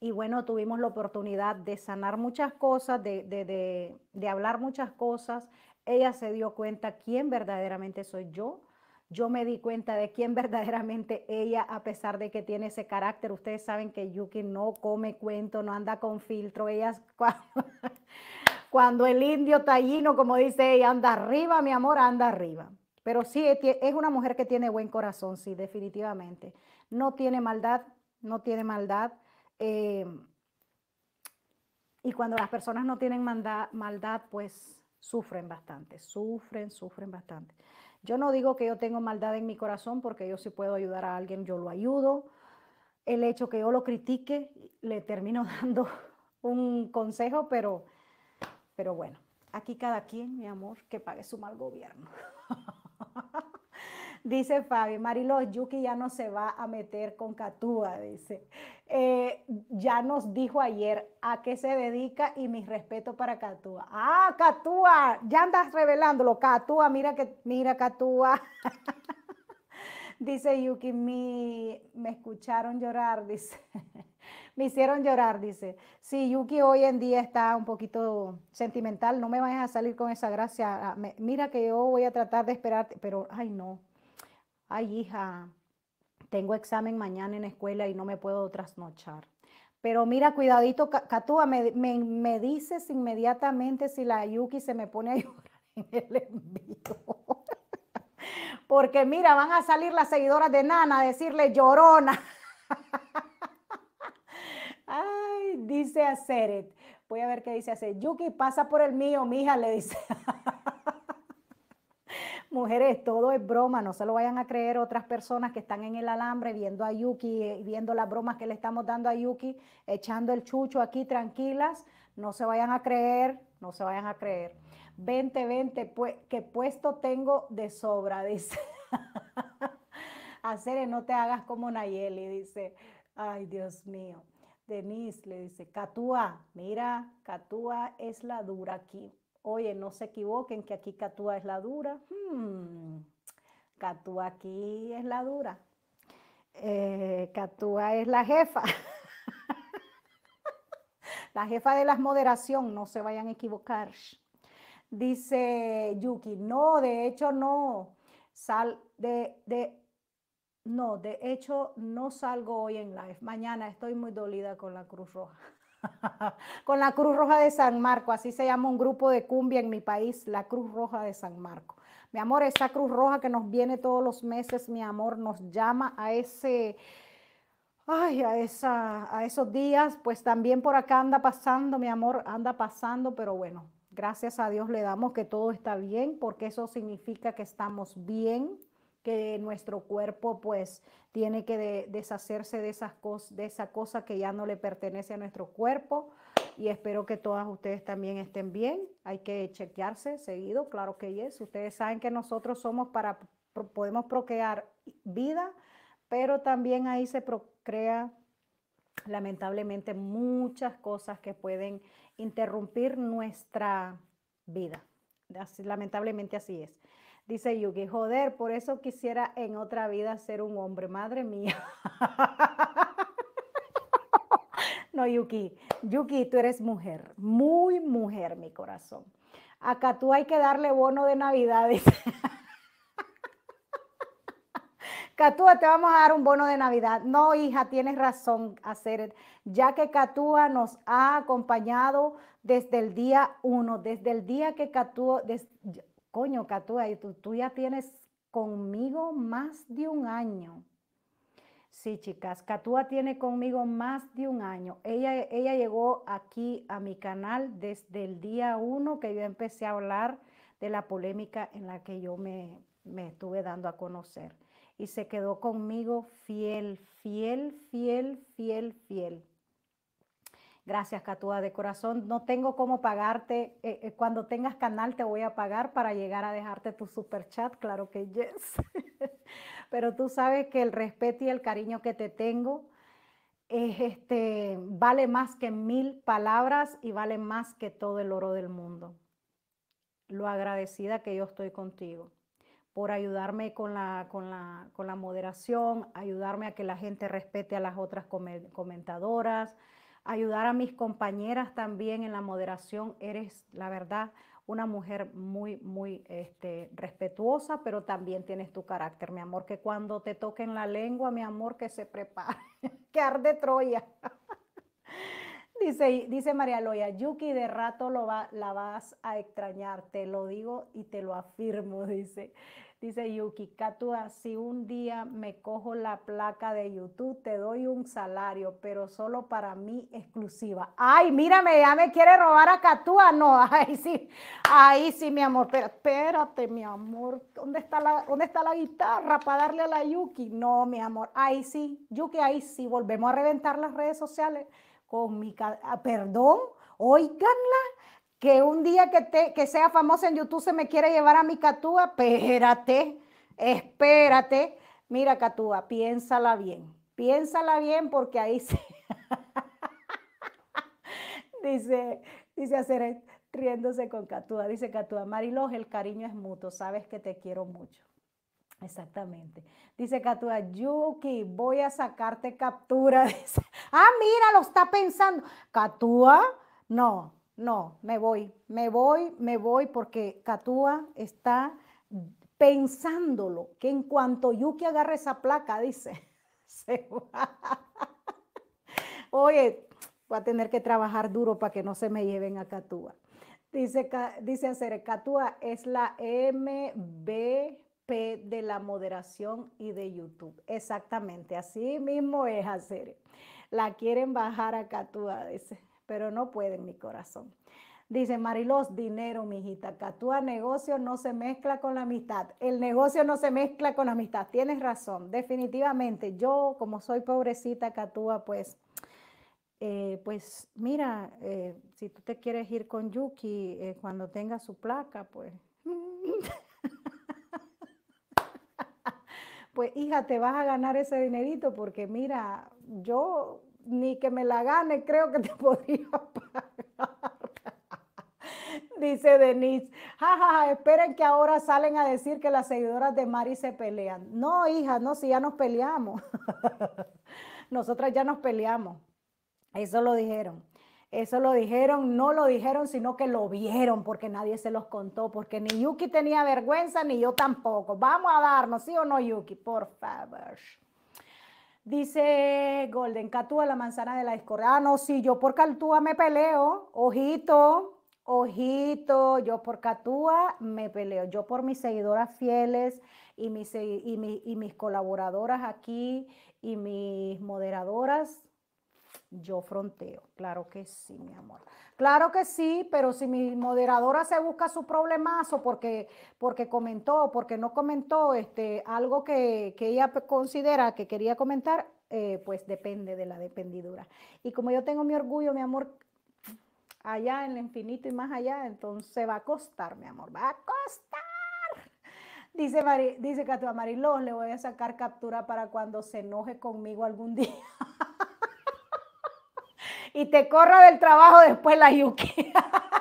Y bueno, tuvimos la oportunidad de sanar muchas cosas, de, de, de, hablar muchas cosas. Ella se dio cuenta quién verdaderamente soy yo, yo me di cuenta de quién verdaderamente ella, a pesar de que tiene ese carácter. Ustedes saben que Yuki no come cuento, no anda con filtro. Ella, cuando el indio tallino, como dice ella, anda arriba, mi amor, anda arriba. Pero sí, es una mujer que tiene buen corazón, sí, definitivamente. No tiene maldad, no tiene maldad. Em, y cuando las personas no tienen maldad, maldad, pues sufren bastante, sufren, sufren bastante. Yo no digo que yo tengo maldad en mi corazón porque yo si puedo ayudar a alguien, yo lo ayudo. El hecho que yo lo critique, le termino dando un consejo, pero pero bueno, aquí cada quien, mi amor, que pague su mal gobierno. dice Fabi, Marilo, Yuki ya no se va a meter con Catúa, dice. Eh, ya nos dijo ayer a qué se dedica y mi respeto para Catúa. Ah, Catúa, ya andas revelándolo. Catúa, mira que, mira Catúa. dice Yuki, me escucharon llorar, dice me hicieron llorar, dice. Sí, Yuki hoy en día está un poquito sentimental, no me vayas a salir con esa gracia. Ah, ah, mira que yo voy a tratar de esperarte, pero, ay no, ay hija, tengo examen mañana en escuela y no me puedo trasnochar. Pero mira, cuidadito, Catúa, me, me, dices inmediatamente si la Yuki se me pone a llorar en el envío. Porque mira, van a salir las seguidoras de Nana a decirle llorona. Ay, dice Aceret. Voy a ver qué dice Aceret. Yuki, pasa por el mío, mija, le dice. Mujeres, todo es broma, no se lo vayan a creer otras personas que están en el alambre viendo a Yuki, eh, viendo las bromas que le estamos dando a Yuki, echando el chucho aquí tranquilas, no se vayan a creer, no se vayan a creer. 20, vente, pues, que puesto tengo de sobra, dice. Aceret no te hagas como Nayeli, dice. Ay, Dios mío. Denise le dice, Catúa, mira, Catúa es la dura aquí. Oye, no se equivoquen que aquí Catúa es la dura. Hmm, aquí es la dura. Eh, Catúa es la jefa. la jefa de las moderación, no se vayan a equivocar. Dice Yuki, no, de hecho no. Sal de no, de hecho no salgo hoy en live. Mañana estoy muy dolida con la Cruz Roja. con la Cruz Roja de San Marco, así se llama un grupo de cumbia en mi país, la Cruz Roja de San Marco. Mi amor, esa Cruz Roja que nos viene todos los meses, mi amor, nos llama a ese... Ay, a, esa, a esos días, pues también por acá anda pasando, mi amor, anda pasando, pero bueno, gracias a Dios le damos que todo está bien, porque eso significa que estamos bien, que nuestro cuerpo pues tiene que deshacerse de, esas cosas de esa cosa que ya no le pertenece a nuestro cuerpo y espero que todas ustedes también estén bien. Hay que chequearse seguido, claro que es. Ustedes saben que nosotros somos para, podemos procrear vida, pero también ahí se procrea lamentablemente muchas cosas que pueden interrumpir nuestra vida. Lamentablemente así es. Dice Yuki, joder, por eso quisiera en otra vida ser un hombre, madre mía. No, Yuki, Yuki, tú eres mujer, muy mujer, mi corazón. Acá tú hay que darle bono de Navidad, dice. Catúa, te vamos a dar un bono de Navidad. No, hija, tienes razón, hacer, ya que Catúa nos ha acompañado desde el día uno, desde el día que Catúa, Catúa, y tú, ya tienes conmigo más de un año. Sí, chicas, Catúa tiene conmigo más de un año. Ella, ella llegó aquí a mi canal desde el día uno que yo empecé a hablar de la polémica en la que yo me, me estuve dando a conocer. Y se quedó conmigo fiel, fiel, fiel, fiel, fiel. Gracias, Catúa, de corazón. No tengo cómo pagarte. Eh, eh, cuando tengas canal te voy a pagar para llegar a dejarte tu super chat, claro que yes. Pero tú sabes que el respeto y el cariño que te tengo es este, vale más que mil palabras y vale más que todo el oro del mundo. Lo agradecida que yo estoy contigo por ayudarme con la moderación, ayudarme a que la gente respete a las otras comentadoras ayudar a mis compañeras también en la moderación. Eres, la verdad, una mujer muy, muy este, respetuosa, pero también tienes tu carácter, mi amor, que cuando te toquen la lengua, mi amor, que se prepare, que arde Troya. dice, dice María Loya, Yuki, de rato lo la vas a extrañar, te lo digo y te lo afirmo, dice. Dice Yuki Katua, si un día me cojo la placa de YouTube, te doy un salario, pero solo para mí exclusiva. Ay, mírame, ya me quiere robar a Katua. No, ahí sí, ahí sí, mi amor. Pero espérate, mi amor, ¿dónde está la, dónde está la guitarra para darle a la Yuki? No, mi amor, ahí sí, Yuki, ahí sí, volvemos a reventar las redes sociales con mi, ah, perdón, oiganla que un día que, te, que sea famosa en YouTube se me quiere llevar a mi Catúa, espérate, espérate. Mira, Catúa, piénsala bien, piénsala bien porque ahí se... dice, dice hacer riéndose con Catúa, dice Catúa, Mariloj, el cariño es mutuo, sabes que te quiero mucho. Exactamente. Dice Catúa, Yuki, voy a sacarte captura. ah, mira, lo está pensando. Catúa, no, no, me voy, me voy, me voy, porque Catúa está pensándolo, que en cuanto Yuki agarre esa placa, dice, se va. Oye, voy a tener que trabajar duro para que no se me lleven a Catúa. Dice, dice hacer, Catúa es la MBP de la moderación y de YouTube. Exactamente, así mismo es hacer. La quieren bajar a Catúa, dice pero no pueden mi corazón. Dice Marilos, dinero, mijita. Catúa negocio no se mezcla con la amistad. El negocio no se mezcla con la amistad. Tienes razón, definitivamente. Yo, como soy pobrecita, Catúa, pues, eh, pues mira, eh, si tú te quieres ir con Yuki eh, cuando tenga su placa, pues. pues hija, te vas a ganar ese dinerito porque mira, yo ni que me la gane, creo que te podría pagar. Dice Denise, jajaja, esperen que ahora salen a decir que las seguidoras de Mari se pelean. No, hija, no, si ya nos peleamos. Nosotras ya nos peleamos. Eso lo dijeron. Eso lo dijeron, no lo dijeron, sino que lo vieron porque nadie se los contó, porque ni Yuki tenía vergüenza, ni yo tampoco. Vamos a darnos, ¿sí o no, Yuki? Por favor. Dice Golden, Catúa, la manzana de la discordia. Ah, no, sí, yo por Catúa me peleo. Ojito, ojito, yo por Catúa me peleo. Yo por mis seguidoras fieles y mis, y, y mis colaboradoras aquí y mis moderadoras yo fronteo. Claro que sí, mi amor. Claro que sí, pero si mi moderadora se busca su problemazo porque, porque comentó, porque no comentó este, algo que, ella considera que quería comentar, eh, pues depende de la dependidura. Y como yo tengo mi orgullo, mi amor, allá en el infinito y más allá, entonces va a costar, mi amor, va a costar. Dice, Mari, dice Marilón, le voy a sacar captura para cuando se enoje conmigo algún día y te corra del trabajo después la Yuki.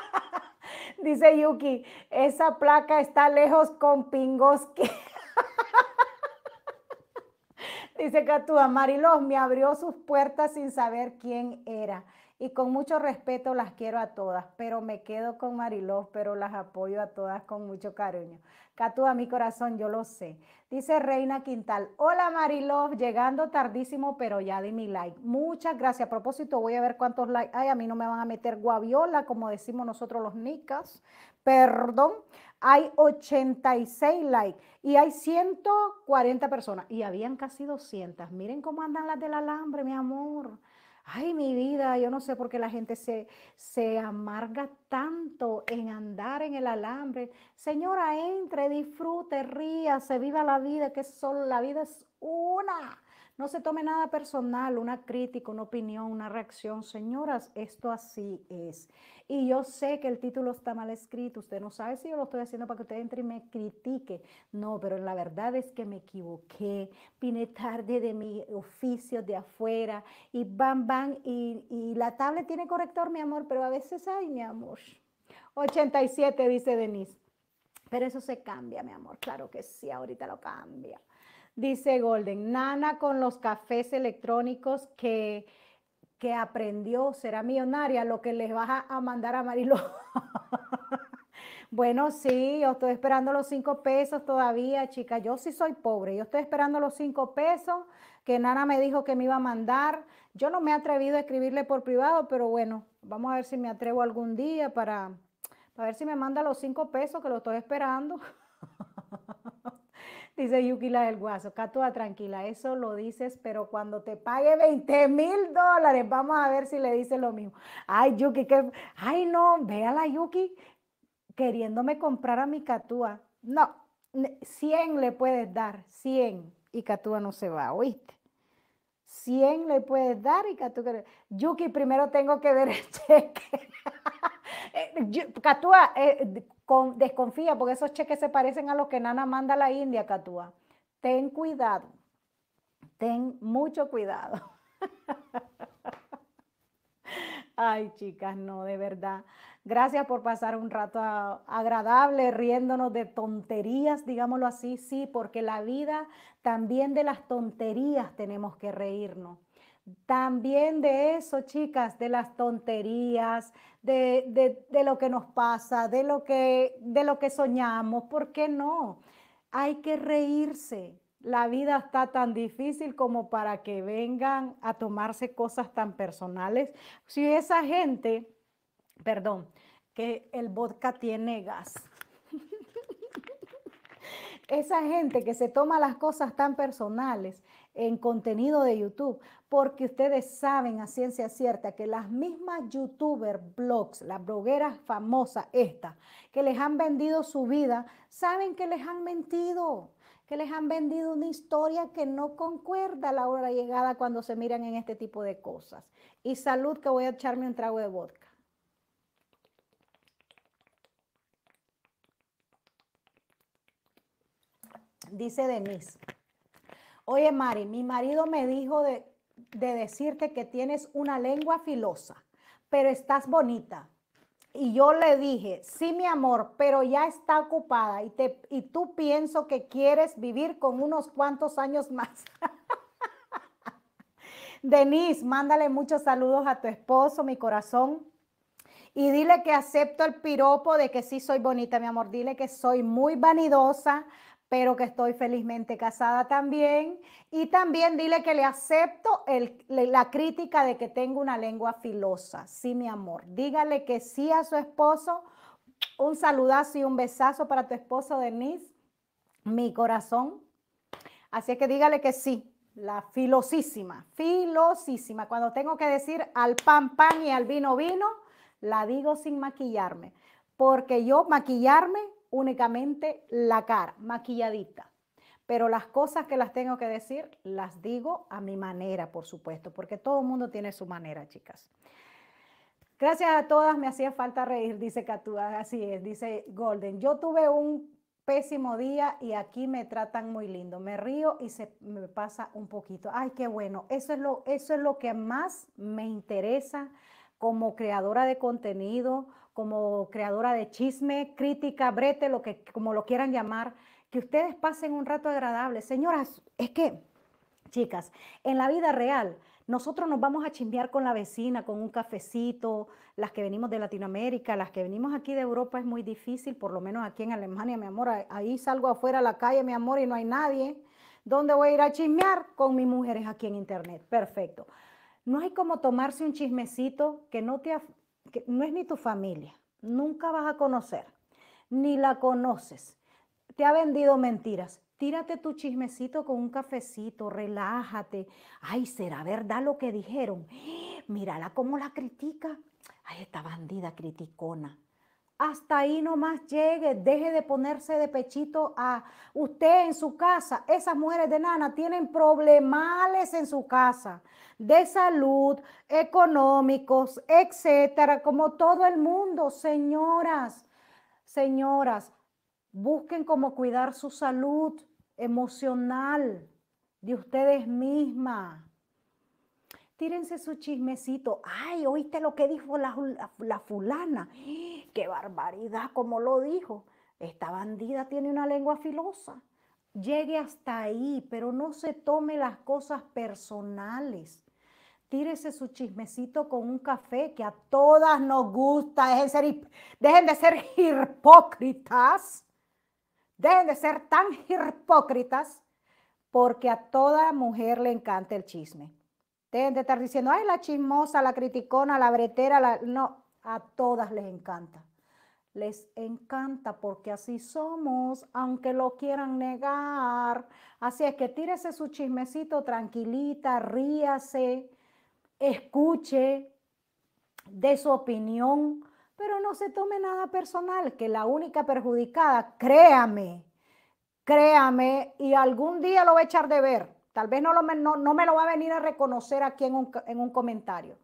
Dice Yuki, esa placa está lejos con Pingoski. Dice Catúa, Mariló, me abrió sus puertas sin saber quién era y con mucho respeto las quiero a todas, pero me quedo con Mariló, pero las apoyo a todas con mucho cariño. a mi corazón, yo lo sé. Dice Reina Quintal, hola Mariló, llegando tardísimo, pero ya di mi like. Muchas gracias. A propósito, voy a ver cuántos likes hay. A mí no me van a meter guaviola, como decimos nosotros los nicas. Perdón, hay 86 likes y hay 140 personas. Y habían casi 200. Miren cómo andan las del alambre, mi amor ay, mi vida, yo no sé por qué la gente se, se amarga tanto en andar en el alambre. Señora, entre, disfrute, ría, se viva la vida, que solo la vida es una. No se tome nada personal, una crítica, una opinión, una reacción. Señoras, esto así es. Y yo sé que el título está mal escrito. Usted no sabe si yo lo estoy haciendo para que usted entre y me critique. No, pero la verdad es que me equivoqué. Vine tarde de mi oficio de afuera y bam, bam. Y, la tablet tiene corrector, mi amor, pero a veces, hay, mi amor. 87, dice Denise. Pero eso se cambia, mi amor. Claro que sí, ahorita lo cambia. Dice Golden, Nana con los cafés electrónicos que, que aprendió será millonaria, lo que les vas a mandar a Marilo. bueno, sí, yo estoy esperando los cinco pesos todavía, chica. Yo sí soy pobre, yo estoy esperando los cinco pesos que Nana me dijo que me iba a mandar. Yo no me he atrevido a escribirle por privado, pero bueno, vamos a ver si me atrevo algún día para, para ver si me manda los cinco pesos que lo estoy esperando. Dice Yuki la del Guaso, Catúa tranquila, eso lo dices, pero cuando te pague 20 mil dólares, vamos a ver si le dice lo mismo. Ay, Yuki, que, ay, no, vea la Yuki queriéndome comprar a mi Catúa. No, 100 le puedes dar, 100, y Catúa no se va, ¿oíste? 100 le puedes dar y Catúa. Yuki, primero tengo que ver el cheque. Eh, Catúa eh, con, desconfía porque esos cheques se parecen a los que Nana manda a la India, Catúa. Ten cuidado, ten mucho cuidado. Ay, chicas, no, de verdad. Gracias por pasar un rato agradable riéndonos de tonterías, digámoslo así, sí, porque la vida también de las tonterías tenemos que reírnos. También de eso, chicas, de las tonterías, de, de, lo que nos pasa, de lo que, de lo que soñamos, ¿por qué no? Hay que reírse. La vida está tan difícil como para que vengan a tomarse cosas tan personales. Si esa gente, perdón, que el vodka tiene gas esa gente que se toma las cosas tan personales en contenido de YouTube, porque ustedes saben a ciencia cierta que las mismas YouTuber blogs, las blogueras famosas estas, que les han vendido su vida, saben que les han mentido que les han vendido una historia que no concuerda a la hora llegada cuando se miran en este tipo de cosas. Y salud que voy a echarme un trago de vodka. Dice Denise, oye Mari, mi marido me dijo de, decirte que tienes una lengua filosa, pero estás bonita. Y yo le dije, sí, mi amor, pero ya está ocupada y, te, y tú pienso que quieres vivir con unos cuantos años más. Denise, mándale muchos saludos a tu esposo, mi corazón. Y dile que acepto el piropo de que sí soy bonita, mi amor. Dile que soy muy vanidosa, pero que estoy felizmente casada también. Y también dile que le acepto la crítica de que tengo una lengua filosa. Sí, mi amor. Dígale que sí a su esposo. Un saludazo y un besazo para tu esposo, Denise. Mi corazón. Así es que dígale que sí. La filosísima, filosísima. Cuando tengo que decir al pan, pan y al vino, vino, la digo sin maquillarme. Porque yo maquillarme únicamente la cara, maquilladita. Pero las cosas que las tengo que decir, las digo a mi manera, por supuesto, porque todo el mundo tiene su manera, chicas. Gracias a todas, me hacía falta reír, dice Catúa, así es, dice Golden. Yo tuve un pésimo día y aquí me tratan muy lindo. Me río y se me pasa un poquito. Ay, qué bueno. Eso es lo, eso es lo que más me interesa como creadora de contenido, como creadora de chisme, crítica, brete, lo que, como lo quieran llamar, que ustedes pasen un rato agradable. Señoras, es que, chicas, en la vida real, nosotros nos vamos a chismear con la vecina, con un cafecito, las que venimos de Latinoamérica, las que venimos aquí de Europa es muy difícil, por lo menos aquí en Alemania, mi amor, ahí salgo afuera a la calle, mi amor, y no hay nadie. ¿Dónde voy a ir a chismear? Con mis mujeres aquí en Internet. Perfecto. No hay como tomarse un chismecito que no te, no es ni tu familia, nunca vas a conocer, ni la conoces, te ha vendido mentiras. Tírate tu chismecito con un cafecito, relájate. Ay, ¿será verdad lo que dijeron? Mírala cómo la critica. Ay, esta bandida criticona. Hasta ahí nomás llegue, deje de ponerse de pechito a usted en su casa. Esas mujeres de nana tienen problemales en su casa, de salud, económicos, etcétera, como todo el mundo. Señoras, señoras, busquen cómo cuidar su salud emocional de ustedes mismas tírense su chismecito. Ay, oíste lo que dijo la, fulana. Qué barbaridad, como lo dijo. Esta bandida tiene una lengua filosa. Llegue hasta ahí, pero no se tome las cosas personales. Tírese su chismecito con un café que a todas nos gusta. dejen de ser hipócritas. Dejen de ser tan hipócritas porque a toda mujer le encanta el chisme. Deben de estar diciendo, ay, la chismosa, la criticona, la bretera, la... no, a todas les encanta. Les encanta porque así somos, aunque lo quieran negar. Así es que tírese su chismecito tranquilita, ríase, escuche, de su opinión, pero no se tome nada personal, que la única perjudicada, créame, créame, y algún día lo va a echar de ver Tal vez no, me lo va a venir a reconocer aquí en un, en un comentario,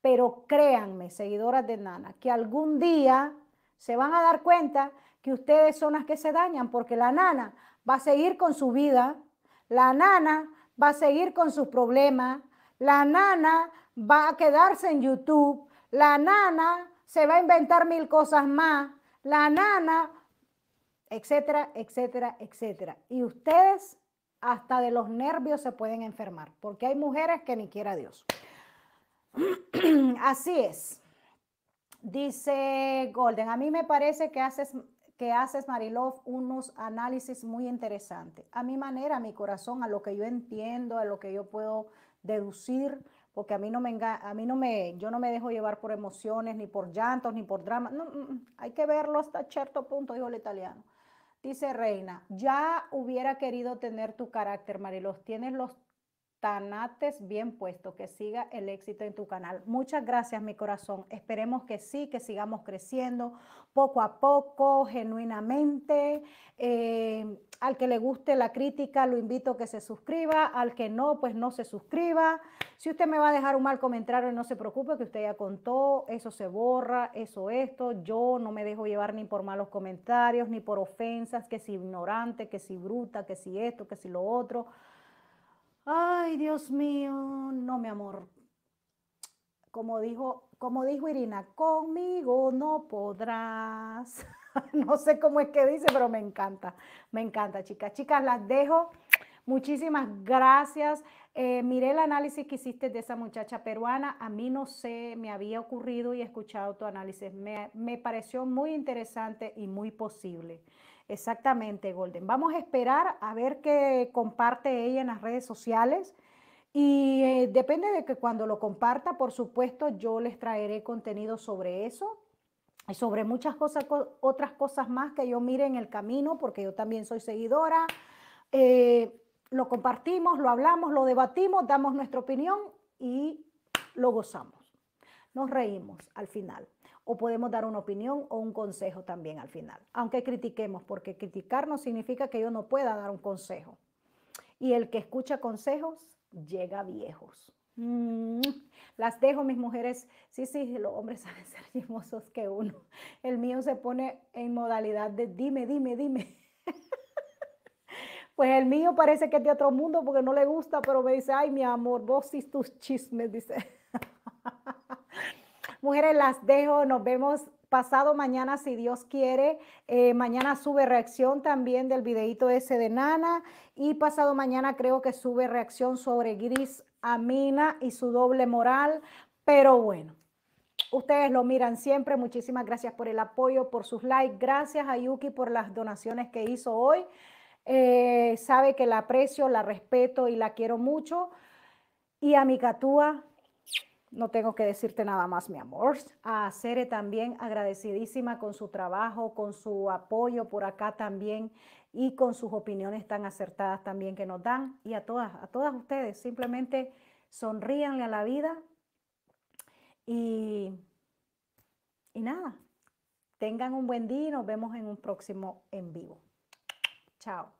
pero créanme, seguidoras de Nana, que algún día se van a dar cuenta que ustedes son las que se dañan, porque la nana va a seguir con su vida, la nana va a seguir con sus problemas, la nana va a quedarse en YouTube, la nana se va a inventar mil cosas más, la nana, etcétera, etcétera, etcétera. Y ustedes hasta de los nervios se pueden enfermar, porque hay mujeres que ni quiera Dios. Así es. Dice Golden, a mí me parece que haces, que haces, Marilov, unos análisis muy interesantes. A mi manera, a mi corazón, a lo que yo entiendo, a lo que yo puedo deducir, porque a mí no me, a mí no me yo no me dejo llevar por emociones, ni por llantos, ni por dramas. No, mm, mm, hay que verlo hasta cierto punto, dijo el italiano. Dice Reina, ya hubiera querido tener tu carácter, los Tienes los tanates bien puesto, que siga el éxito en tu canal. Muchas gracias, mi corazón. Esperemos que sí, que sigamos creciendo poco a poco, genuinamente. Eh, al que le guste la crítica, lo invito a que se suscriba. Al que no, pues no se suscriba. Si usted me va a dejar un mal comentario, no se preocupe, que usted ya contó, eso se borra, eso esto. Yo no me dejo llevar ni por malos comentarios, ni por ofensas, que si ignorante, que si bruta, que si esto, que si lo otro. Ay, Dios mío, no, mi amor. Como dijo, como dijo Irina, conmigo no podrás. no sé cómo es que dice, pero me encanta, me encanta, chicas. Chicas, las dejo. Muchísimas gracias. Eh, miré el análisis que hiciste de esa muchacha peruana. A mí no sé, me había ocurrido y escuchado tu análisis. me pareció muy interesante y muy posible. Exactamente, Golden. Vamos a esperar a ver qué comparte ella en las redes sociales. Y eh, depende de que cuando lo comparta, por supuesto, yo les traeré contenido sobre eso y sobre muchas cosas, otras cosas más que yo mire en el camino, porque yo también soy seguidora. Eh, lo compartimos, lo hablamos, lo debatimos, damos nuestra opinión y lo gozamos. Nos reímos al final o podemos dar una opinión o un consejo también al final, aunque critiquemos, porque criticar no significa que yo no pueda dar un consejo. Y el que escucha consejos llega viejos. Mm, las dejo, mis mujeres. Sí, sí, los hombres saben ser hermosos que uno. El mío se pone en modalidad de dime, dime, dime. Pues el mío parece que es de otro mundo porque no le gusta, pero me dice, ay, mi amor, vos y tus chismes, dice. Mujeres, las dejo. Nos vemos pasado mañana, si Dios quiere. Eh, mañana sube reacción también del videito ese de Nana. Y pasado mañana creo que sube reacción sobre Gris Amina y su doble moral. Pero bueno, Ustedes lo miran siempre. Muchísimas gracias por el apoyo, por sus likes. Gracias a Yuki por las donaciones que hizo hoy. Eh, sabe que la aprecio, la respeto y la quiero mucho. Y a mi Catúa, no tengo que decirte nada más, mi amor. A Cere también agradecidísima con su trabajo, con su apoyo por acá también y con sus opiniones tan acertadas también que nos dan. Y a todas, a todas ustedes, simplemente sonríanle a la vida y, y nada, tengan un buen día y nos vemos en un próximo en vivo. Chao.